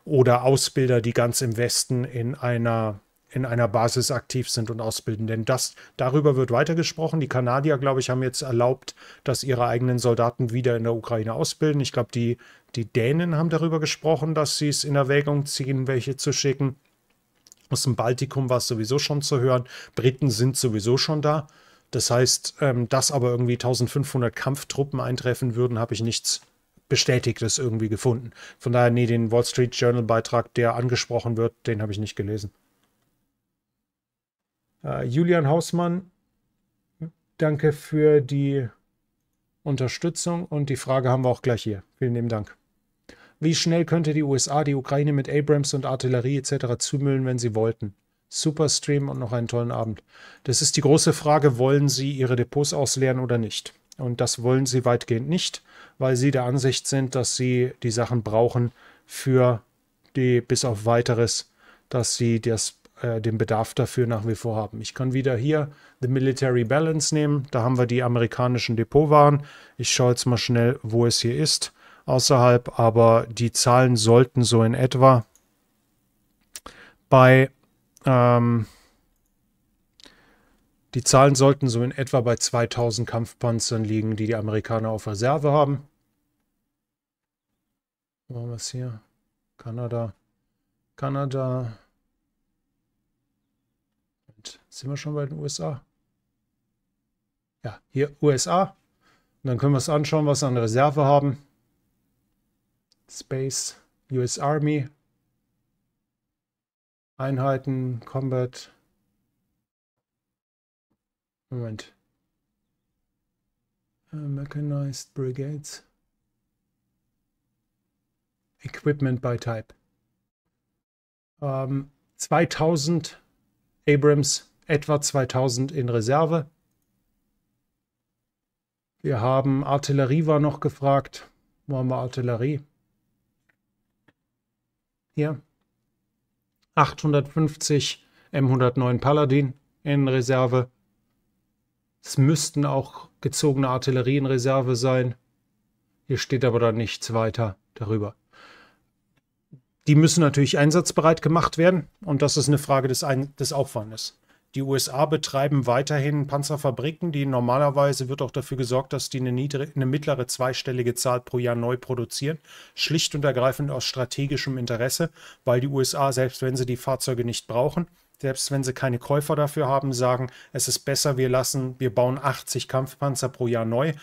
Oder Ausbilder, die ganz im Westen in einer in einer Basis aktiv sind und ausbilden. Denn das, darüber wird weitergesprochen. Die Kanadier, glaube ich, haben jetzt erlaubt, dass ihre eigenen Soldaten wieder in der Ukraine ausbilden. Ich glaube, die, die Dänen haben darüber gesprochen, dass sie es in Erwägung ziehen, welche zu schicken. Aus dem Baltikum war es sowieso schon zu hören. Briten sind sowieso schon da. Das heißt, ähm, dass aber irgendwie 1500 Kampftruppen eintreffen würden, habe ich nichts Bestätigtes irgendwie gefunden. Von daher, nee, den Wall Street Journal Beitrag, der angesprochen wird, den habe ich nicht gelesen. Äh, Julian Hausmann, danke für die Unterstützung und die Frage haben wir auch gleich hier. Vielen lieben Dank. Wie schnell könnte die USA die Ukraine mit Abrams und Artillerie etc. zumüllen, wenn sie wollten? Super Stream und noch einen tollen Abend. Das ist die große Frage, wollen Sie Ihre Depots ausleeren oder nicht? Und das wollen Sie weitgehend nicht, weil Sie der Ansicht sind, dass Sie die Sachen brauchen für die, bis auf weiteres, dass Sie das äh, den Bedarf dafür nach wie vor haben. Ich kann wieder hier The Military Balance nehmen. Da haben wir die amerikanischen Depotwaren. Ich schaue jetzt mal schnell, wo es hier ist außerhalb, aber die Zahlen sollten so in etwa bei ähm, die Zahlen sollten so in etwa bei 2000 Kampfpanzern liegen, die die Amerikaner auf Reserve haben. Wo haben wir es hier? Kanada. Kanada. Sind wir schon bei den USA? Ja, hier USA. Und dann können wir uns anschauen, was wir an Reserve haben. Space, US Army, Einheiten, Combat. Moment. Äh, mechanized Brigades. Equipment by Type. Ähm, 2000 Abrams etwa 2000 in Reserve. Wir haben Artillerie war noch gefragt. Wo haben wir Artillerie? Hier. 850 M109 Paladin in Reserve. Es müssten auch gezogene Artillerie in Reserve sein. Hier steht aber dann nichts weiter darüber. Die müssen natürlich einsatzbereit gemacht werden und das ist eine Frage des, Ein des Aufwandes. Die USA betreiben weiterhin Panzerfabriken, die normalerweise wird auch dafür gesorgt, dass die eine, niedrig, eine mittlere zweistellige Zahl pro Jahr neu produzieren, schlicht und ergreifend aus strategischem Interesse, weil die USA, selbst wenn sie die Fahrzeuge nicht brauchen, selbst wenn sie keine Käufer dafür haben, sagen, es ist besser, wir lassen, wir bauen 80 Kampfpanzer pro Jahr neu,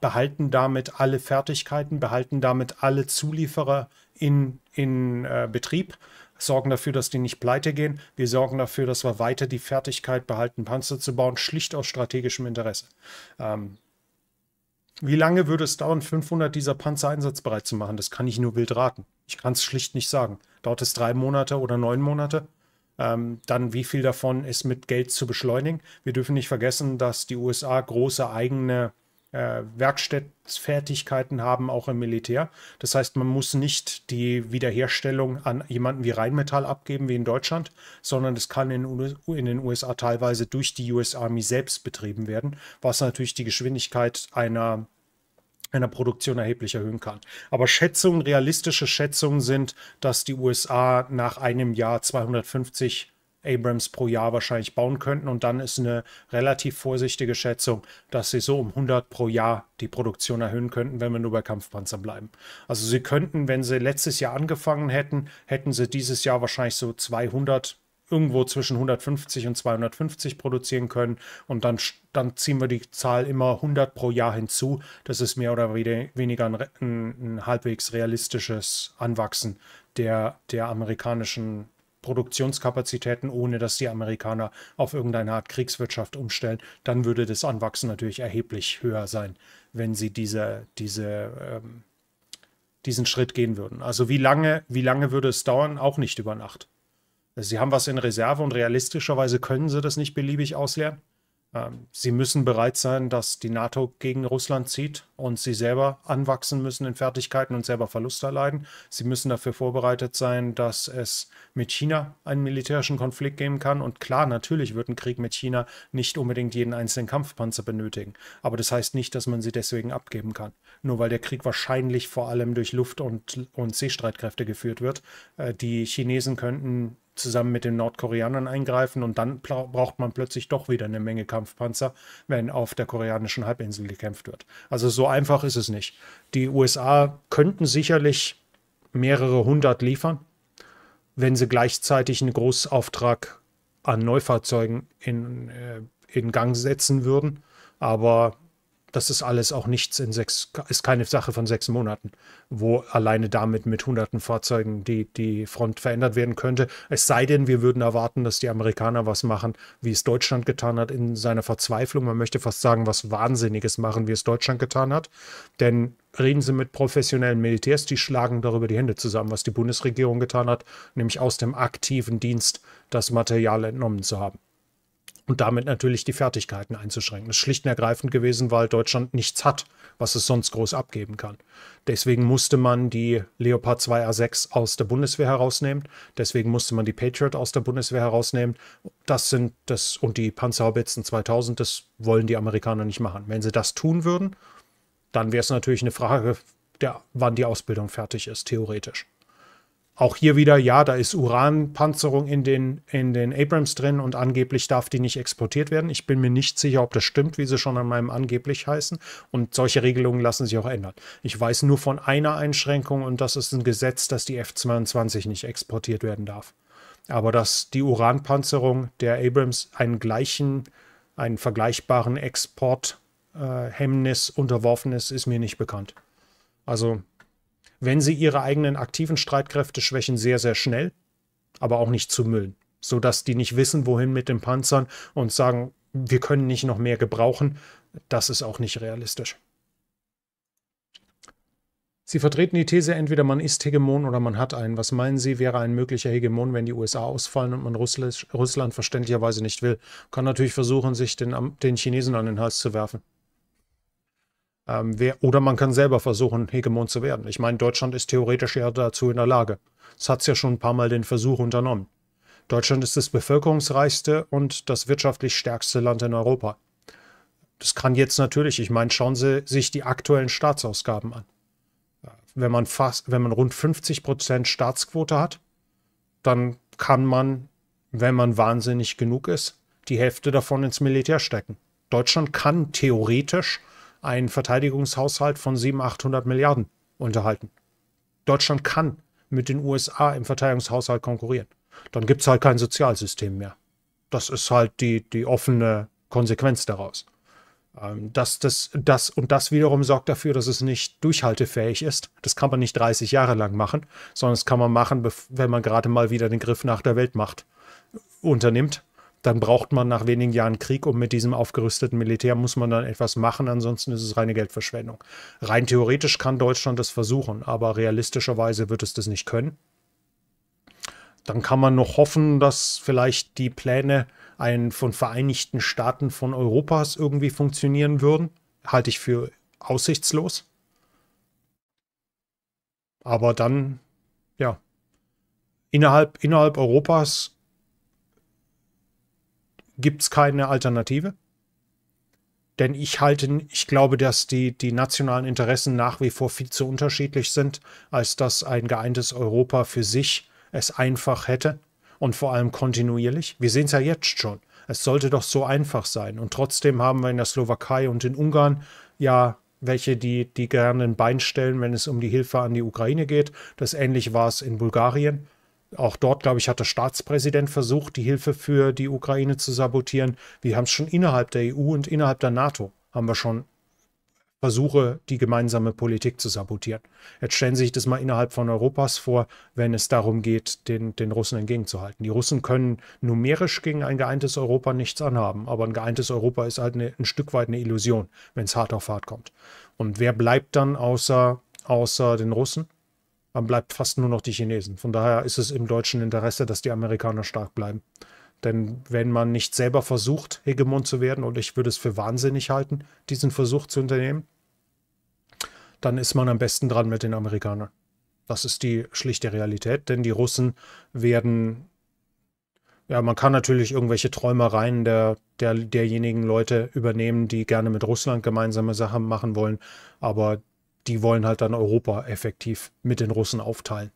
behalten damit alle Fertigkeiten, behalten damit alle Zulieferer in, in äh, Betrieb sorgen dafür, dass die nicht pleite gehen. Wir sorgen dafür, dass wir weiter die Fertigkeit behalten, Panzer zu bauen, schlicht aus strategischem Interesse. Ähm, wie lange würde es dauern, 500 dieser Panzer einsatzbereit zu machen? Das kann ich nur wild raten. Ich kann es schlicht nicht sagen. Dauert es drei Monate oder neun Monate? Ähm, dann wie viel davon ist mit Geld zu beschleunigen? Wir dürfen nicht vergessen, dass die USA große eigene äh, Werkstättenfertigkeiten haben, auch im Militär. Das heißt, man muss nicht die Wiederherstellung an jemanden wie Rheinmetall abgeben, wie in Deutschland, sondern es kann in, in, den USA teilweise durch die US Army selbst betrieben werden, was natürlich die Geschwindigkeit einer einer Produktion erheblich erhöhen kann. Aber Schätzungen, realistische Schätzungen sind, dass die USA nach einem Jahr 250 Abrams pro Jahr wahrscheinlich bauen könnten. Und dann ist eine relativ vorsichtige Schätzung, dass sie so um 100 pro Jahr die Produktion erhöhen könnten, wenn wir nur bei Kampfpanzern bleiben. Also sie könnten, wenn sie letztes Jahr angefangen hätten, hätten sie dieses Jahr wahrscheinlich so 200 irgendwo zwischen 150 und 250 produzieren können und dann, dann ziehen wir die Zahl immer 100 pro Jahr hinzu. Das ist mehr oder weniger ein, ein, ein halbwegs realistisches Anwachsen der, der amerikanischen Produktionskapazitäten, ohne dass die Amerikaner auf irgendeine Art Kriegswirtschaft umstellen, dann würde das Anwachsen natürlich erheblich höher sein, wenn sie diese, diese, ähm, diesen Schritt gehen würden. Also wie lange, wie lange würde es dauern? Auch nicht über Nacht. sie haben was in Reserve und realistischerweise können sie das nicht beliebig ausleeren. Ähm, sie müssen bereit sein, dass die NATO gegen Russland zieht und sie selber anwachsen müssen in Fertigkeiten und selber Verluste erleiden. Sie müssen dafür vorbereitet sein, dass es mit China einen militärischen Konflikt geben kann. Und klar, natürlich wird ein Krieg mit China nicht unbedingt jeden einzelnen Kampfpanzer benötigen. Aber das heißt nicht, dass man sie deswegen abgeben kann nur weil der Krieg wahrscheinlich vor allem durch Luft- und, und Seestreitkräfte geführt wird. Äh, die Chinesen könnten zusammen mit den Nordkoreanern eingreifen und dann braucht man plötzlich doch wieder eine Menge Kampfpanzer, wenn auf der koreanischen Halbinsel gekämpft wird. Also so einfach ist es nicht. Die USA könnten sicherlich mehrere hundert liefern, wenn sie gleichzeitig einen Großauftrag an Neufahrzeugen in, äh, in Gang setzen würden. Aber das ist alles auch nichts in sechs, ist keine Sache von sechs Monaten, wo alleine damit mit hunderten Fahrzeugen die, die Front verändert werden könnte. Es sei denn, wir würden erwarten, dass die Amerikaner was machen, wie es Deutschland getan hat in seiner Verzweiflung. Man möchte fast sagen, was Wahnsinniges machen, wie es Deutschland getan hat. Denn reden Sie mit professionellen Militärs, die schlagen darüber die Hände zusammen, was die Bundesregierung getan hat, nämlich aus dem aktiven Dienst das Material entnommen zu haben und damit natürlich die Fertigkeiten einzuschränken. Das ist schlicht und ergreifend gewesen, weil Deutschland nichts hat, was es sonst groß abgeben kann. Deswegen musste man die Leopard 2 A6 aus der Bundeswehr herausnehmen. Deswegen musste man die Patriot aus der Bundeswehr herausnehmen. Das sind das und die Panzerhaubitzen 2000, das wollen die Amerikaner nicht machen. Wenn sie das tun würden, dann wäre es natürlich eine Frage, der, wann die Ausbildung fertig ist, theoretisch. Auch hier wieder, ja, da ist Uranpanzerung in den, in den Abrams drin und angeblich darf die nicht exportiert werden. Ich bin mir nicht sicher, ob das stimmt, wie sie schon an meinem angeblich heißen. Und solche Regelungen lassen sich auch ändern. Ich weiß nur von einer Einschränkung und das ist ein Gesetz, dass die F-22 nicht exportiert werden darf. Aber dass die Uranpanzerung der Abrams einen gleichen, einen vergleichbaren Exporthemmnis äh, unterworfen ist, ist mir nicht bekannt. Also wenn sie ihre eigenen aktiven Streitkräfte schwächen, sehr, sehr schnell, aber auch nicht zu Müllen, sodass die nicht wissen, wohin mit den Panzern und sagen, wir können nicht noch mehr gebrauchen. Das ist auch nicht realistisch. Sie vertreten die These, entweder man ist Hegemon oder man hat einen. Was meinen Sie, wäre ein möglicher Hegemon, wenn die USA ausfallen und man Russland verständlicherweise nicht will? Kann natürlich versuchen, sich den, den Chinesen an den Hals zu werfen. Ähm, wer, oder man kann selber versuchen, Hegemon zu werden. Ich meine, Deutschland ist theoretisch ja dazu in der Lage. Es hat es ja schon ein paar Mal den Versuch unternommen. Deutschland ist das bevölkerungsreichste und das wirtschaftlich stärkste Land in Europa. Das kann jetzt natürlich, ich meine, schauen Sie sich die aktuellen Staatsausgaben an. Äh, wenn man, fast, wenn man rund 50% Prozent Staatsquote hat, dann kann man, wenn man wahnsinnig genug ist, die Hälfte davon ins Militär stecken. Deutschland kann theoretisch einen Verteidigungshaushalt von 700, 800 Milliarden unterhalten. Deutschland kann mit den USA im Verteidigungshaushalt konkurrieren. Dann gibt es halt kein Sozialsystem mehr. Das ist halt die, die offene Konsequenz daraus. Ähm, das, das, das, und das wiederum sorgt dafür, dass es nicht durchhaltefähig ist. Das kann man nicht 30 Jahre lang machen, sondern das kann man machen, wenn man gerade mal wieder den Griff nach der Weltmacht unternimmt dann braucht man nach wenigen Jahren Krieg und mit diesem aufgerüsteten Militär muss man dann etwas machen, ansonsten ist es reine Geldverschwendung. Rein theoretisch kann Deutschland das versuchen, aber realistischerweise wird es das nicht können. Dann kann man noch hoffen, dass vielleicht die Pläne ein, von Vereinigten Staaten von Europas irgendwie funktionieren würden. Halte ich für aussichtslos. Aber dann, ja, innerhalb, innerhalb Europas gibt es keine Alternative. Denn ich halte, ich glaube, dass die, die nationalen Interessen nach wie vor viel zu unterschiedlich sind, als dass ein geeintes Europa für sich es einfach hätte und vor allem kontinuierlich. Wir sehen es ja jetzt schon. Es sollte doch so einfach sein. Und trotzdem haben wir in der Slowakei und in Ungarn ja welche, die, die gerne ein Bein stellen, wenn es um die Hilfe an die Ukraine geht. Das ähnlich war es in Bulgarien. Auch dort, glaube ich, hat der Staatspräsident versucht, die Hilfe für die Ukraine zu sabotieren. Wir haben es schon innerhalb der EU und innerhalb der NATO haben wir schon Versuche, die gemeinsame Politik zu sabotieren. Jetzt stellen Sie sich das mal innerhalb von Europas vor, wenn es darum geht, den, den Russen entgegenzuhalten. Die Russen können numerisch gegen ein geeintes Europa nichts anhaben, aber ein geeintes Europa ist halt eine, ein Stück weit eine Illusion, wenn es hart auf hart kommt. Und wer bleibt dann außer, außer den Russen? Dann bleibt fast nur noch die Chinesen. Von daher ist es im deutschen Interesse, dass die Amerikaner stark bleiben. Denn wenn man nicht selber versucht, Hegemon zu werden, und ich würde es für wahnsinnig halten, diesen Versuch zu unternehmen, dann ist man am besten dran mit den Amerikanern. Das ist die schlichte Realität, denn die Russen werden, ja, man kann natürlich irgendwelche Träumereien der, der, derjenigen Leute übernehmen, die gerne mit Russland gemeinsame Sachen machen wollen, aber die wollen halt dann Europa effektiv mit den Russen aufteilen.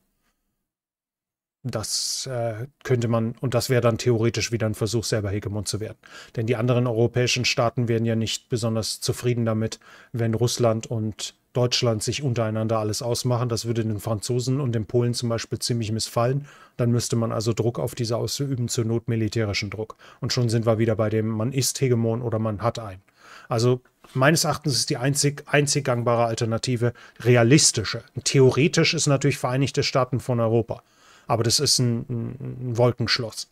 Das äh, könnte man, und das wäre dann theoretisch wieder ein Versuch, selber Hegemon zu werden. Denn die anderen europäischen Staaten wären ja nicht besonders zufrieden damit, wenn Russland und Deutschland sich untereinander alles ausmachen. Das würde den Franzosen und den Polen zum Beispiel ziemlich missfallen. Dann müsste man also Druck auf diese ausüben, zur Not militärischen Druck. Und schon sind wir wieder bei dem, man ist Hegemon oder man hat einen. Also meines Erachtens ist die einzig, einzig gangbare Alternative realistische. Theoretisch ist natürlich Vereinigte Staaten von Europa. Aber das ist ein, ein, Wolkenschloss.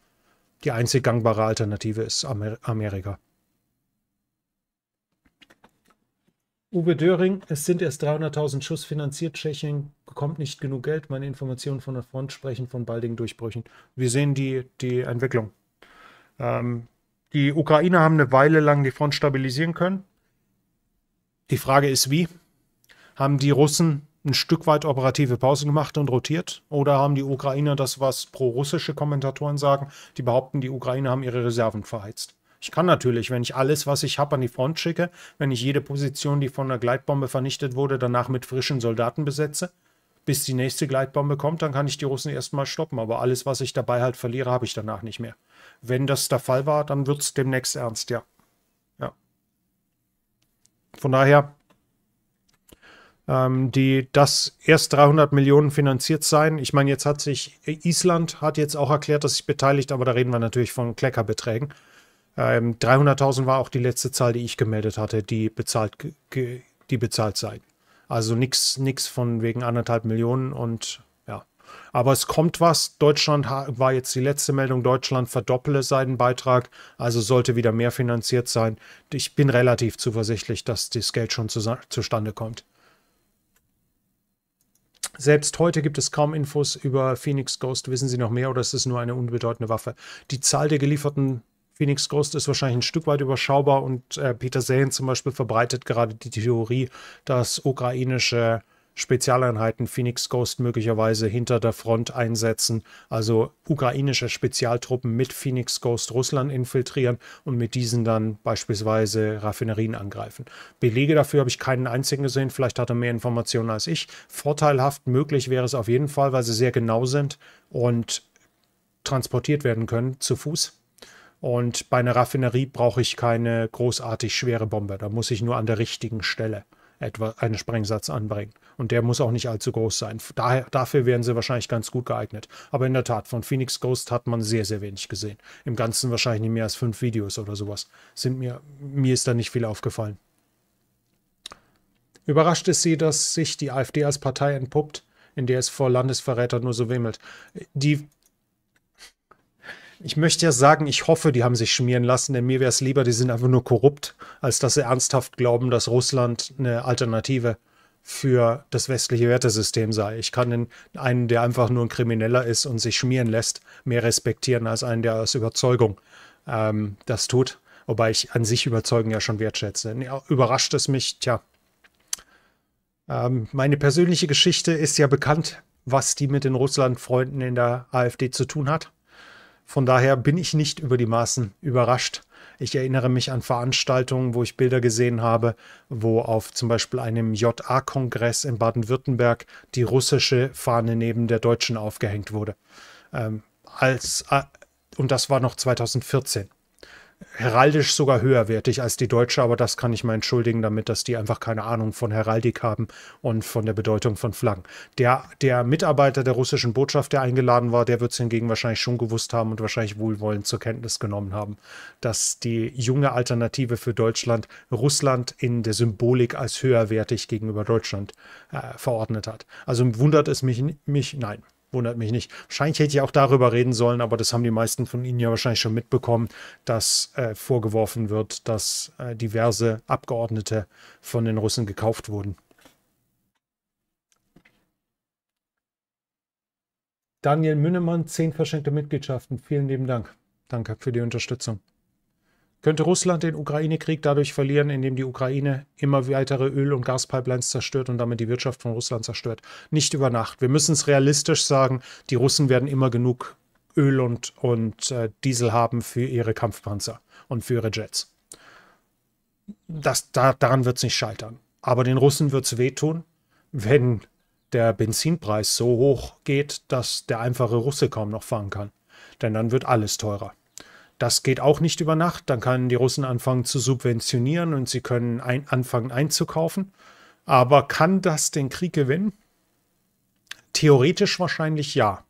Die einzig gangbare Alternative ist Amer Amerika. Uwe Döring, es sind erst 300.000 Schuss finanziert. Tschechien bekommt nicht genug Geld. Meine Informationen von der Front sprechen von baldigen Durchbrüchen. Wir sehen die, die Entwicklung. Ähm, die Ukrainer haben eine Weile lang die Front stabilisieren können die Frage ist, wie? Haben die Russen ein Stück weit operative Pause gemacht und rotiert? Oder haben die Ukrainer das, was pro-russische Kommentatoren sagen, die behaupten, die Ukrainer haben ihre Reserven verheizt? Ich kann natürlich, wenn ich alles, was ich habe, an die Front schicke, wenn ich jede Position, die von einer Gleitbombe vernichtet wurde, danach mit frischen Soldaten besetze, bis die nächste Gleitbombe kommt, dann kann ich die Russen erstmal stoppen. Aber alles, was ich dabei halt verliere, habe ich danach nicht mehr. Wenn das der Fall war, dann wird es demnächst ernst, ja. Von daher, ähm, die, das erst 300 Millionen finanziert sein. Ich meine, jetzt hat sich äh, Island hat jetzt auch erklärt, dass sich beteiligt, aber da reden wir natürlich von Kleckerbeträgen. Ähm, 300.000 war auch die letzte Zahl, die ich gemeldet hatte, die bezahlt, die bezahlt sein. Also nichts von wegen anderthalb Millionen und aber es kommt was. Deutschland war jetzt die letzte Meldung. Deutschland verdoppele seinen Beitrag. Also sollte wieder mehr finanziert sein. Ich bin relativ zuversichtlich, dass das Geld schon zustande kommt. Selbst heute gibt es kaum Infos über Phoenix Ghost. Wissen Sie noch mehr oder ist es nur eine unbedeutende Waffe? Die Zahl der gelieferten Phoenix Ghost ist wahrscheinlich ein Stück weit überschaubar und äh, Peter Zellen zum Beispiel verbreitet gerade die Theorie, dass ukrainische Spezialeinheiten Phoenix Ghost möglicherweise hinter der Front einsetzen, also ukrainische Spezialtruppen mit Phoenix Ghost Russland infiltrieren und mit diesen dann beispielsweise Raffinerien angreifen. Belege dafür habe ich keinen einzigen gesehen, vielleicht hat er mehr Informationen als ich. Vorteilhaft möglich wäre es auf jeden Fall, weil sie sehr genau sind und transportiert werden können zu Fuß. Und bei einer Raffinerie brauche ich keine großartig schwere Bombe, da muss ich nur an der richtigen Stelle etwa einen Sprengsatz anbringen. Und der muss auch nicht allzu groß sein. Daher, dafür wären sie wahrscheinlich ganz gut geeignet. Aber in der Tat, von Phoenix Ghost hat man sehr, sehr wenig gesehen. Im Ganzen wahrscheinlich nicht mehr als fünf Videos oder sowas. Sind mir, mir ist da nicht viel aufgefallen. Überrascht ist sie, dass sich die AfD als Partei entpuppt, in der es vor Landesverrätern nur so wimmelt. Die ich möchte ja sagen, ich hoffe, die haben sich schmieren lassen, denn mir wäre es lieber, die sind einfach nur korrupt, als dass sie ernsthaft glauben, dass Russland eine Alternative ist für das westliche Wertesystem sei. Ich kann einen, der einfach nur ein Krimineller ist und sich schmieren lässt, mehr respektieren als einen, der aus Überzeugung ähm, das tut. Wobei ich an sich Überzeugen ja schon wertschätze. Überrascht es mich, tja. Ähm, meine persönliche Geschichte ist ja bekannt, was die mit den Russlandfreunden in der AfD zu tun hat. Von daher bin ich nicht über die Maßen überrascht, ich erinnere mich an Veranstaltungen, wo ich Bilder gesehen habe, wo auf zum Beispiel einem JA-Kongress in Baden-Württemberg die russische Fahne neben der deutschen aufgehängt wurde. Ähm, als, äh, und das war noch 2014 heraldisch sogar höherwertig als die deutsche, aber das kann ich mal entschuldigen damit, dass die einfach keine Ahnung von Heraldik haben und von der Bedeutung von Flaggen. Der, der Mitarbeiter der russischen Botschaft, der eingeladen war, der wird es hingegen wahrscheinlich schon gewusst haben und wahrscheinlich wohlwollend zur Kenntnis genommen haben, dass die junge Alternative für Deutschland Russland in der Symbolik als höherwertig gegenüber Deutschland äh, verordnet hat. Also wundert es mich, mich nein, Wundert mich nicht. Wahrscheinlich hätte ich auch darüber reden sollen, aber das haben die meisten von Ihnen ja wahrscheinlich schon mitbekommen, dass äh, vorgeworfen wird, dass äh, diverse Abgeordnete von den Russen gekauft wurden. Daniel Münnemann, 10 verschenkte Mitgliedschaften. Vielen lieben Dank. Danke für die Unterstützung. Könnte Russland den Ukraine-Krieg dadurch verlieren, indem die Ukraine immer weitere Öl- und Gaspipelines zerstört und damit die Wirtschaft von Russland zerstört? Nicht über Nacht. Wir müssen es realistisch sagen, die Russen werden immer genug Öl und, und äh, Diesel haben für ihre Kampfpanzer und für ihre Jets. Das, da, daran wird es nicht scheitern. Aber den Russen wird es wehtun, wenn der Benzinpreis so hoch geht, dass der einfache Russe kaum noch fahren kann. Denn dann wird alles teurer. Das geht auch nicht über Nacht. Dann können die Russen anfangen zu subventionieren und sie können ein, anfangen einzukaufen. Aber kann das den Krieg gewinnen? Theoretisch wahrscheinlich ja.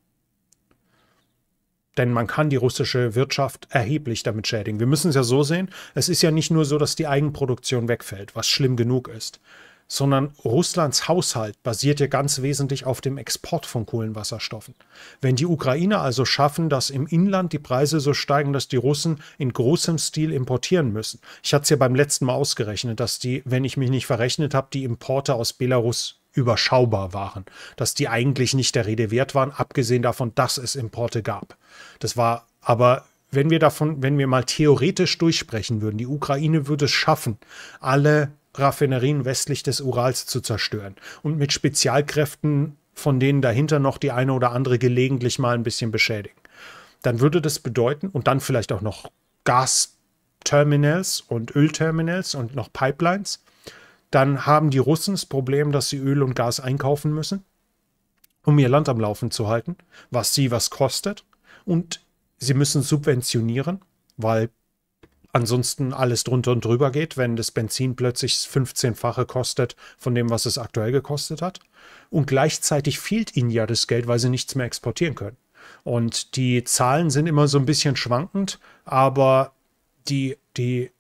Denn man kann die russische Wirtschaft erheblich damit schädigen. Wir müssen es ja so sehen, es ist ja nicht nur so, dass die Eigenproduktion wegfällt, was schlimm genug ist sondern Russlands Haushalt basiert ja ganz wesentlich auf dem Export von Kohlenwasserstoffen. Wenn die Ukrainer also schaffen, dass im Inland die Preise so steigen, dass die Russen in großem Stil importieren müssen. Ich hatte es ja beim letzten Mal ausgerechnet, dass die, wenn ich mich nicht verrechnet habe, die Importe aus Belarus überschaubar waren, dass die eigentlich nicht der Rede wert waren, abgesehen davon, dass es Importe gab. Das war aber wenn wir davon, wenn wir mal theoretisch durchsprechen würden, die Ukraine würde es schaffen, alle Raffinerien westlich des Urals zu zerstören und mit Spezialkräften, von denen dahinter noch die eine oder andere gelegentlich mal ein bisschen beschädigen. Dann würde das bedeuten, und dann vielleicht auch noch Gasterminals und Ölterminals und noch Pipelines, dann haben die Russen das Problem, dass sie Öl und Gas einkaufen müssen, um ihr Land am Laufen zu halten, was sie was kostet. Und sie müssen subventionieren, weil ansonsten alles drunter und drüber geht, wenn das Benzin plötzlich 15-fache kostet von dem, was es aktuell gekostet hat. Und gleichzeitig fehlt ihnen ja das Geld, weil sie nichts mehr exportieren können. Und die Zahlen sind immer so ein bisschen schwankend, aber die, die,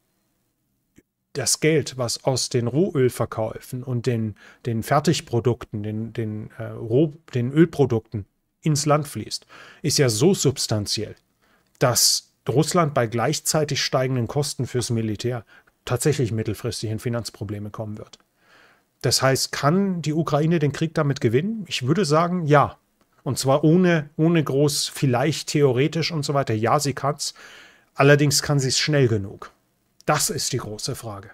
das Geld, was aus den Rohölverkäufen und den, den Fertigprodukten, den, den, äh, Roh, den Ölprodukten ins Land fließt, ist ja so substanziell, dass Russland bei gleichzeitig steigenden Kosten fürs Militär tatsächlich mittelfristig in Finanzprobleme kommen wird. Das heißt, kann die Ukraine den Krieg damit gewinnen? Ich würde sagen, ja. Und zwar ohne, ohne groß, vielleicht theoretisch und so weiter. Ja, sie kann es. Allerdings kann sie es schnell genug. Das ist die große Frage.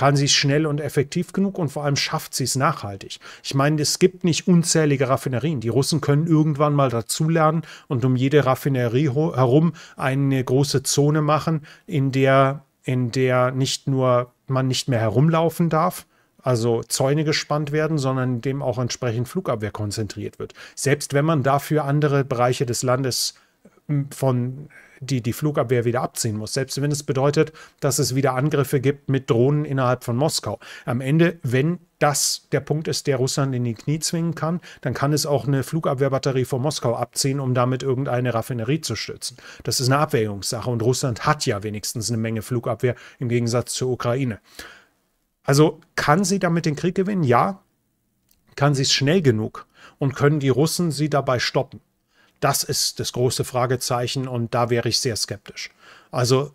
Kann sie es schnell und effektiv genug und vor allem schafft sie es nachhaltig? Ich meine, es gibt nicht unzählige Raffinerien. Die Russen können irgendwann mal dazulernen und um jede Raffinerie herum eine große Zone machen, in der, in der nicht nur man nicht mehr herumlaufen darf, also Zäune gespannt werden, sondern in dem auch entsprechend Flugabwehr konzentriert wird. Selbst wenn man dafür andere Bereiche des Landes äh, von die die Flugabwehr wieder abziehen muss, selbst wenn es bedeutet, dass es wieder Angriffe gibt mit Drohnen innerhalb von Moskau. Am Ende, wenn das der Punkt ist, der Russland in die Knie zwingen kann, dann kann es auch eine Flugabwehrbatterie von Moskau abziehen, um damit irgendeine Raffinerie zu stützen. Das ist eine Abwägungssache und Russland hat ja wenigstens eine Menge Flugabwehr im Gegensatz zur Ukraine. Also kann sie damit den Krieg gewinnen? Ja. Kann sie es schnell genug? Und können die Russen sie dabei stoppen? Das ist das große Fragezeichen und da wäre ich sehr skeptisch. Also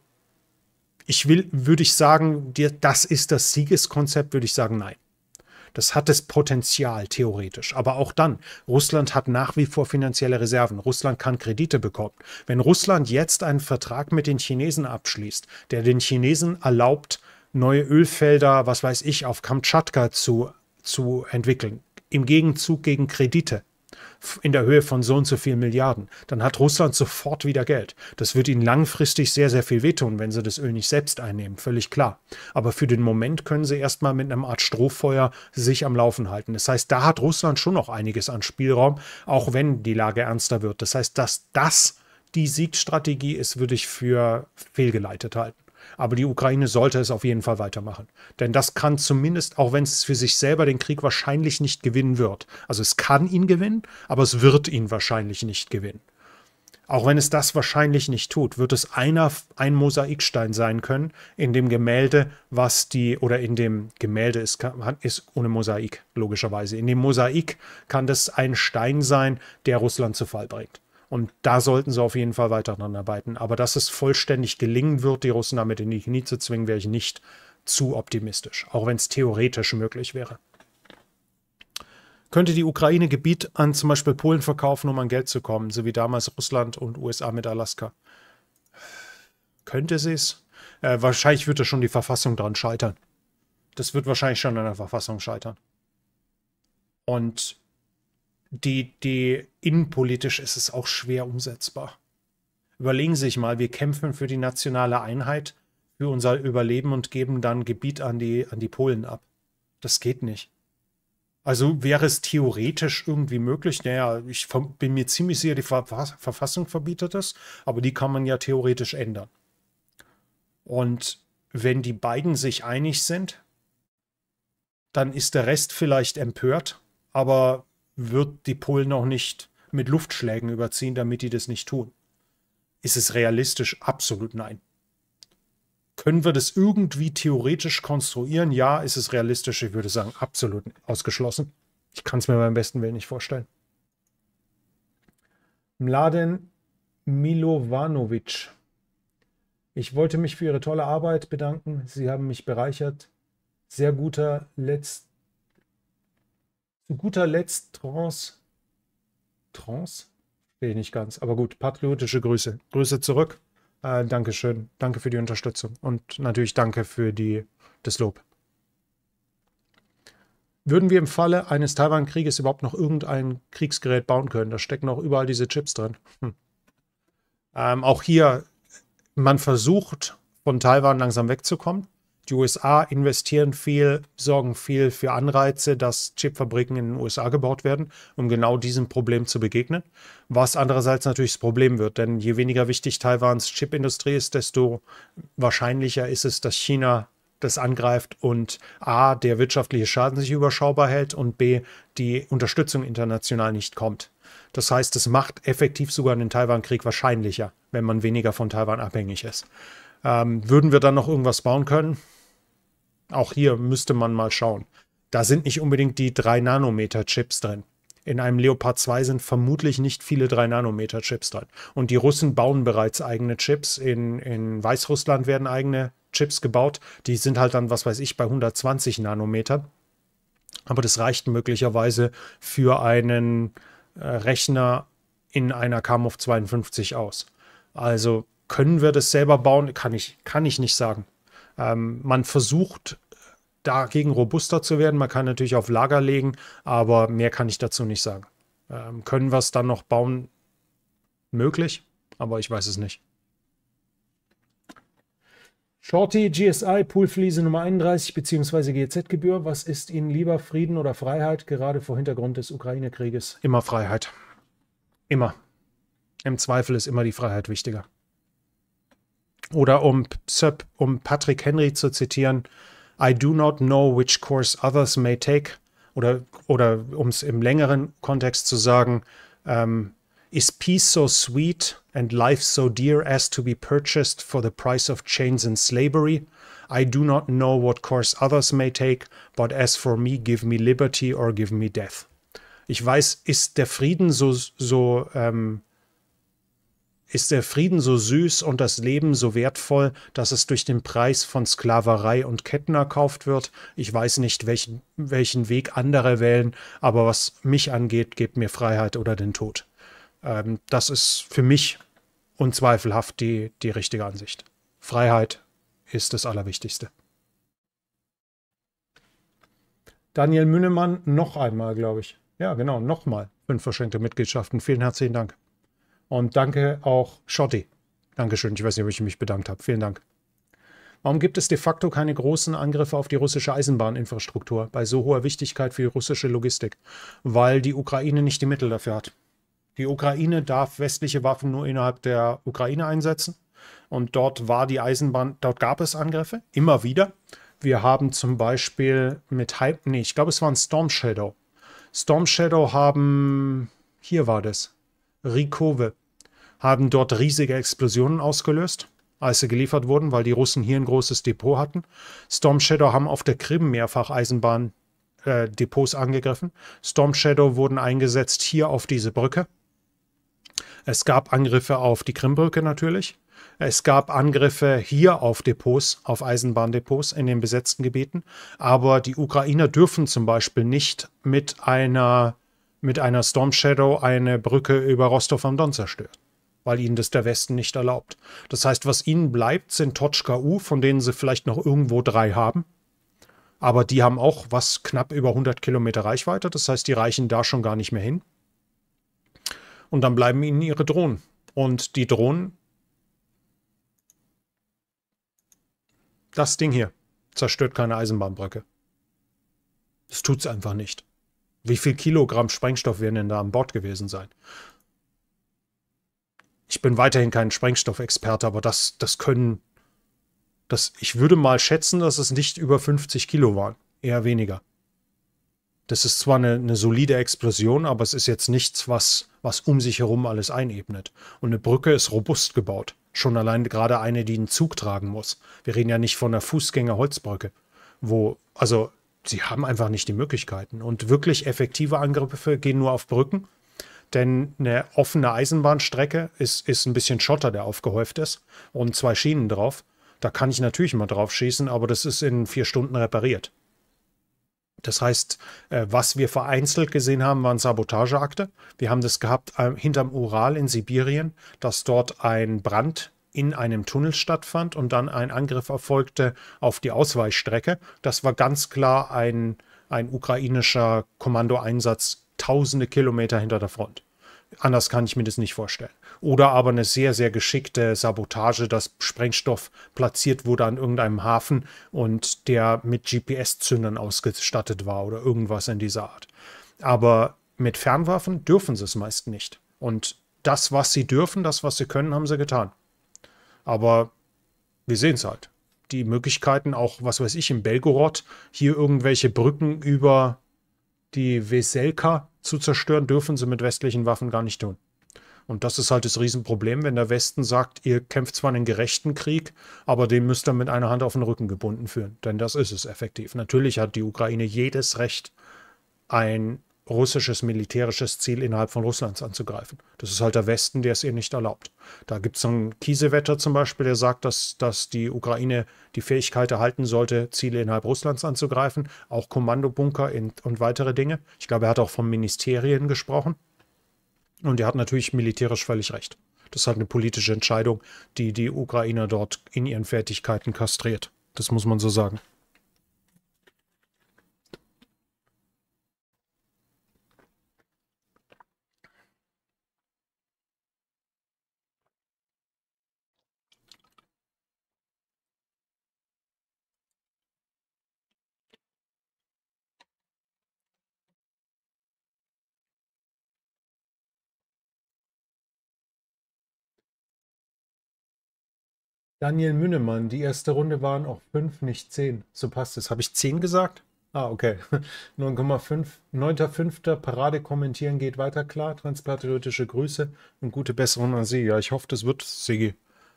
ich will, würde ich sagen, dir, das ist das Siegeskonzept, würde ich sagen, nein. Das hat das Potenzial theoretisch. Aber auch dann, Russland hat nach wie vor finanzielle Reserven. Russland kann Kredite bekommen. Wenn Russland jetzt einen Vertrag mit den Chinesen abschließt, der den Chinesen erlaubt, neue Ölfelder, was weiß ich, auf Kamtschatka zu, zu entwickeln, im Gegenzug gegen Kredite, in der Höhe von so und so vielen Milliarden. Dann hat Russland sofort wieder Geld. Das wird ihnen langfristig sehr, sehr viel wehtun, wenn sie das Öl nicht selbst einnehmen, völlig klar. Aber für den Moment können sie erstmal mit einer Art Strohfeuer sich am Laufen halten. Das heißt, da hat Russland schon noch einiges an Spielraum, auch wenn die Lage ernster wird. Das heißt, dass das die Siegstrategie ist, würde ich für fehlgeleitet halten. Aber die Ukraine sollte es auf jeden Fall weitermachen. Denn das kann zumindest, auch wenn es für sich selber den Krieg wahrscheinlich nicht gewinnen wird. Also es kann ihn gewinnen, aber es wird ihn wahrscheinlich nicht gewinnen. Auch wenn es das wahrscheinlich nicht tut, wird es einer, ein Mosaikstein sein können in dem Gemälde, was die, oder in dem Gemälde ist, ist ohne Mosaik, logischerweise. In dem Mosaik kann das ein Stein sein, der Russland zu Fall bringt. Und da sollten sie auf jeden Fall weiter dran arbeiten. Aber dass es vollständig gelingen wird, die Russen damit in die Knie zu zwingen, wäre ich nicht zu optimistisch, auch wenn es theoretisch möglich wäre. Könnte die Ukraine Gebiet an zum Beispiel Polen verkaufen, um an Geld zu kommen, so wie damals Russland und USA mit Alaska? Könnte sie es? Äh, wahrscheinlich wird da schon die Verfassung dran scheitern. Das wird wahrscheinlich schon an der Verfassung scheitern. Und die, die innenpolitisch ist es auch schwer umsetzbar. Überlegen Sie sich mal, wir kämpfen für die nationale Einheit, für unser Überleben und geben dann Gebiet an die, an die Polen ab. Das geht nicht. Also wäre es theoretisch irgendwie möglich, naja, ich bin mir ziemlich sicher, die Verfassung verbietet es, aber die kann man ja theoretisch ändern. Und wenn die beiden sich einig sind, dann ist der Rest vielleicht empört, aber wird die Polen auch nicht mit Luftschlägen überziehen, damit die das nicht tun. Ist es realistisch? Absolut nein. Können wir das irgendwie theoretisch konstruieren? Ja, ist es realistisch? Ich würde sagen, absolut ausgeschlossen. Ich kann es mir beim besten Willen nicht vorstellen. Mladen Milovanovic. Ich wollte mich für Ihre tolle Arbeit bedanken. Sie haben mich bereichert. Sehr guter Letzt zu guter Letzt Trance. Trance? Stehe ich nicht ganz. Aber gut, patriotische Grüße. Grüße zurück. Äh, Dankeschön. Danke für die Unterstützung. Und natürlich danke für die, das Lob. Würden wir im Falle eines Taiwan-Krieges überhaupt noch irgendein Kriegsgerät bauen können? Da stecken auch überall diese Chips drin. Hm. Ähm, auch hier, man versucht von Taiwan langsam wegzukommen. Die USA investieren viel, sorgen viel für Anreize, dass Chipfabriken in den USA gebaut werden, um genau diesem Problem zu begegnen. Was andererseits natürlich das Problem wird, denn je weniger wichtig Taiwans Chipindustrie ist, desto wahrscheinlicher ist es, dass China das angreift und a, der wirtschaftliche Schaden sich überschaubar hält und b, die Unterstützung international nicht kommt. Das heißt, es macht effektiv sogar den Taiwan-Krieg wahrscheinlicher, wenn man weniger von Taiwan abhängig ist. Ähm, würden wir dann noch irgendwas bauen können? Auch hier müsste man mal schauen. Da sind nicht unbedingt die 3-Nanometer-Chips drin. In einem Leopard 2 sind vermutlich nicht viele 3-Nanometer-Chips drin. Und die Russen bauen bereits eigene Chips. In, in Weißrussland werden eigene Chips gebaut. Die sind halt dann, was weiß ich, bei 120 Nanometer. Aber das reicht möglicherweise für einen äh, Rechner in einer Kamov 52 aus. Also können wir das selber bauen? Kann ich, kann ich nicht sagen. Ähm, man versucht dagegen robuster zu werden. Man kann natürlich auf Lager legen, aber mehr kann ich dazu nicht sagen. Ähm, können wir es dann noch bauen? Möglich, aber ich weiß es nicht. Shorty GSI Poolfliese Nummer 31 bzw. gz gebühr Was ist Ihnen lieber, Frieden oder Freiheit, gerade vor Hintergrund des Ukraine-Krieges? Immer Freiheit. Immer. Im Zweifel ist immer die Freiheit wichtiger. Oder um, um Patrick Henry zu zitieren, I do not know which course others may take. Oder, oder um es im längeren Kontext zu sagen, ähm, Is peace so sweet and life so dear as to be purchased for the price of chains and slavery? I do not know what course others may take, but as for me, give me liberty or give me death. Ich weiß, ist der Frieden so, so ähm, ist der Frieden so süß und das Leben so wertvoll, dass es durch den Preis von Sklaverei und Ketten erkauft wird? Ich weiß nicht, welchen, welchen Weg andere wählen, aber was mich angeht, gebt mir Freiheit oder den Tod. Ähm, das ist für mich unzweifelhaft die, die richtige Ansicht. Freiheit ist das Allerwichtigste. Daniel Münnemann noch einmal, glaube ich. Ja, genau, nochmal fünf verschenkte Mitgliedschaften. Vielen herzlichen Dank. Und danke auch Schotti. Dankeschön. Ich weiß nicht, ob ich mich bedankt habe. Vielen Dank. Warum gibt es de facto keine großen Angriffe auf die russische Eisenbahninfrastruktur bei so hoher Wichtigkeit für die russische Logistik? Weil die Ukraine nicht die Mittel dafür hat. Die Ukraine darf westliche Waffen nur innerhalb der Ukraine einsetzen. Und dort war die Eisenbahn, dort gab es Angriffe, immer wieder. Wir haben zum Beispiel mit Hype, nee, ich glaube, es war ein Storm Shadow. Storm Shadow haben, hier war das, Rikove haben dort riesige Explosionen ausgelöst, als sie geliefert wurden, weil die Russen hier ein großes Depot hatten. Storm Shadow haben auf der Krim mehrfach Eisenbahndepots äh, angegriffen. Storm Shadow wurden eingesetzt hier auf diese Brücke. Es gab Angriffe auf die Krimbrücke natürlich. Es gab Angriffe hier auf Depots, auf Eisenbahndepots in den besetzten Gebieten. Aber die Ukrainer dürfen zum Beispiel nicht mit einer, mit einer Storm Shadow eine Brücke über Rostov am Don zerstören weil ihnen das der Westen nicht erlaubt. Das heißt, was ihnen bleibt, sind Totschka-U, von denen sie vielleicht noch irgendwo drei haben. Aber die haben auch was knapp über 100 Kilometer Reichweite. Das heißt, die reichen da schon gar nicht mehr hin. Und dann bleiben ihnen ihre Drohnen. Und die Drohnen. Das Ding hier zerstört keine Eisenbahnbrücke. Das tut es einfach nicht. Wie viel Kilogramm Sprengstoff werden denn da an Bord gewesen sein? ich bin weiterhin kein Sprengstoffexperte, aber das, das können, das, ich würde mal schätzen, dass es nicht über 50 Kilo waren, eher weniger. Das ist zwar eine, eine, solide Explosion, aber es ist jetzt nichts, was, was um sich herum alles einebnet. Und eine Brücke ist robust gebaut. Schon allein gerade eine, die einen Zug tragen muss. Wir reden ja nicht von einer Fußgängerholzbrücke, wo, also, sie haben einfach nicht die Möglichkeiten. Und wirklich effektive Angriffe gehen nur auf Brücken, denn eine offene Eisenbahnstrecke ist, ist ein bisschen Schotter, der aufgehäuft ist und zwei Schienen drauf. Da kann ich natürlich mal drauf schießen, aber das ist in vier Stunden repariert. Das heißt, äh, was wir vereinzelt gesehen haben, waren Sabotageakte. Wir haben das gehabt äh, hinterm Ural in Sibirien, dass dort ein Brand in einem Tunnel stattfand und dann ein Angriff erfolgte auf die Ausweichstrecke. Das war ganz klar ein, ein ukrainischer Kommandoeinsatz tausende Kilometer hinter der Front. Anders kann ich mir das nicht vorstellen. Oder aber eine sehr, sehr geschickte Sabotage, dass Sprengstoff platziert wurde an irgendeinem Hafen und der mit GPS-Zündern ausgestattet war oder irgendwas in dieser Art. Aber mit Fernwaffen dürfen sie es meist nicht. Und das, was sie dürfen, das, was sie können, haben sie getan. Aber wir sehen es halt. Die Möglichkeiten, auch, was weiß ich, in Belgorod hier irgendwelche Brücken über die Weselka zu zerstören, dürfen sie mit westlichen Waffen gar nicht tun. Und das ist halt das Riesenproblem, wenn der Westen sagt, ihr kämpft zwar einen gerechten Krieg, aber den müsst ihr mit einer Hand auf den Rücken gebunden führen. Denn das ist es effektiv. Natürlich hat die Ukraine jedes Recht, ein russisches militärisches Ziel innerhalb von Russlands anzugreifen. Das ist halt der Westen, der es ihr nicht erlaubt. Da gibt es einen Kiesewetter zum Beispiel, der sagt, dass, dass die Ukraine die Fähigkeit erhalten sollte, Ziele innerhalb Russlands anzugreifen, auch Kommandobunker in, und weitere Dinge. Ich glaube, er hat auch von Ministerien gesprochen. Und er hat natürlich militärisch völlig recht. Das ist halt eine politische Entscheidung, die die Ukrainer dort in ihren Fertigkeiten kastriert. Das muss man so sagen. Daniel Münnemann, die erste Runde waren auch 5, nicht 10. So passt es. Habe ich 10 gesagt? Ah, okay. 9,5. 9.5. Parade kommentieren geht weiter klar. Transpatriotische Grüße und gute Besserung an Sie. Ja, ich hoffe, das wird, Sigi.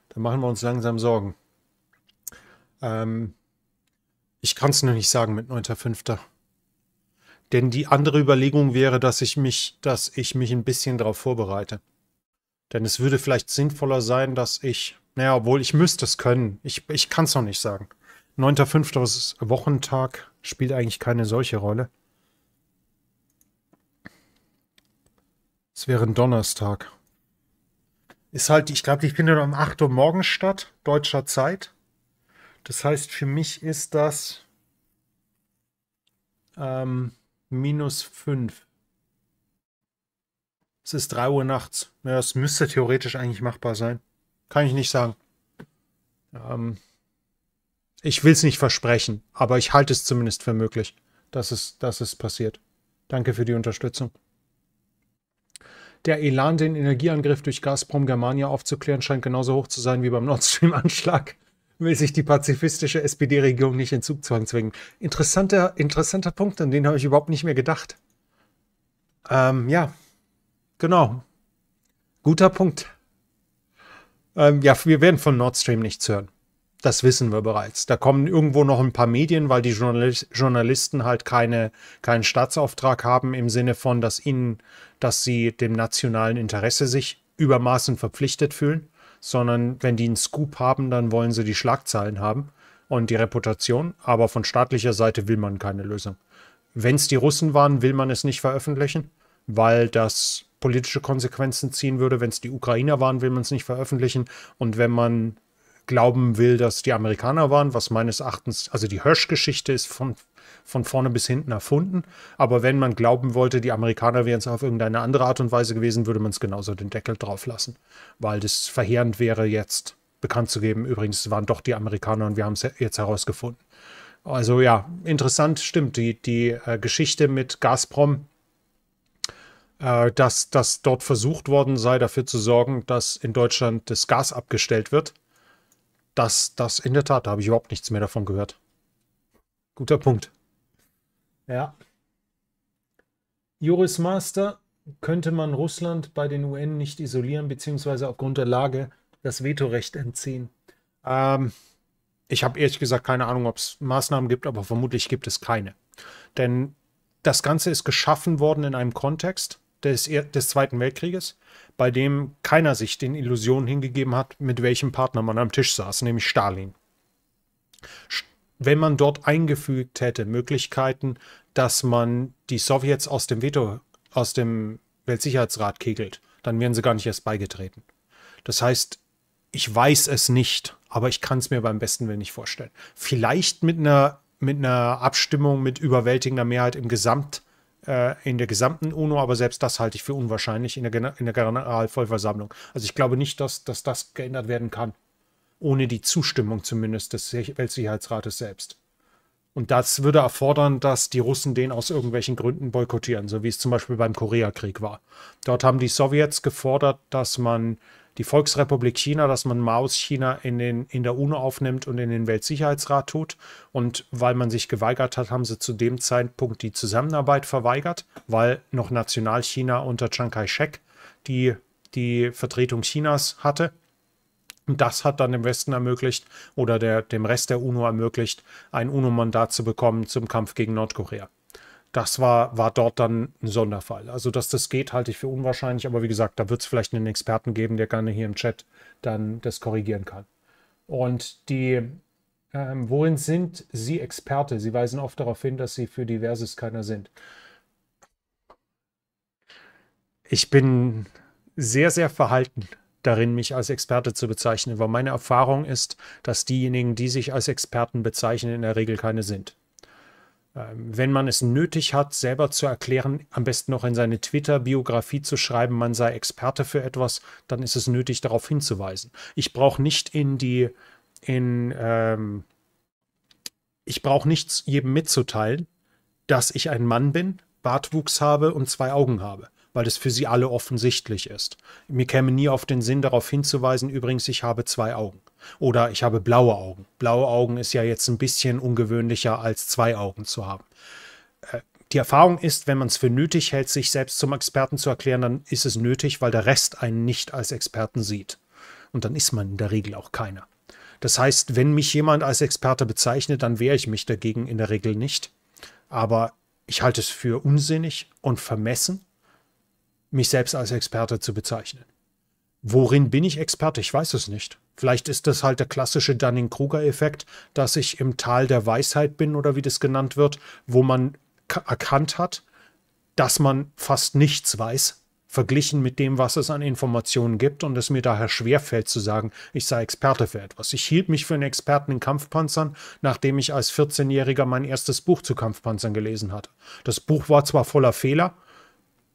Da machen wir uns langsam Sorgen. Ähm, ich kann es nur nicht sagen mit 9.5. Denn die andere Überlegung wäre, dass ich mich, dass ich mich ein bisschen darauf vorbereite. Denn es würde vielleicht sinnvoller sein, dass ich naja, obwohl ich müsste es können. Ich, ich kann es noch nicht sagen. 9.5. ist Wochentag, spielt eigentlich keine solche Rolle. Es wäre ein Donnerstag. Ist halt, ich glaube, ich bin dann um 8 Uhr morgens statt, deutscher Zeit. Das heißt, für mich ist das ähm, minus 5. Es ist 3 Uhr nachts. Naja, es müsste theoretisch eigentlich machbar sein. Kann ich nicht sagen. Ähm, ich will es nicht versprechen, aber ich halte es zumindest für möglich, dass es, dass es passiert. Danke für die Unterstützung. Der Elan, den Energieangriff durch Gazprom Germania aufzuklären, scheint genauso hoch zu sein wie beim Nord Stream-Anschlag. Will sich die pazifistische SPD-Regierung nicht in Zugzwang zwingen. Interessanter, interessanter Punkt, an den habe ich überhaupt nicht mehr gedacht. Ähm, ja, genau. Guter Punkt. Ähm, ja, wir werden von Nord Stream nichts hören. Das wissen wir bereits. Da kommen irgendwo noch ein paar Medien, weil die Journalis Journalisten halt keine, keinen Staatsauftrag haben im Sinne von, dass ihnen, dass sie dem nationalen Interesse sich übermaßen verpflichtet fühlen, sondern wenn die einen Scoop haben, dann wollen sie die Schlagzeilen haben und die Reputation. Aber von staatlicher Seite will man keine Lösung. Wenn es die Russen waren, will man es nicht veröffentlichen, weil das politische Konsequenzen ziehen würde. Wenn es die Ukrainer waren, will man es nicht veröffentlichen. Und wenn man glauben will, dass die Amerikaner waren, was meines Erachtens, also die Hirsch-Geschichte ist von, von vorne bis hinten erfunden. Aber wenn man glauben wollte, die Amerikaner wären es auf irgendeine andere Art und Weise gewesen, würde man es genauso den Deckel drauf lassen. Weil das verheerend wäre, jetzt bekannt zu geben, übrigens, es waren doch die Amerikaner und wir haben es jetzt herausgefunden. Also ja, interessant, stimmt. Die, die äh, Geschichte mit Gazprom äh, dass, dass dort versucht worden sei, dafür zu sorgen, dass in Deutschland das Gas abgestellt wird. Das, das in der Tat, da habe ich überhaupt nichts mehr davon gehört. Guter Punkt. Ja. Juris Master, könnte man Russland bei den UN nicht isolieren, beziehungsweise aufgrund der Lage das Vetorecht entziehen? Ähm, ich habe ehrlich gesagt keine Ahnung, ob es Maßnahmen gibt, aber vermutlich gibt es keine. Denn das Ganze ist geschaffen worden in einem Kontext, des, des Zweiten Weltkrieges, bei dem keiner sich den Illusionen hingegeben hat, mit welchem Partner man am Tisch saß, nämlich Stalin. Wenn man dort eingefügt hätte Möglichkeiten, dass man die Sowjets aus dem Veto, aus dem Weltsicherheitsrat kegelt, dann wären sie gar nicht erst beigetreten. Das heißt, ich weiß es nicht, aber ich kann es mir beim besten Willen nicht vorstellen. Vielleicht mit einer, mit einer Abstimmung mit überwältigender Mehrheit im Gesamt äh, in der gesamten UNO, aber selbst das halte ich für unwahrscheinlich in der, in der Generalvollversammlung. Also ich glaube nicht, dass, dass das geändert werden kann, ohne die Zustimmung zumindest des Weltsicherheitsrates selbst. Und das würde erfordern, dass die Russen den aus irgendwelchen Gründen boykottieren, so wie es zum Beispiel beim Koreakrieg war. Dort haben die Sowjets gefordert, dass man die Volksrepublik China, dass man Maos China in, den, in der UNO aufnimmt und in den Weltsicherheitsrat tut. Und weil man sich geweigert hat, haben sie zu dem Zeitpunkt die Zusammenarbeit verweigert, weil noch Nationalchina unter Chiang Kai-shek die, die Vertretung Chinas hatte. Und das hat dann dem Westen ermöglicht oder der, dem Rest der UNO ermöglicht, ein UNO-Mandat zu bekommen zum Kampf gegen Nordkorea das war, war dort dann ein Sonderfall. Also, dass das geht, halte ich für unwahrscheinlich. Aber wie gesagt, da wird es vielleicht einen Experten geben, der gerne hier im Chat dann das korrigieren kann. Und die, ähm, worin sind Sie Experte? Sie weisen oft darauf hin, dass Sie für Diverses keiner sind. Ich bin sehr, sehr verhalten darin, mich als Experte zu bezeichnen, weil meine Erfahrung ist, dass diejenigen, die sich als Experten bezeichnen, in der Regel keine sind. Ähm, wenn man es nötig hat, selber zu erklären, am besten noch in seine Twitter-Biografie zu schreiben, man sei Experte für etwas, dann ist es nötig, darauf hinzuweisen. Ich brauche nicht in die, in, ähm, ich brauche nichts jedem mitzuteilen, dass ich ein Mann bin, Bartwuchs habe und zwei Augen habe weil es für sie alle offensichtlich ist. Mir käme nie auf den Sinn, darauf hinzuweisen, übrigens, ich habe zwei Augen. Oder ich habe blaue Augen. Blaue Augen ist ja jetzt ein bisschen ungewöhnlicher, als zwei Augen zu haben. Äh, die Erfahrung ist, wenn man es für nötig hält, sich selbst zum Experten zu erklären, dann ist es nötig, weil der Rest einen nicht als Experten sieht. Und dann ist man in der Regel auch keiner. Das heißt, wenn mich jemand als Experte bezeichnet, dann wehre ich mich dagegen in der Regel nicht. Aber ich halte es für unsinnig und vermessen mich selbst als Experte zu bezeichnen. Worin bin ich Experte? Ich weiß es nicht. Vielleicht ist das halt der klassische Dunning-Kruger-Effekt, dass ich im Tal der Weisheit bin oder wie das genannt wird, wo man erkannt hat, dass man fast nichts weiß, verglichen mit dem, was es an Informationen gibt und es mir daher schwerfällt zu sagen, ich sei Experte für etwas. Ich hielt mich für einen Experten in Kampfpanzern, nachdem ich als 14-Jähriger mein erstes Buch zu Kampfpanzern gelesen hatte. Das Buch war zwar voller Fehler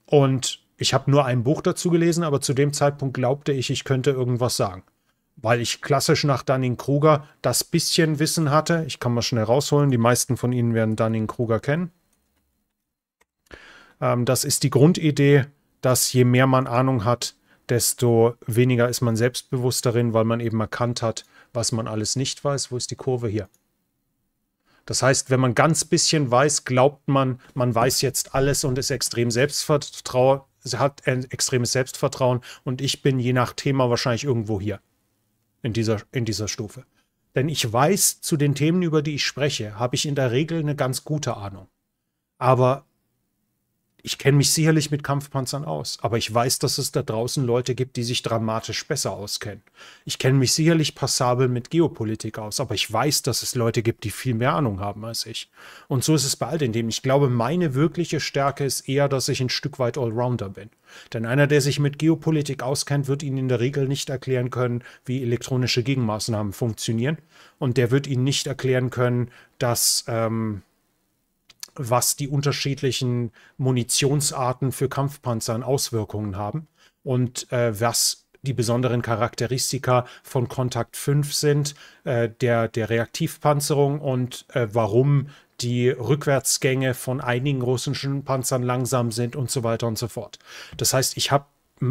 und ich habe nur ein Buch dazu gelesen, aber zu dem Zeitpunkt glaubte ich, ich könnte irgendwas sagen. Weil ich klassisch nach Dunning-Kruger das bisschen Wissen hatte. Ich kann mal schnell rausholen. Die meisten von Ihnen werden Dunning-Kruger kennen. Ähm, das ist die Grundidee, dass je mehr man Ahnung hat, desto weniger ist man selbstbewusst darin, weil man eben erkannt hat, was man alles nicht weiß. Wo ist die Kurve hier? Das heißt, wenn man ganz bisschen weiß, glaubt man, man weiß jetzt alles und ist extrem selbstvertraut sie hat ein extremes Selbstvertrauen und ich bin je nach Thema wahrscheinlich irgendwo hier in dieser, in dieser Stufe. Denn ich weiß, zu den Themen, über die ich spreche, habe ich in der Regel eine ganz gute Ahnung. Aber ich kenne mich sicherlich mit Kampfpanzern aus, aber ich weiß, dass es da draußen Leute gibt, die sich dramatisch besser auskennen. Ich kenne mich sicherlich passabel mit Geopolitik aus, aber ich weiß, dass es Leute gibt, die viel mehr Ahnung haben als ich. Und so ist es bei all den Ich glaube, meine wirkliche Stärke ist eher, dass ich ein Stück weit Allrounder bin. Denn einer, der sich mit Geopolitik auskennt, wird Ihnen in der Regel nicht erklären können, wie elektronische Gegenmaßnahmen funktionieren. Und der wird Ihnen nicht erklären können, dass. Ähm, was die unterschiedlichen Munitionsarten für Kampfpanzer an Auswirkungen haben und äh, was die besonderen Charakteristika von Kontakt 5 sind, äh, der, der Reaktivpanzerung und äh, warum die Rückwärtsgänge von einigen russischen Panzern langsam sind und so weiter und so fort. Das heißt, ich habe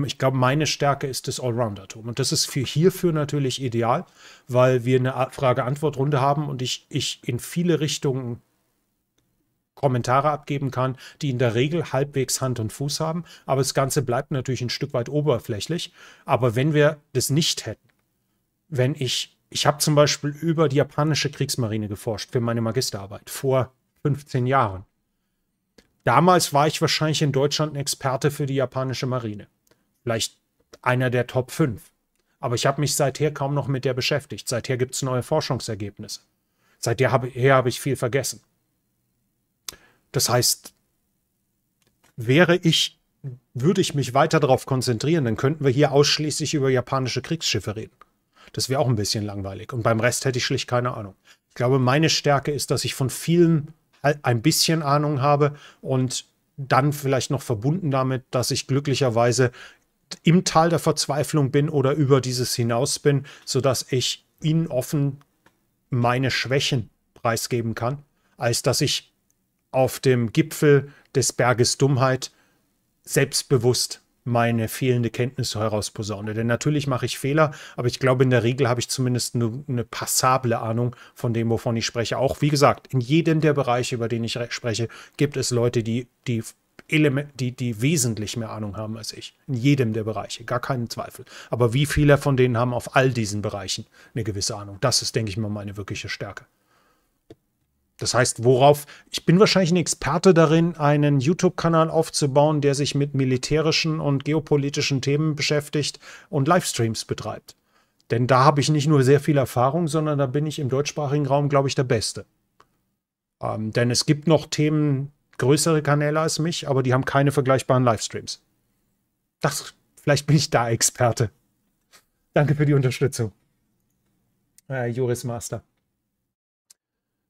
ich glaube, meine Stärke ist das Allroundertum. Und das ist für hierfür natürlich ideal, weil wir eine Frage-Antwort-Runde haben und ich, ich in viele Richtungen Kommentare abgeben kann, die in der Regel halbwegs Hand und Fuß haben. Aber das Ganze bleibt natürlich ein Stück weit oberflächlich. Aber wenn wir das nicht hätten, wenn ich, ich habe zum Beispiel über die japanische Kriegsmarine geforscht für meine Magisterarbeit vor 15 Jahren. Damals war ich wahrscheinlich in Deutschland ein Experte für die japanische Marine. Vielleicht einer der Top 5. Aber ich habe mich seither kaum noch mit der beschäftigt. Seither gibt es neue Forschungsergebnisse. Seither habe hab ich viel vergessen. Das heißt, wäre ich, würde ich mich weiter darauf konzentrieren, dann könnten wir hier ausschließlich über japanische Kriegsschiffe reden. Das wäre auch ein bisschen langweilig. Und beim Rest hätte ich schlicht keine Ahnung. Ich glaube, meine Stärke ist, dass ich von vielen ein bisschen Ahnung habe und dann vielleicht noch verbunden damit, dass ich glücklicherweise im Tal der Verzweiflung bin oder über dieses hinaus bin, sodass ich ihnen offen meine Schwächen preisgeben kann, als dass ich auf dem Gipfel des Berges Dummheit selbstbewusst meine fehlende Kenntnis herausposaune. Denn natürlich mache ich Fehler, aber ich glaube, in der Regel habe ich zumindest eine, eine, passable Ahnung von dem, wovon ich spreche. Auch wie gesagt, in jedem der Bereiche, über den ich spreche, gibt es Leute, die, die, Element, die, die wesentlich mehr Ahnung haben als ich. In jedem der Bereiche, gar keinen Zweifel. Aber wie viele von denen haben auf all diesen Bereichen eine gewisse Ahnung? Das ist, denke ich mal, meine wirkliche Stärke. Das heißt, worauf, ich bin wahrscheinlich ein Experte darin, einen YouTube-Kanal aufzubauen, der sich mit militärischen und geopolitischen Themen beschäftigt und Livestreams betreibt. Denn da habe ich nicht nur sehr viel Erfahrung, sondern da bin ich im deutschsprachigen Raum, glaube ich, der Beste. Ähm, denn es gibt noch Themen, größere Kanäle als mich, aber die haben keine vergleichbaren Livestreams. Das, vielleicht bin ich da Experte. Danke für die Unterstützung. Äh, Juris Master.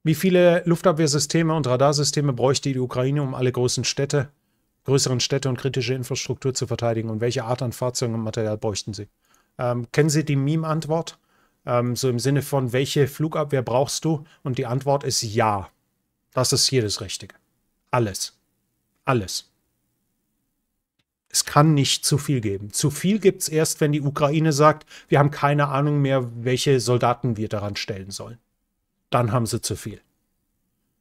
Wie viele Luftabwehrsysteme und Radarsysteme bräuchte die Ukraine, um alle großen Städte, größeren Städte und kritische Infrastruktur zu verteidigen? Und welche Art an Fahrzeugen und Material bräuchten sie? Ähm, kennen Sie die Meme-Antwort? Ähm, so im Sinne von, welche Flugabwehr brauchst du? Und die Antwort ist ja. Das ist hier das Richtige. Alles. Alles. Es kann nicht zu viel geben. Zu viel gibt es erst, wenn die Ukraine sagt, wir haben keine Ahnung mehr, welche Soldaten wir daran stellen sollen dann haben sie zu viel.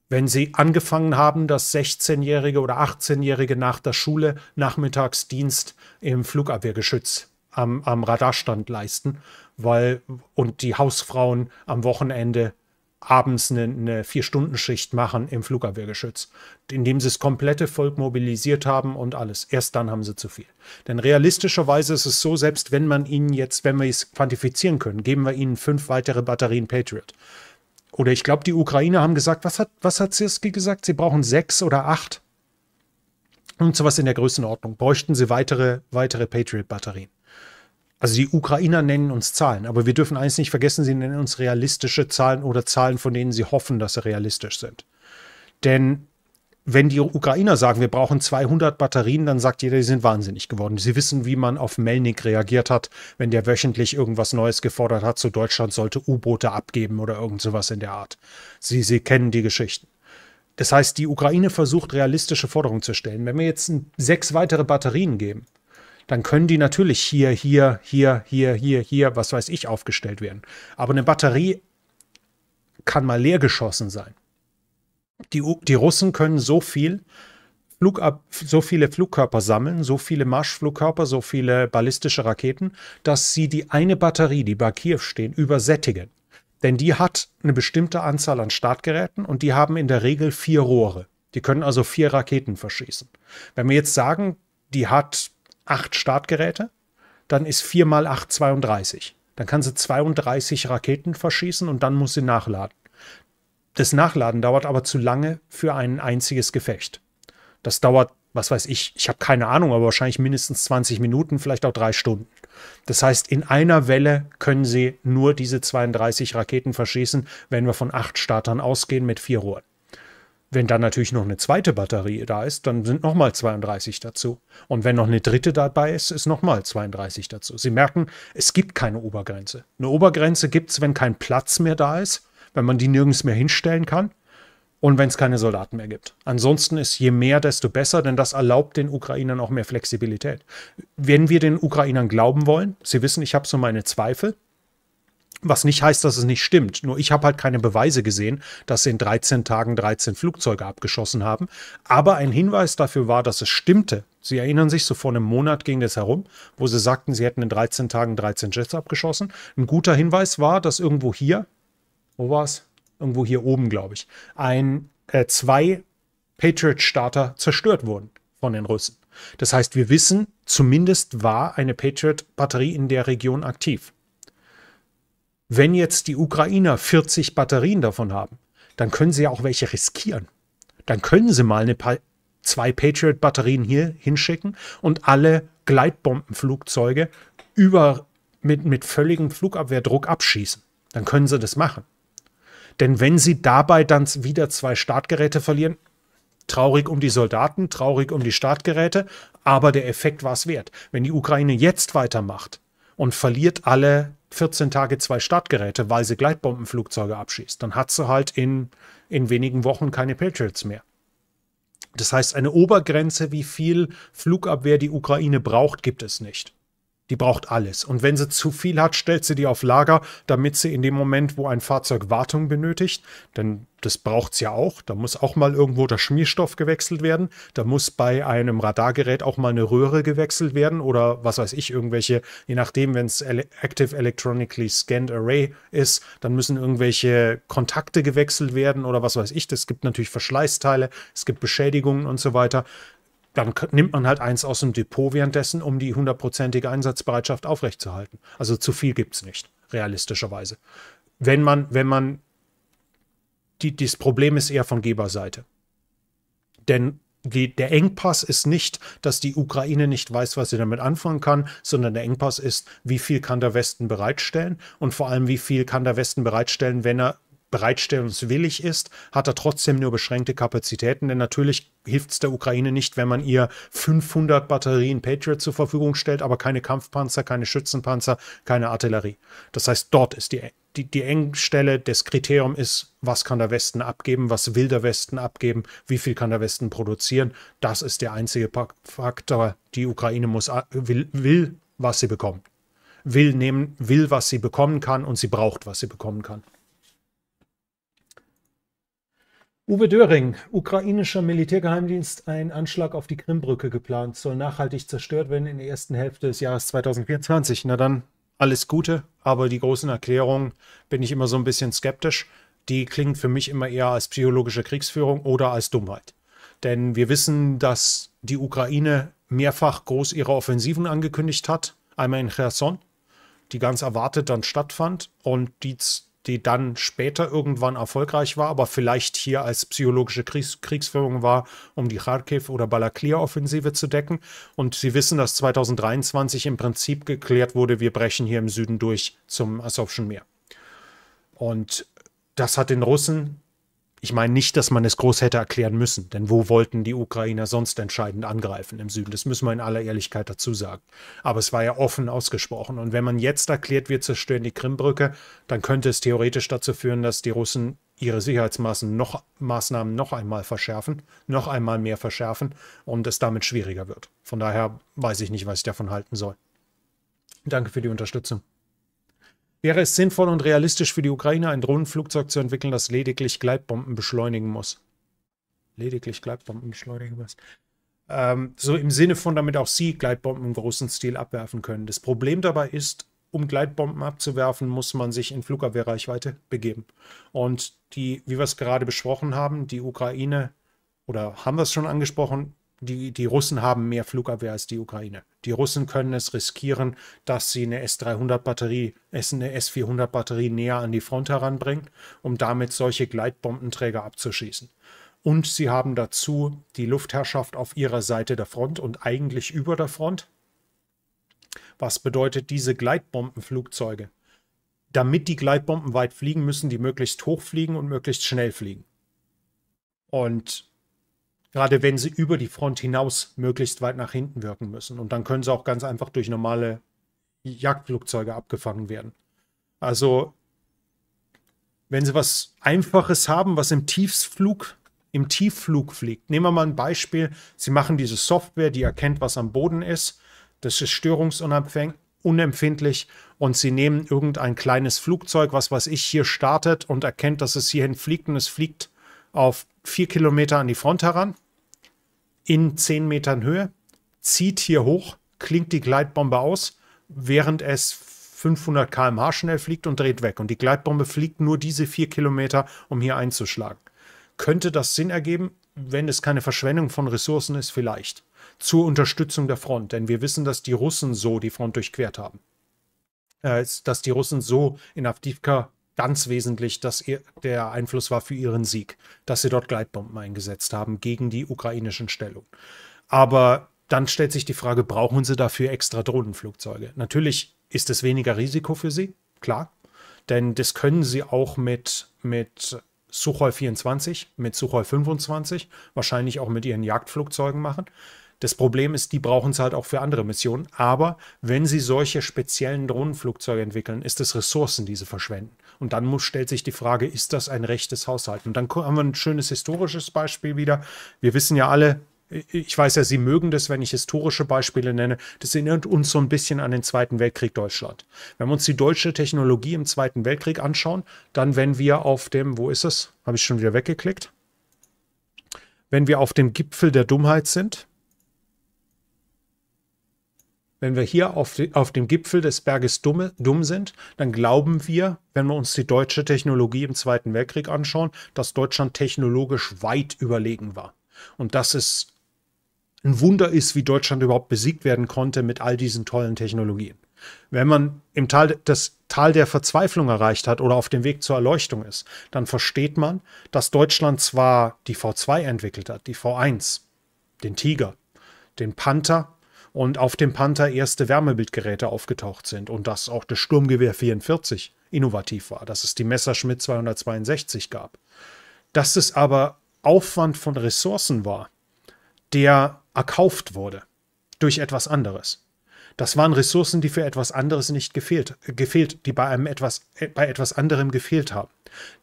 Wenn sie angefangen haben, dass 16-Jährige oder 18-Jährige nach der Schule Nachmittagsdienst im Flugabwehrgeschütz am, am Radarstand leisten, weil und die Hausfrauen am Wochenende abends eine, eine Vier-Stunden-Schicht machen im Flugabwehrgeschütz, indem sie das komplette Volk mobilisiert haben und alles. Erst dann haben sie zu viel. Denn realistischerweise ist es so, selbst wenn man ihnen jetzt, wenn wir es quantifizieren können, geben wir ihnen fünf weitere Batterien Patriot oder ich glaube, die Ukrainer haben gesagt, was hat, was hat Sirski gesagt? Sie brauchen sechs oder acht. Und sowas in der Größenordnung. Bräuchten sie weitere, weitere Patriot-Batterien. Also die Ukrainer nennen uns Zahlen, aber wir dürfen eins nicht vergessen, sie nennen uns realistische Zahlen oder Zahlen, von denen sie hoffen, dass sie realistisch sind. Denn wenn die Ukrainer sagen, wir brauchen 200 Batterien, dann sagt jeder, die sind wahnsinnig geworden. Sie wissen, wie man auf Melnik reagiert hat, wenn der wöchentlich irgendwas Neues gefordert hat, so Deutschland sollte U-Boote abgeben oder irgend sowas in der Art. Sie, sie kennen die Geschichten. Das heißt, die Ukraine versucht, realistische Forderungen zu stellen. Wenn wir jetzt sechs weitere Batterien geben, dann können die natürlich hier, hier, hier, hier, hier, hier, was weiß ich, aufgestellt werden. Aber eine Batterie kann mal leer geschossen sein. Die, die Russen können so viel, Flugab so viele Flugkörper sammeln, so viele Marschflugkörper, so viele ballistische Raketen, dass sie die eine Batterie, die bei Kiew stehen, übersättigen. Denn die hat eine bestimmte Anzahl an Startgeräten und die haben in der Regel vier Rohre. Die können also vier Raketen verschießen. Wenn wir jetzt sagen, die hat acht Startgeräte, dann ist vier mal acht 32. Dann kann sie 32 Raketen verschießen und dann muss sie nachladen. Das Nachladen dauert aber zu lange für ein einziges Gefecht. Das dauert, was weiß ich, ich habe keine Ahnung, aber wahrscheinlich mindestens 20 Minuten, vielleicht auch drei Stunden. Das heißt, in einer Welle können sie nur diese 32 Raketen verschießen, wenn wir von acht Startern ausgehen mit vier Rohren. Wenn dann natürlich noch eine zweite Batterie da ist, dann sind nochmal 32 dazu. Und wenn noch eine dritte dabei ist, ist nochmal 32 dazu. Sie merken, es gibt keine Obergrenze. Eine Obergrenze gibt es, wenn kein Platz mehr da ist wenn man die nirgends mehr hinstellen kann und wenn es keine Soldaten mehr gibt. Ansonsten ist je mehr, desto besser, denn das erlaubt den Ukrainern auch mehr Flexibilität. Wenn wir den Ukrainern glauben wollen, sie wissen, ich habe so meine Zweifel, was nicht heißt, dass es nicht stimmt. Nur ich habe halt keine Beweise gesehen, dass sie in 13 Tagen 13 Flugzeuge abgeschossen haben. Aber ein Hinweis dafür war, dass es stimmte. Sie erinnern sich, so vor einem Monat ging das herum, wo sie sagten, sie hätten in 13 Tagen 13 Jets abgeschossen. Ein guter Hinweis war, dass irgendwo hier wo war's? Irgendwo hier oben, glaube ich, ein, äh, zwei Patriot-Starter zerstört wurden von den Russen. Das heißt, wir wissen, zumindest war eine Patriot-Batterie in der Region aktiv. Wenn jetzt die Ukrainer 40 Batterien davon haben, dann können sie ja auch welche riskieren. Dann können sie mal eine pa zwei Patriot-Batterien hier hinschicken und alle Gleitbombenflugzeuge über, mit, mit völligem Flugabwehrdruck abschießen. Dann können sie das machen. Denn wenn sie dabei dann wieder zwei Startgeräte verlieren, traurig um die Soldaten, traurig um die Startgeräte, aber der Effekt war es wert. Wenn die Ukraine jetzt weitermacht und verliert alle 14 Tage zwei Startgeräte, weil sie Gleitbombenflugzeuge abschießt, dann hat sie halt in, in wenigen Wochen keine Patriots mehr. Das heißt, eine Obergrenze, wie viel Flugabwehr die Ukraine braucht, gibt es nicht. Die braucht alles. Und wenn sie zu viel hat, stellt sie die auf Lager, damit sie in dem Moment, wo ein Fahrzeug Wartung benötigt, denn das braucht es ja auch, da muss auch mal irgendwo der Schmierstoff gewechselt werden, da muss bei einem Radargerät auch mal eine Röhre gewechselt werden oder was weiß ich, irgendwelche, je nachdem, wenn es Active Electronically Scanned Array ist, dann müssen irgendwelche Kontakte gewechselt werden oder was weiß ich. Es gibt natürlich Verschleißteile, es gibt Beschädigungen und so weiter dann nimmt man halt eins aus dem Depot währenddessen, um die hundertprozentige Einsatzbereitschaft aufrechtzuerhalten. Also zu viel gibt es nicht, realistischerweise. Wenn man, wenn man, die, das Problem ist eher von Geberseite. Denn die, der Engpass ist nicht, dass die Ukraine nicht weiß, was sie damit anfangen kann, sondern der Engpass ist, wie viel kann der Westen bereitstellen und vor allem, wie viel kann der Westen bereitstellen, wenn er bereitstellungswillig ist, hat er trotzdem nur beschränkte Kapazitäten, denn natürlich hilft es der Ukraine nicht, wenn man ihr 500 Batterien Patriot zur Verfügung stellt, aber keine Kampfpanzer, keine Schützenpanzer, keine Artillerie. Das heißt, dort ist die, die, die Engstelle, das Kriterium ist, was kann der Westen abgeben, was will der Westen abgeben, wie viel kann der Westen produzieren. Das ist der einzige Faktor, die Ukraine muss, will, will was sie bekommt. Will nehmen, will, was sie bekommen kann und sie braucht, was sie bekommen kann. Uwe Döring, ukrainischer Militärgeheimdienst, ein Anschlag auf die Krimbrücke geplant, soll nachhaltig zerstört werden in der ersten Hälfte des Jahres 2024. Na dann, alles Gute, aber die großen Erklärungen bin ich immer so ein bisschen skeptisch. Die klingen für mich immer eher als psychologische Kriegsführung oder als Dummheit. Denn wir wissen, dass die Ukraine mehrfach groß ihre Offensiven angekündigt hat. Einmal in Cherson, die ganz erwartet dann stattfand und die die dann später irgendwann erfolgreich war, aber vielleicht hier als psychologische Kriegs Kriegsführung war, um die Kharkiv- oder Balaklia-Offensive zu decken. Und Sie wissen, dass 2023 im Prinzip geklärt wurde, wir brechen hier im Süden durch zum Asowschen Meer. Und das hat den Russen ich meine nicht, dass man es groß hätte erklären müssen, denn wo wollten die Ukrainer sonst entscheidend angreifen im Süden? Das müssen wir in aller Ehrlichkeit dazu sagen. Aber es war ja offen ausgesprochen. Und wenn man jetzt erklärt, wir zerstören die Krimbrücke, dann könnte es theoretisch dazu führen, dass die Russen ihre Sicherheitsmaßnahmen noch, Maßnahmen noch einmal verschärfen, noch einmal mehr verschärfen und es damit schwieriger wird. Von daher weiß ich nicht, was ich davon halten soll. Danke für die Unterstützung wäre es sinnvoll und realistisch für die Ukraine, ein Drohnenflugzeug zu entwickeln, das lediglich Gleitbomben beschleunigen muss. Lediglich Gleitbomben beschleunigen muss. Ähm, so im Sinne von, damit auch sie Gleitbomben im großen Stil abwerfen können. Das Problem dabei ist, um Gleitbomben abzuwerfen, muss man sich in Flugabwehrreichweite begeben. Und die, wie wir es gerade besprochen haben, die Ukraine, oder haben wir es schon angesprochen, die, die Russen haben mehr Flugabwehr als die Ukraine. Die Russen können es riskieren, dass sie eine S-300-Batterie, eine S-400-Batterie näher an die Front heranbringen, um damit solche Gleitbombenträger abzuschießen. Und sie haben dazu die Luftherrschaft auf ihrer Seite der Front und eigentlich über der Front. Was bedeutet diese Gleitbombenflugzeuge? Damit die Gleitbomben weit fliegen, müssen die möglichst hoch fliegen und möglichst schnell fliegen. Und gerade wenn sie über die Front hinaus möglichst weit nach hinten wirken müssen. Und dann können sie auch ganz einfach durch normale Jagdflugzeuge abgefangen werden. Also, wenn sie was Einfaches haben, was im Tiefflug, im Tiefflug fliegt. Nehmen wir mal ein Beispiel. Sie machen diese Software, die erkennt, was am Boden ist. Das ist störungsunempfindlich. Und sie nehmen irgendein kleines Flugzeug, was weiß ich, hier startet und erkennt, dass es hierhin fliegt und es fliegt auf vier Kilometer an die Front heran in 10 Metern Höhe, zieht hier hoch, klingt die Gleitbombe aus, während es 500 km/h schnell fliegt und dreht weg. Und die Gleitbombe fliegt nur diese 4 Kilometer, um hier einzuschlagen. Könnte das Sinn ergeben? Wenn es keine Verschwendung von Ressourcen ist, vielleicht. Zur Unterstützung der Front, denn wir wissen, dass die Russen so die Front durchquert haben. Äh, dass die Russen so in Avdivka ganz wesentlich, dass ihr, der Einfluss war für ihren Sieg, dass sie dort Gleitbomben eingesetzt haben gegen die ukrainischen Stellungen. Aber dann stellt sich die Frage, brauchen sie dafür extra Drohnenflugzeuge? Natürlich ist es weniger Risiko für sie, klar. Denn das können sie auch mit, mit Suchoi 24, mit Suchoi 25, wahrscheinlich auch mit ihren Jagdflugzeugen machen. Das Problem ist, die brauchen es halt auch für andere Missionen. Aber wenn sie solche speziellen Drohnenflugzeuge entwickeln, ist es Ressourcen, die sie verschwenden. Und dann muss, stellt sich die Frage, ist das ein rechtes Haushalt? Und dann haben wir ein schönes historisches Beispiel wieder. Wir wissen ja alle, ich weiß ja, Sie mögen das, wenn ich historische Beispiele nenne, das erinnert uns so ein bisschen an den Zweiten Weltkrieg Deutschland. Wenn wir uns die deutsche Technologie im Zweiten Weltkrieg anschauen, dann wenn wir auf dem, wo ist es? Habe ich schon wieder weggeklickt? Wenn wir auf dem Gipfel der Dummheit sind, wenn wir hier auf, auf dem Gipfel des Berges dumme, dumm sind, dann glauben wir, wenn wir uns die deutsche Technologie im Zweiten Weltkrieg anschauen, dass Deutschland technologisch weit überlegen war. Und dass es ein Wunder ist, wie Deutschland überhaupt besiegt werden konnte mit all diesen tollen Technologien. Wenn man im Tal das Tal der Verzweiflung erreicht hat oder auf dem Weg zur Erleuchtung ist, dann versteht man, dass Deutschland zwar die V2 entwickelt hat, die V1, den Tiger, den Panther und auf dem Panther erste Wärmebildgeräte aufgetaucht sind und dass auch das Sturmgewehr 44 innovativ war, dass es die Messerschmitt 262 gab. Dass es aber Aufwand von Ressourcen war, der erkauft wurde durch etwas anderes. Das waren Ressourcen, die für etwas anderes nicht gefehlt, äh, gefehlt die bei einem etwas, äh, bei etwas anderem gefehlt haben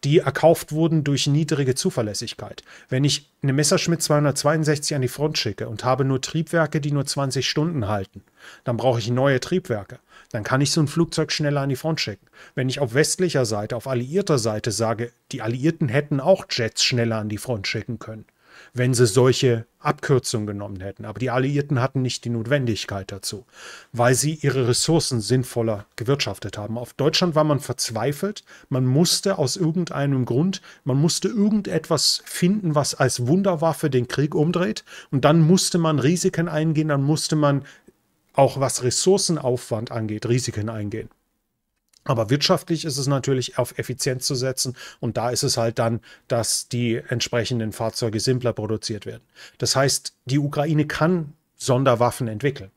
die erkauft wurden durch niedrige Zuverlässigkeit. Wenn ich eine Messerschmitt 262 an die Front schicke und habe nur Triebwerke, die nur 20 Stunden halten, dann brauche ich neue Triebwerke. Dann kann ich so ein Flugzeug schneller an die Front schicken. Wenn ich auf westlicher Seite, auf alliierter Seite sage, die Alliierten hätten auch Jets schneller an die Front schicken können, wenn sie solche Abkürzungen genommen hätten. Aber die Alliierten hatten nicht die Notwendigkeit dazu, weil sie ihre Ressourcen sinnvoller gewirtschaftet haben. Auf Deutschland war man verzweifelt. Man musste aus irgendeinem Grund, man musste irgendetwas finden, was als Wunderwaffe den Krieg umdreht. Und dann musste man Risiken eingehen, dann musste man auch was Ressourcenaufwand angeht, Risiken eingehen. Aber wirtschaftlich ist es natürlich auf Effizienz zu setzen und da ist es halt dann, dass die entsprechenden Fahrzeuge simpler produziert werden. Das heißt, die Ukraine kann Sonderwaffen entwickeln,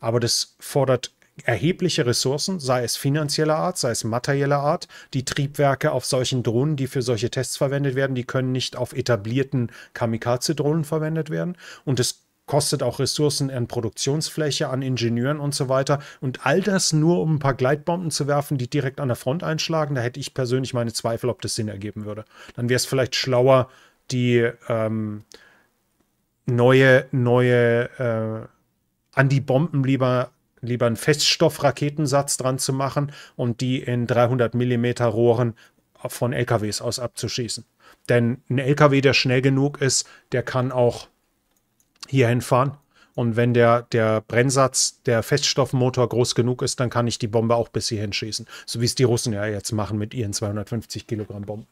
aber das fordert erhebliche Ressourcen, sei es finanzieller Art, sei es materieller Art. Die Triebwerke auf solchen Drohnen, die für solche Tests verwendet werden, die können nicht auf etablierten Kamikaze-Drohnen verwendet werden. Und es kostet auch Ressourcen an Produktionsfläche, an Ingenieuren und so weiter. Und all das nur, um ein paar Gleitbomben zu werfen, die direkt an der Front einschlagen. Da hätte ich persönlich meine Zweifel, ob das Sinn ergeben würde. Dann wäre es vielleicht schlauer, die ähm, neue, neue, äh, an die Bomben lieber lieber einen Feststoffraketensatz dran zu machen und die in 300 mm Rohren von LKWs aus abzuschießen. Denn ein LKW, der schnell genug ist, der kann auch hier hinfahren. Und wenn der, der Brennsatz, der Feststoffmotor groß genug ist, dann kann ich die Bombe auch bis hierhin schießen. So wie es die Russen ja jetzt machen mit ihren 250 Kilogramm Bomben.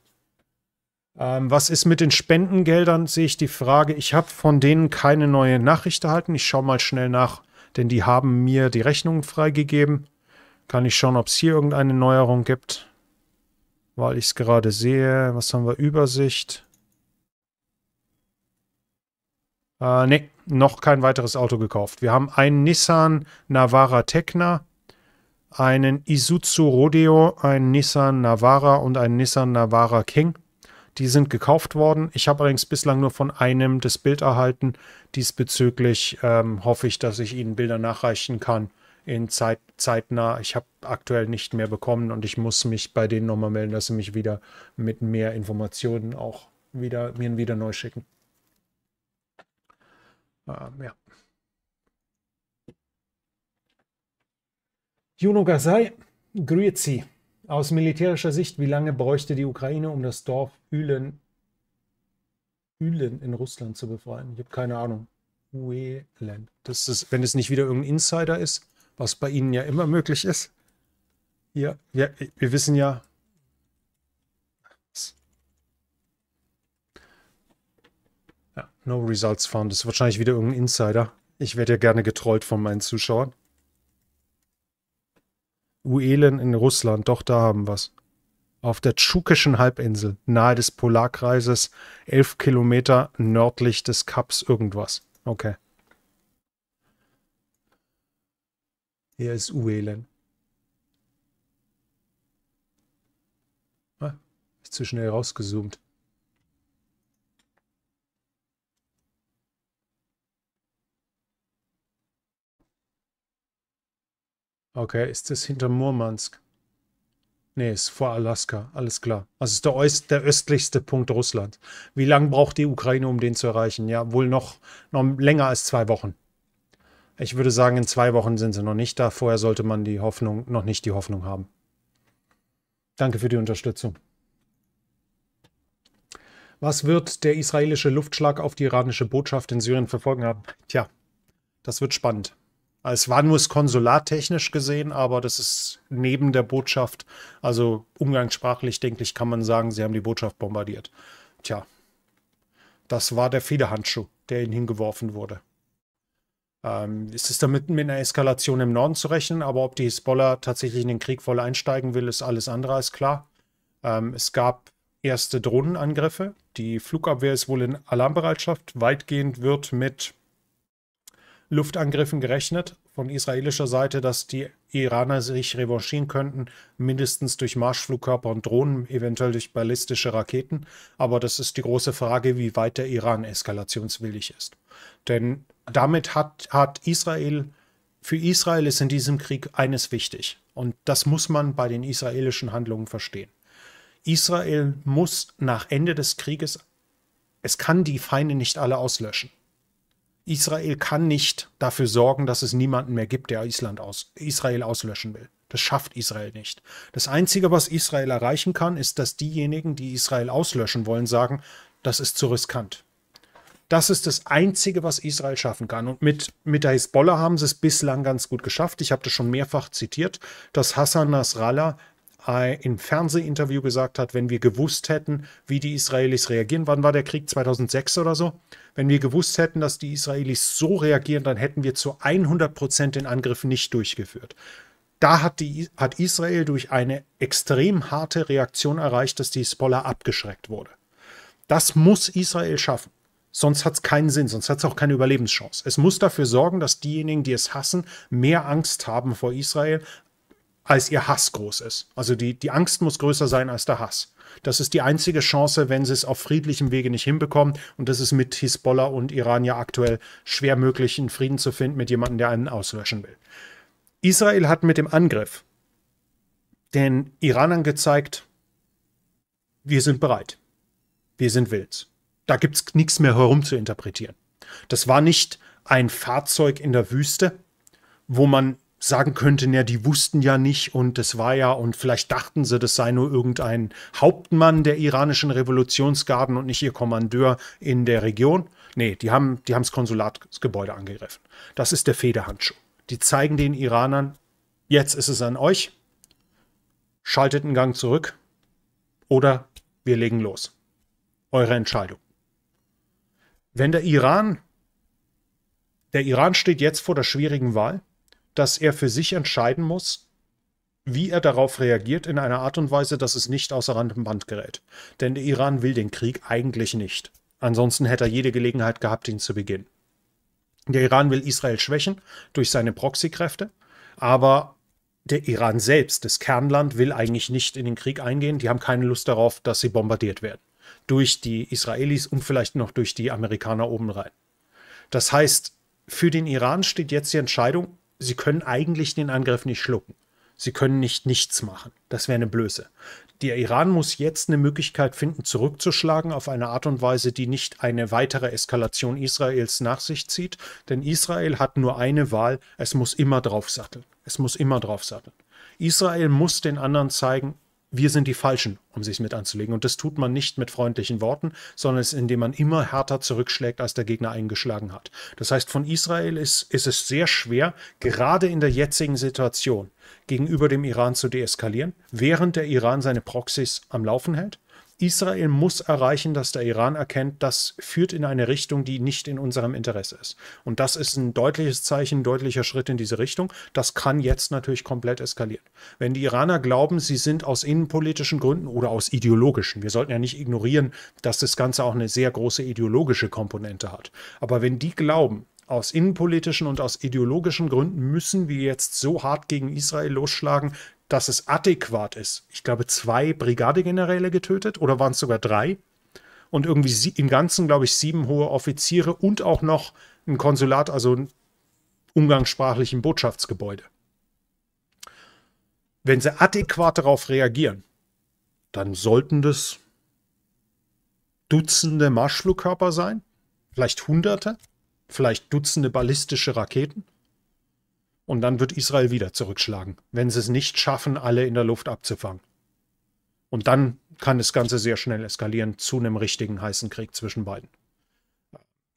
Ähm, was ist mit den Spendengeldern, sehe ich die Frage. Ich habe von denen keine neue Nachricht erhalten. Ich schaue mal schnell nach, denn die haben mir die Rechnungen freigegeben. Kann ich schauen, ob es hier irgendeine Neuerung gibt. Weil ich es gerade sehe. Was haben wir? Übersicht. Äh, nee, noch kein weiteres Auto gekauft. Wir haben einen Nissan Navara Tecna, einen Isuzu Rodeo, einen Nissan Navara und einen Nissan Navara King. Die sind gekauft worden. Ich habe allerdings bislang nur von einem das Bild erhalten. Diesbezüglich ähm, hoffe ich, dass ich Ihnen Bilder nachreichen kann in Zeit, zeitnah. Ich habe aktuell nicht mehr bekommen und ich muss mich bei denen nochmal melden, dass sie mich wieder mit mehr Informationen auch wieder mir wieder neu schicken. Ähm, ja. Juno Gazai, Grüezi. Aus militärischer Sicht, wie lange bräuchte die Ukraine, um das Dorf Ülen, Ülen in Russland zu befreien? Ich habe keine Ahnung. Uelen. Das ist, wenn es nicht wieder irgendein Insider ist, was bei Ihnen ja immer möglich ist. Hier, ja, wir wissen ja, No results found. Das ist wahrscheinlich wieder irgendein Insider. Ich werde ja gerne getrollt von meinen Zuschauern. Uelen in Russland, doch da haben wir es. Auf der Tschukischen Halbinsel, nahe des Polarkreises, elf Kilometer nördlich des Kaps irgendwas. Okay. Hier ist Uelen. Ah, ist zu schnell rausgezoomt. Okay, ist das hinter Murmansk? Ne, ist vor Alaska. Alles klar. Also ist der, Ost, der östlichste Punkt Russlands. Wie lange braucht die Ukraine, um den zu erreichen? Ja, wohl noch, noch länger als zwei Wochen. Ich würde sagen, in zwei Wochen sind sie noch nicht da. Vorher sollte man die Hoffnung, noch nicht die Hoffnung haben. Danke für die Unterstützung. Was wird der israelische Luftschlag auf die iranische Botschaft in Syrien verfolgen haben? Tja, das wird spannend. Es war nur das gesehen, aber das ist neben der Botschaft. Also umgangssprachlich, denke ich, kann man sagen, sie haben die Botschaft bombardiert. Tja, das war der Federhandschuh, der ihnen hingeworfen wurde. Ähm, es ist damit mit einer Eskalation im Norden zu rechnen, aber ob die Hisbollah tatsächlich in den Krieg voll einsteigen will, ist alles andere als klar. Ähm, es gab erste Drohnenangriffe. Die Flugabwehr ist wohl in Alarmbereitschaft. Weitgehend wird mit Luftangriffen gerechnet von israelischer Seite, dass die Iraner sich revanchieren könnten, mindestens durch Marschflugkörper und Drohnen, eventuell durch ballistische Raketen. Aber das ist die große Frage, wie weit der Iran eskalationswillig ist. Denn damit hat, hat Israel, für Israel ist in diesem Krieg eines wichtig. Und das muss man bei den israelischen Handlungen verstehen. Israel muss nach Ende des Krieges, es kann die Feinde nicht alle auslöschen. Israel kann nicht dafür sorgen, dass es niemanden mehr gibt, der Island aus, Israel auslöschen will. Das schafft Israel nicht. Das Einzige, was Israel erreichen kann, ist, dass diejenigen, die Israel auslöschen wollen, sagen, das ist zu riskant. Das ist das Einzige, was Israel schaffen kann. Und mit, mit der Hisbollah haben sie es bislang ganz gut geschafft. Ich habe das schon mehrfach zitiert, dass Hassan Nasrallah im Fernsehinterview gesagt hat, wenn wir gewusst hätten, wie die Israelis reagieren, wann war der Krieg 2006 oder so? Wenn wir gewusst hätten, dass die Israelis so reagieren, dann hätten wir zu 100 Prozent den Angriff nicht durchgeführt. Da hat, die, hat Israel durch eine extrem harte Reaktion erreicht, dass die Hisbollah abgeschreckt wurde. Das muss Israel schaffen. Sonst hat es keinen Sinn, sonst hat es auch keine Überlebenschance. Es muss dafür sorgen, dass diejenigen, die es hassen, mehr Angst haben vor Israel, als ihr Hass groß ist. Also die, die Angst muss größer sein als der Hass. Das ist die einzige Chance, wenn sie es auf friedlichem Wege nicht hinbekommen. Und das ist mit Hisbollah und Iran ja aktuell schwer möglich, einen Frieden zu finden mit jemandem, der einen auslöschen will. Israel hat mit dem Angriff den Iranern gezeigt, wir sind bereit. Wir sind wild. Da gibt es nichts mehr herum zu interpretieren. Das war nicht ein Fahrzeug in der Wüste, wo man sagen könnten, ja, die wussten ja nicht und das war ja und vielleicht dachten sie, das sei nur irgendein Hauptmann der iranischen Revolutionsgarden und nicht ihr Kommandeur in der Region. Nee, die haben die haben das Konsulatsgebäude angegriffen. Das ist der Federhandschuh. Die zeigen den Iranern, jetzt ist es an euch. Schaltet einen Gang zurück oder wir legen los. Eure Entscheidung. Wenn der Iran der Iran steht jetzt vor der schwierigen Wahl dass er für sich entscheiden muss, wie er darauf reagiert, in einer Art und Weise, dass es nicht außer Rand und Band gerät. Denn der Iran will den Krieg eigentlich nicht. Ansonsten hätte er jede Gelegenheit gehabt, ihn zu beginnen. Der Iran will Israel schwächen durch seine Proxykräfte, aber der Iran selbst, das Kernland, will eigentlich nicht in den Krieg eingehen. Die haben keine Lust darauf, dass sie bombardiert werden. Durch die Israelis und vielleicht noch durch die Amerikaner oben rein. Das heißt, für den Iran steht jetzt die Entscheidung, sie können eigentlich den Angriff nicht schlucken. Sie können nicht nichts machen. Das wäre eine Blöße. Der Iran muss jetzt eine Möglichkeit finden, zurückzuschlagen auf eine Art und Weise, die nicht eine weitere Eskalation Israels nach sich zieht. Denn Israel hat nur eine Wahl, es muss immer draufsatteln. Es muss immer draufsatteln. Israel muss den anderen zeigen, wir sind die Falschen, um sich mit anzulegen. Und das tut man nicht mit freundlichen Worten, sondern es, ist, indem man immer härter zurückschlägt, als der Gegner eingeschlagen hat. Das heißt, von Israel ist, ist es sehr schwer, gerade in der jetzigen Situation gegenüber dem Iran zu deeskalieren, während der Iran seine Proxys am Laufen hält Israel muss erreichen, dass der Iran erkennt, das führt in eine Richtung, die nicht in unserem Interesse ist. Und das ist ein deutliches Zeichen, ein deutlicher Schritt in diese Richtung. Das kann jetzt natürlich komplett eskalieren. Wenn die Iraner glauben, sie sind aus innenpolitischen Gründen oder aus ideologischen, wir sollten ja nicht ignorieren, dass das Ganze auch eine sehr große ideologische Komponente hat. Aber wenn die glauben, aus innenpolitischen und aus ideologischen Gründen müssen wir jetzt so hart gegen Israel losschlagen, dass es adäquat ist. Ich glaube, zwei Brigadegeneräle getötet oder waren es sogar drei? Und irgendwie sie, im Ganzen, glaube ich, sieben hohe Offiziere und auch noch ein Konsulat, also ein umgangssprachlichen Botschaftsgebäude. Wenn sie adäquat darauf reagieren, dann sollten das Dutzende Marschflugkörper sein, vielleicht Hunderte, vielleicht Dutzende ballistische Raketen. Und dann wird Israel wieder zurückschlagen, wenn sie es nicht schaffen, alle in der Luft abzufangen. Und dann kann das Ganze sehr schnell eskalieren zu einem richtigen heißen Krieg zwischen beiden.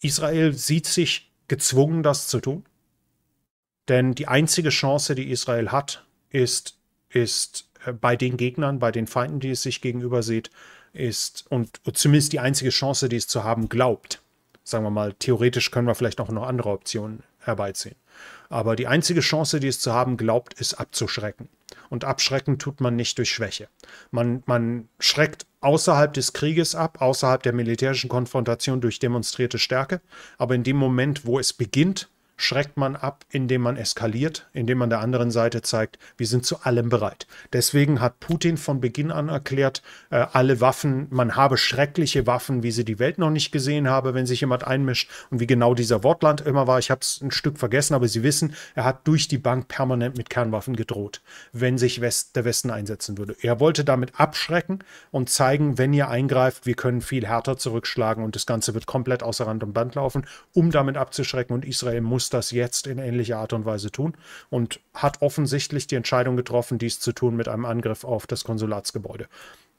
Israel sieht sich gezwungen, das zu tun. Denn die einzige Chance, die Israel hat, ist, ist äh, bei den Gegnern, bei den Feinden, die es sich gegenüber sieht, ist und zumindest die einzige Chance, die es zu haben glaubt. Sagen wir mal, theoretisch können wir vielleicht auch noch andere Optionen herbeiziehen. Aber die einzige Chance, die es zu haben glaubt, ist abzuschrecken. Und abschrecken tut man nicht durch Schwäche. Man, man schreckt außerhalb des Krieges ab, außerhalb der militärischen Konfrontation durch demonstrierte Stärke. Aber in dem Moment, wo es beginnt, schreckt man ab, indem man eskaliert, indem man der anderen Seite zeigt, wir sind zu allem bereit. Deswegen hat Putin von Beginn an erklärt, äh, alle Waffen, man habe schreckliche Waffen, wie sie die Welt noch nicht gesehen habe, wenn sich jemand einmischt und wie genau dieser Wortland immer war. Ich habe es ein Stück vergessen, aber Sie wissen, er hat durch die Bank permanent mit Kernwaffen gedroht, wenn sich West, der Westen einsetzen würde. Er wollte damit abschrecken und zeigen, wenn ihr eingreift, wir können viel härter zurückschlagen und das Ganze wird komplett außer Rand und Band laufen, um damit abzuschrecken und Israel muss muss das jetzt in ähnlicher Art und Weise tun und hat offensichtlich die Entscheidung getroffen, dies zu tun mit einem Angriff auf das Konsulatsgebäude.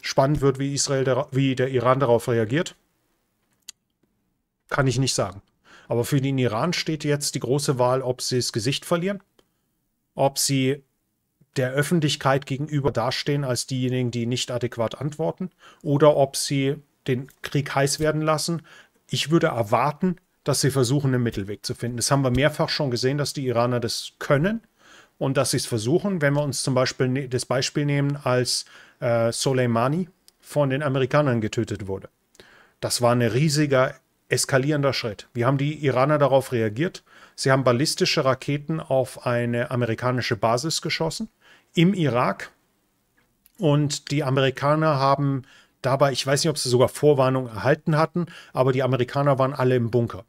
Spannend wird, wie Israel, wie der Iran darauf reagiert. Kann ich nicht sagen. Aber für den Iran steht jetzt die große Wahl, ob sie das Gesicht verlieren, ob sie der Öffentlichkeit gegenüber dastehen als diejenigen, die nicht adäquat antworten, oder ob sie den Krieg heiß werden lassen. Ich würde erwarten, dass sie versuchen, einen Mittelweg zu finden. Das haben wir mehrfach schon gesehen, dass die Iraner das können und dass sie es versuchen. Wenn wir uns zum Beispiel ne-, das Beispiel nehmen, als äh, Soleimani von den Amerikanern getötet wurde. Das war ein riesiger eskalierender Schritt. Wie haben die Iraner darauf reagiert? Sie haben ballistische Raketen auf eine amerikanische Basis geschossen im Irak und die Amerikaner haben dabei, ich weiß nicht, ob sie sogar Vorwarnung erhalten hatten, aber die Amerikaner waren alle im Bunker.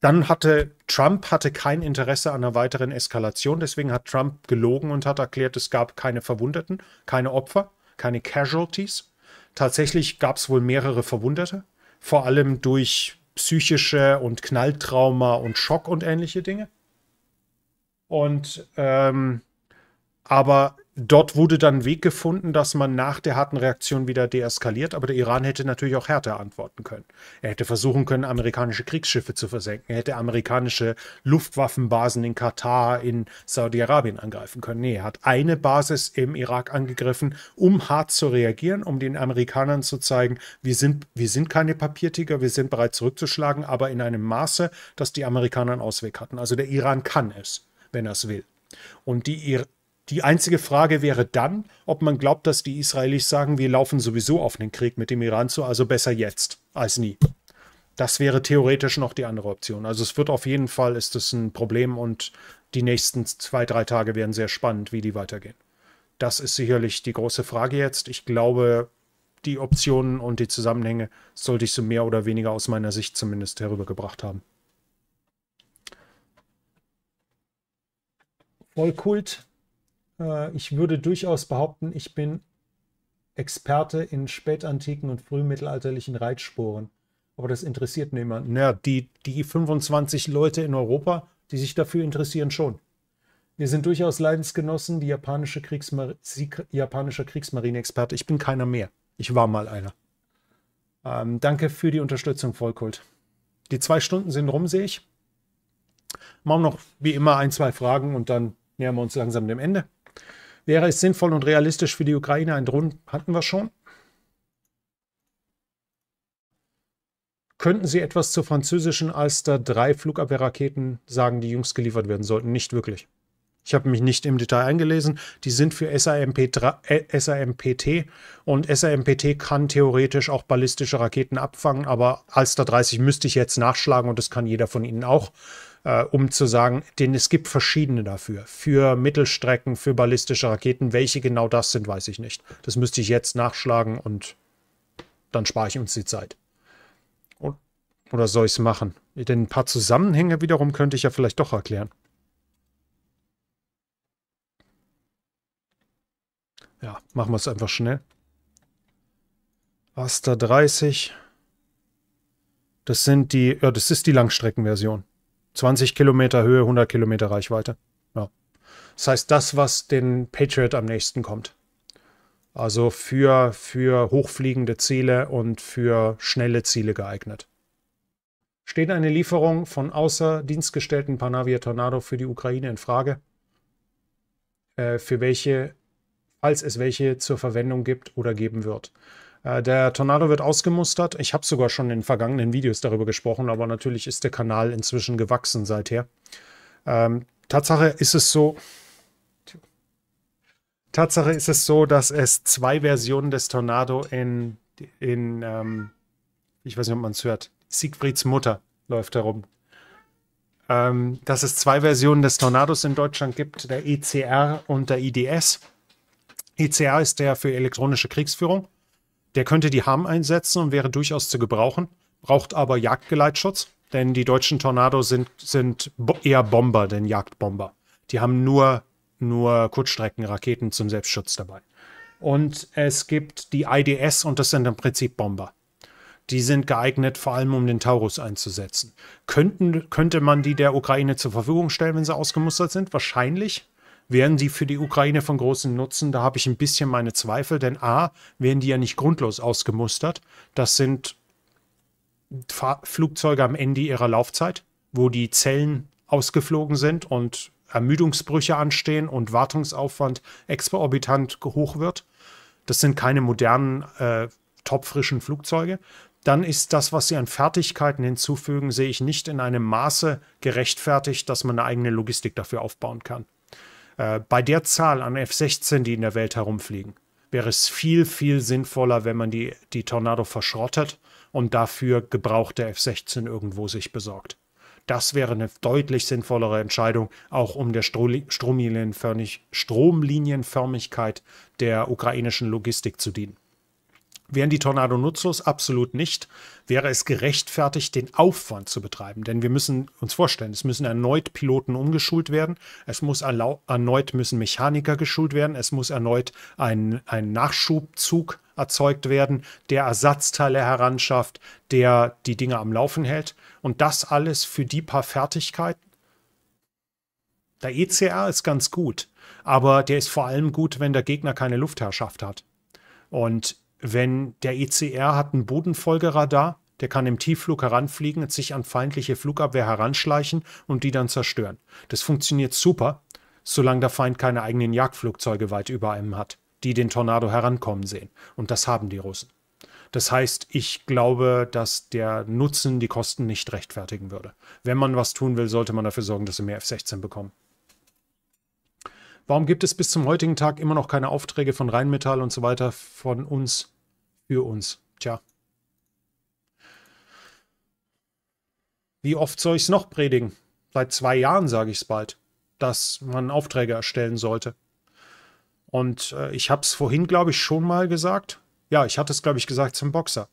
Dann hatte Trump hatte kein Interesse an einer weiteren Eskalation, deswegen hat Trump gelogen und hat erklärt, es gab keine Verwundeten, keine Opfer, keine Casualties. Tatsächlich gab es wohl mehrere Verwundete, vor allem durch psychische und Knalltrauma und Schock und ähnliche Dinge. Und ähm, aber Dort wurde dann ein Weg gefunden, dass man nach der harten Reaktion wieder deeskaliert, aber der Iran hätte natürlich auch härter antworten können. Er hätte versuchen können, amerikanische Kriegsschiffe zu versenken, er hätte amerikanische Luftwaffenbasen in Katar, in Saudi-Arabien angreifen können. Nee, er hat eine Basis im Irak angegriffen, um hart zu reagieren, um den Amerikanern zu zeigen, wir sind, wir sind keine Papiertiger, wir sind bereit zurückzuschlagen, aber in einem Maße, dass die Amerikaner einen Ausweg hatten. Also der Iran kann es, wenn er es will. Und die, Iran die einzige Frage wäre dann, ob man glaubt, dass die Israelis sagen, wir laufen sowieso auf einen Krieg mit dem Iran zu, also besser jetzt als nie. Das wäre theoretisch noch die andere Option. Also es wird auf jeden Fall, ist es ein Problem und die nächsten zwei, drei Tage werden sehr spannend, wie die weitergehen. Das ist sicherlich die große Frage jetzt. Ich glaube, die Optionen und die Zusammenhänge sollte ich so mehr oder weniger aus meiner Sicht zumindest herübergebracht haben. Vollkult äh, ich würde durchaus behaupten, ich bin Experte in spätantiken und frühmittelalterlichen Reitsporen. Aber das interessiert niemanden. Ja, die, die 25 Leute in Europa, die sich dafür interessieren, schon. Wir sind durchaus Leidensgenossen, die japanische, Kriegsmar japanische Kriegsmarinexperte. Ich bin keiner mehr. Ich war mal einer. Ähm, danke für die Unterstützung, Vollkult. Die zwei Stunden sind rum, sehe ich. Machen noch wie immer ein, zwei Fragen und dann nähern wir uns langsam dem Ende. Wäre es sinnvoll und realistisch für die Ukraine ein Drohnen? Hatten wir schon. Könnten Sie etwas zur französischen Alster 3 Flugabwehrraketen sagen, die jüngst geliefert werden sollten? Nicht wirklich. Ich habe mich nicht im Detail eingelesen. Die sind für SAMP, äh, SAMPT und SAMPT kann theoretisch auch ballistische Raketen abfangen, aber Alster 30 müsste ich jetzt nachschlagen und das kann jeder von Ihnen auch äh, um zu sagen, denn es gibt verschiedene dafür. Für Mittelstrecken, für ballistische Raketen. Welche genau das sind, weiß ich nicht. Das müsste ich jetzt nachschlagen und dann spare ich uns die Zeit. oder soll ich es machen? Denn ein paar Zusammenhänge wiederum könnte ich ja vielleicht doch erklären. Ja, machen wir es einfach schnell. Asta 30. Das sind die, ja, das ist die Langstreckenversion. 20 Kilometer Höhe, 100 Kilometer Reichweite. Ja. Das heißt, das, was den Patriot am nächsten kommt. Also für, für hochfliegende Ziele und für schnelle Ziele geeignet. Steht eine Lieferung von außer Dienst gestellten Panavia Tornado für die Ukraine in Frage? Äh, für welche, falls es welche zur Verwendung gibt oder geben wird. Äh, der Tornado wird ausgemustert. Ich habe sogar schon in vergangenen Videos darüber gesprochen, aber natürlich ist der Kanal inzwischen gewachsen seither. Ähm, Tatsache ist es so. Tatsache ist es so, dass es zwei Versionen des Tornado in, in ähm, ich weiß nicht, ob man es hört, Siegfrieds Mutter läuft herum. Ähm, dass es zwei Versionen des Tornados in Deutschland gibt, der ECR und der IDS. ECR ist der für elektronische Kriegsführung. Der könnte die Ham einsetzen und wäre durchaus zu gebrauchen, braucht aber Jagdgeleitschutz, denn die deutschen Tornado sind, sind eher Bomber, denn Jagdbomber. Die haben nur, nur Kurzstreckenraketen zum Selbstschutz dabei. Und es gibt die IDS und das sind im Prinzip Bomber. Die sind geeignet, vor allem um den Taurus einzusetzen. Könnten, könnte man die der Ukraine zur Verfügung stellen, wenn sie ausgemustert sind? Wahrscheinlich. Wären die für die Ukraine von großem Nutzen? Da habe ich ein bisschen meine Zweifel, denn A, werden die ja nicht grundlos ausgemustert. Das sind Fahr Flugzeuge am Ende ihrer Laufzeit, wo die Zellen ausgeflogen sind und Ermüdungsbrüche anstehen und Wartungsaufwand exorbitant hoch wird. Das sind keine modernen, äh, topfrischen Flugzeuge. Dann ist das, was sie an Fertigkeiten hinzufügen, sehe ich nicht in einem Maße gerechtfertigt, dass man eine eigene Logistik dafür aufbauen kann. Äh, bei der Zahl an F-16, die in der Welt herumfliegen, wäre es viel, viel sinnvoller, wenn man die, die Tornado verschrottet und dafür gebrauchte F-16 irgendwo sich besorgt. Das wäre eine deutlich sinnvollere Entscheidung, auch um der Stromlinienförmigkeit der ukrainischen Logistik zu dienen. Wären die Tornado nutzlos? Absolut nicht. Wäre es gerechtfertigt, den Aufwand zu betreiben? Denn wir müssen uns vorstellen, es müssen erneut Piloten umgeschult werden, es muss erneut müssen Mechaniker geschult werden, es muss erneut ein, ein Nachschubzug erzeugt werden, der Ersatzteile heranschafft, der die Dinge am Laufen hält. Und das alles für die paar Fertigkeiten. Der ECR ist ganz gut, aber der ist vor allem gut, wenn der Gegner keine Luftherrschaft hat. Und wenn der ECR hat einen Bodenfolgeradar, der kann im Tiefflug heranfliegen, sich an feindliche Flugabwehr heranschleichen und die dann zerstören. Das funktioniert super, solange der Feind keine eigenen Jagdflugzeuge weit über einem hat, die den Tornado herankommen sehen. Und das haben die Russen. Das heißt, ich glaube, dass der Nutzen die Kosten nicht rechtfertigen würde. Wenn man was tun will, sollte man dafür sorgen, dass sie mehr F-16 bekommen. Warum gibt es bis zum heutigen Tag immer noch keine Aufträge von Rheinmetall und so weiter von uns für uns? Tja. Wie oft soll ich es noch predigen? Seit zwei Jahren sage ich es bald, dass man Aufträge erstellen sollte. Und äh, ich habe es vorhin, glaube ich, schon mal gesagt. Ja, ich hatte es, glaube ich, gesagt zum Boxer.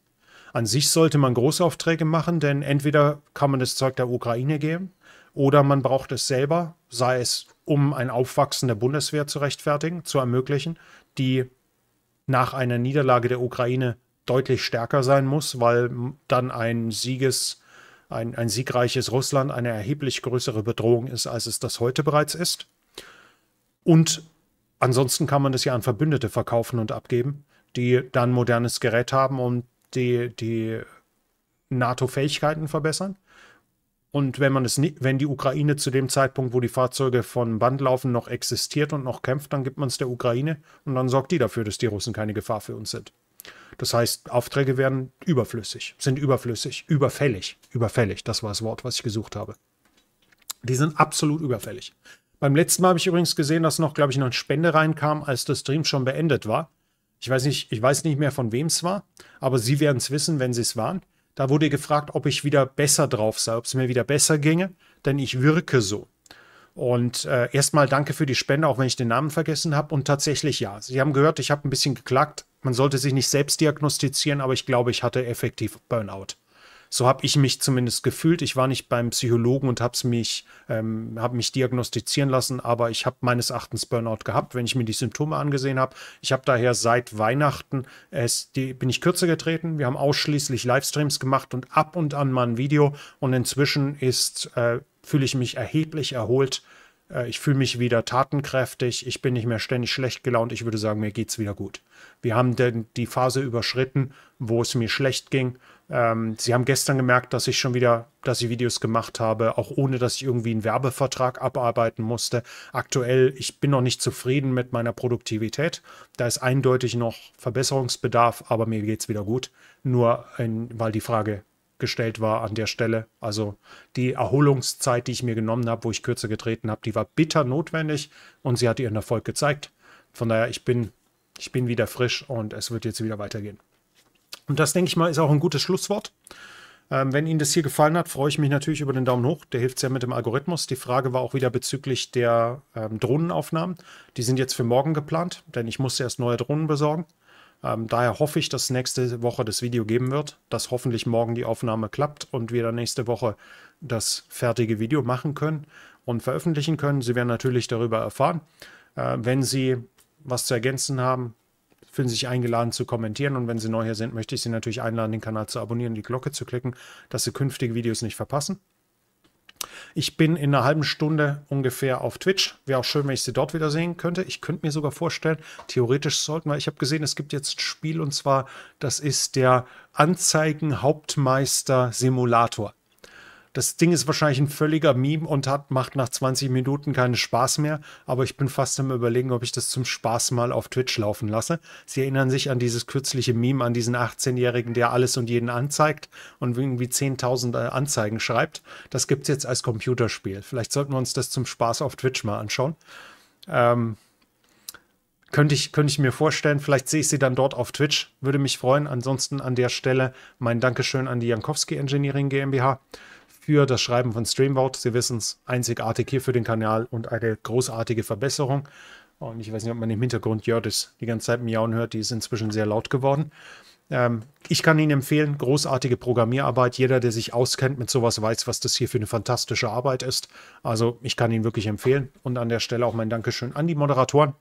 An sich sollte man Großaufträge machen, denn entweder kann man das Zeug der Ukraine geben oder man braucht es selber sei es um ein Aufwachsen der Bundeswehr zu rechtfertigen, zu ermöglichen, die nach einer Niederlage der Ukraine deutlich stärker sein muss, weil dann ein Sieges, ein, ein siegreiches Russland eine erheblich größere Bedrohung ist, als es das heute bereits ist. Und ansonsten kann man das ja an Verbündete verkaufen und abgeben, die dann modernes Gerät haben und die, die NATO-Fähigkeiten verbessern und wenn man es nicht, wenn die Ukraine zu dem Zeitpunkt, wo die Fahrzeuge von Band laufen, noch existiert und noch kämpft, dann gibt man es der Ukraine und dann sorgt die dafür, dass die Russen keine Gefahr für uns sind. Das heißt, Aufträge werden überflüssig, sind überflüssig, überfällig, überfällig, das war das Wort, was ich gesucht habe. Die sind absolut überfällig. Beim letzten Mal habe ich übrigens gesehen, dass noch, glaube ich, noch eine Spende reinkam, als der Stream schon beendet war. Ich weiß nicht, ich weiß nicht mehr, von wem es war, aber Sie werden es wissen, wenn Sie es waren. Da wurde gefragt, ob ich wieder besser drauf sei, ob es mir wieder besser ginge, denn ich wirke so. Und äh, erstmal danke für die Spende, auch wenn ich den Namen vergessen habe. Und tatsächlich ja. Sie haben gehört, ich habe ein bisschen geklagt. Man sollte sich nicht selbst diagnostizieren, aber ich glaube, ich hatte effektiv Burnout so habe ich mich zumindest gefühlt. Ich war nicht beim Psychologen und habe mich, ähm, hab mich diagnostizieren lassen, aber ich habe meines Erachtens Burnout gehabt, wenn ich mir die Symptome angesehen habe. Ich habe daher seit Weihnachten es, die, bin ich kürzer getreten. Wir haben ausschließlich Livestreams gemacht und ab und an mal ein Video. Und inzwischen ist, äh, fühle ich mich erheblich erholt. Äh, ich fühle mich wieder tatenkräftig, ich bin nicht mehr ständig schlecht gelaunt, ich würde sagen, mir geht es wieder gut. Wir haben denn die Phase überschritten, wo es mir schlecht ging ähm, sie haben gestern gemerkt, dass ich schon wieder, dass ich Videos gemacht habe, auch ohne, dass ich irgendwie einen Werbevertrag abarbeiten musste. Aktuell, ich bin noch nicht zufrieden mit meiner Produktivität. Da ist eindeutig noch Verbesserungsbedarf, aber mir geht es wieder gut. Nur, ein, weil die Frage gestellt war an der Stelle. Also die Erholungszeit, die ich mir genommen habe, wo ich kürzer getreten habe, die war bitter notwendig und sie hat ihren Erfolg gezeigt. Von daher, ich bin, ich bin wieder frisch und es wird jetzt wieder weitergehen. Und das, denke ich mal, ist auch ein gutes Schlusswort. Ähm, wenn Ihnen das hier gefallen hat, freue ich mich natürlich über den Daumen hoch. Der hilft sehr mit dem Algorithmus. Die Frage war auch wieder bezüglich der ähm, Drohnenaufnahmen. Die sind jetzt für morgen geplant, denn ich musste erst neue Drohnen besorgen. Ähm, daher hoffe ich, dass nächste Woche das Video geben wird, dass hoffentlich morgen die Aufnahme klappt und wir dann nächste Woche das fertige Video machen können und veröffentlichen können. Sie werden natürlich darüber erfahren. Äh, wenn Sie was zu ergänzen haben, fühlen sich eingeladen zu kommentieren. Und wenn Sie neu hier sind, möchte ich Sie natürlich einladen, den Kanal zu abonnieren, die Glocke zu klicken, dass Sie künftige Videos nicht verpassen. Ich bin in einer halben Stunde ungefähr auf Twitch. Wäre auch schön, wenn ich sie dort wieder sehen könnte. Ich könnte mir sogar vorstellen, theoretisch sollten wir. Ich habe gesehen, es gibt jetzt ein Spiel und zwar, das ist der Anzeigen-Hauptmeister-Simulator. Das Ding ist wahrscheinlich ein völliger Meme und hat, macht nach 20 Minuten keinen Spaß mehr. Aber ich bin fast am Überlegen, ob ich das zum Spaß mal auf Twitch laufen lasse. Sie erinnern sich an dieses kürzliche Meme, an diesen 18-Jährigen, der alles und jeden anzeigt und irgendwie 10.000 äh, Anzeigen schreibt. Das gibt es jetzt als Computerspiel. Vielleicht sollten wir uns das zum Spaß auf Twitch mal anschauen. Ähm, könnte ich, könnte ich mir vorstellen. Vielleicht sehe ich sie dann dort auf Twitch. Würde mich freuen. Ansonsten an der Stelle mein Dankeschön an die Jankowski Engineering GmbH für das Schreiben von Streamwout. Sie wissen es, einzigartig hier für den Kanal und eine großartige Verbesserung. Und ich weiß nicht, ob man im Hintergrund Jördis die ganze Zeit miauen hört, die ist inzwischen sehr laut geworden. Ähm, ich kann Ihnen empfehlen, großartige Programmierarbeit. Jeder, der sich auskennt mit sowas, weiß, was das hier für eine fantastische Arbeit ist. Also ich kann Ihnen wirklich empfehlen. Und an der Stelle auch mein Dankeschön an die Moderatoren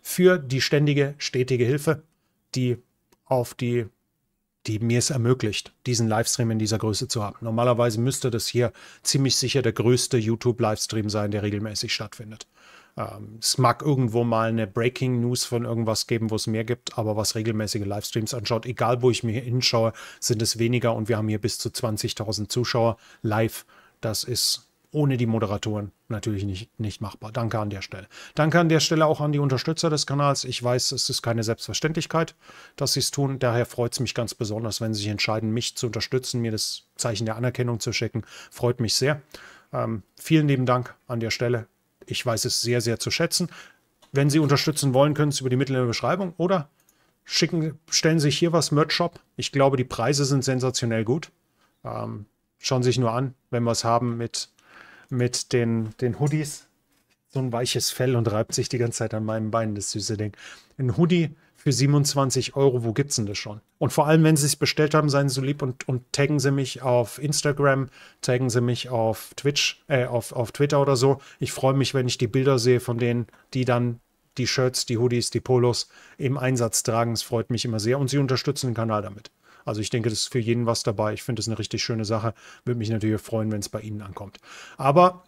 für die ständige, stetige Hilfe, die auf die die mir es ermöglicht, diesen Livestream in dieser Größe zu haben. Normalerweise müsste das hier ziemlich sicher der größte YouTube-Livestream sein, der regelmäßig stattfindet. Ähm, es mag irgendwo mal eine Breaking News von irgendwas geben, wo es mehr gibt, aber was regelmäßige Livestreams anschaut, egal wo ich mir hinschaue, sind es weniger und wir haben hier bis zu 20.000 Zuschauer live. Das ist ohne die Moderatoren natürlich nicht, nicht machbar. Danke an der Stelle. Danke an der Stelle auch an die Unterstützer des Kanals. Ich weiß, es ist keine Selbstverständlichkeit, dass sie es tun. Daher freut es mich ganz besonders, wenn sie sich entscheiden, mich zu unterstützen, mir das Zeichen der Anerkennung zu schicken. Freut mich sehr. Ähm, vielen lieben Dank an der Stelle. Ich weiß es sehr, sehr zu schätzen. Wenn Sie unterstützen wollen, können Sie über die Mittel in der Beschreibung oder schicken, stellen sich hier was Merch Shop. Ich glaube, die Preise sind sensationell gut. Ähm, schauen Sie sich nur an, wenn wir es haben mit mit den, den Hoodies. So ein weiches Fell und reibt sich die ganze Zeit an meinem Bein, das süße Ding. Ein Hoodie für 27 Euro, wo gibt's denn das schon? Und vor allem, wenn Sie es bestellt haben, seien Sie so lieb und, und taggen Sie mich auf Instagram, taggen Sie mich auf Twitch, äh, auf, auf Twitter oder so. Ich freue mich, wenn ich die Bilder sehe von denen, die dann die Shirts, die Hoodies, die Polos im Einsatz tragen. Es freut mich immer sehr und Sie unterstützen den Kanal damit. Also ich denke, das ist für jeden was dabei. Ich finde das eine richtig schöne Sache. Würde mich natürlich freuen, wenn es bei Ihnen ankommt. Aber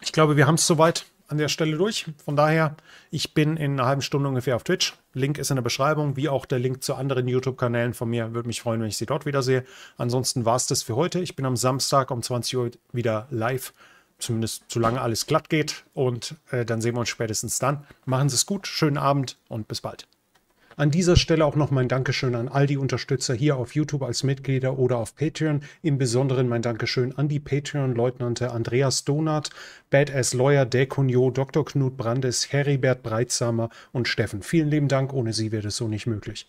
ich glaube, wir haben es soweit an der Stelle durch. Von daher, ich bin in einer halben Stunde ungefähr auf Twitch. Link ist in der Beschreibung, wie auch der Link zu anderen YouTube-Kanälen von mir. Würde mich freuen, wenn ich Sie dort wiedersehe. Ansonsten war es das für heute. Ich bin am Samstag um 20 Uhr wieder live. Zumindest solange alles glatt geht. Und äh, dann sehen wir uns spätestens dann. Machen Sie es gut, schönen Abend und bis bald. An dieser Stelle auch noch mein Dankeschön an all die Unterstützer hier auf YouTube als Mitglieder oder auf Patreon. Im Besonderen mein Dankeschön an die Patreon-Leutnante Andreas Donath, Badass Lawyer Dekunio, Dr. Knut Brandes, Heribert Breitsamer und Steffen. Vielen lieben Dank, ohne sie wäre das so nicht möglich.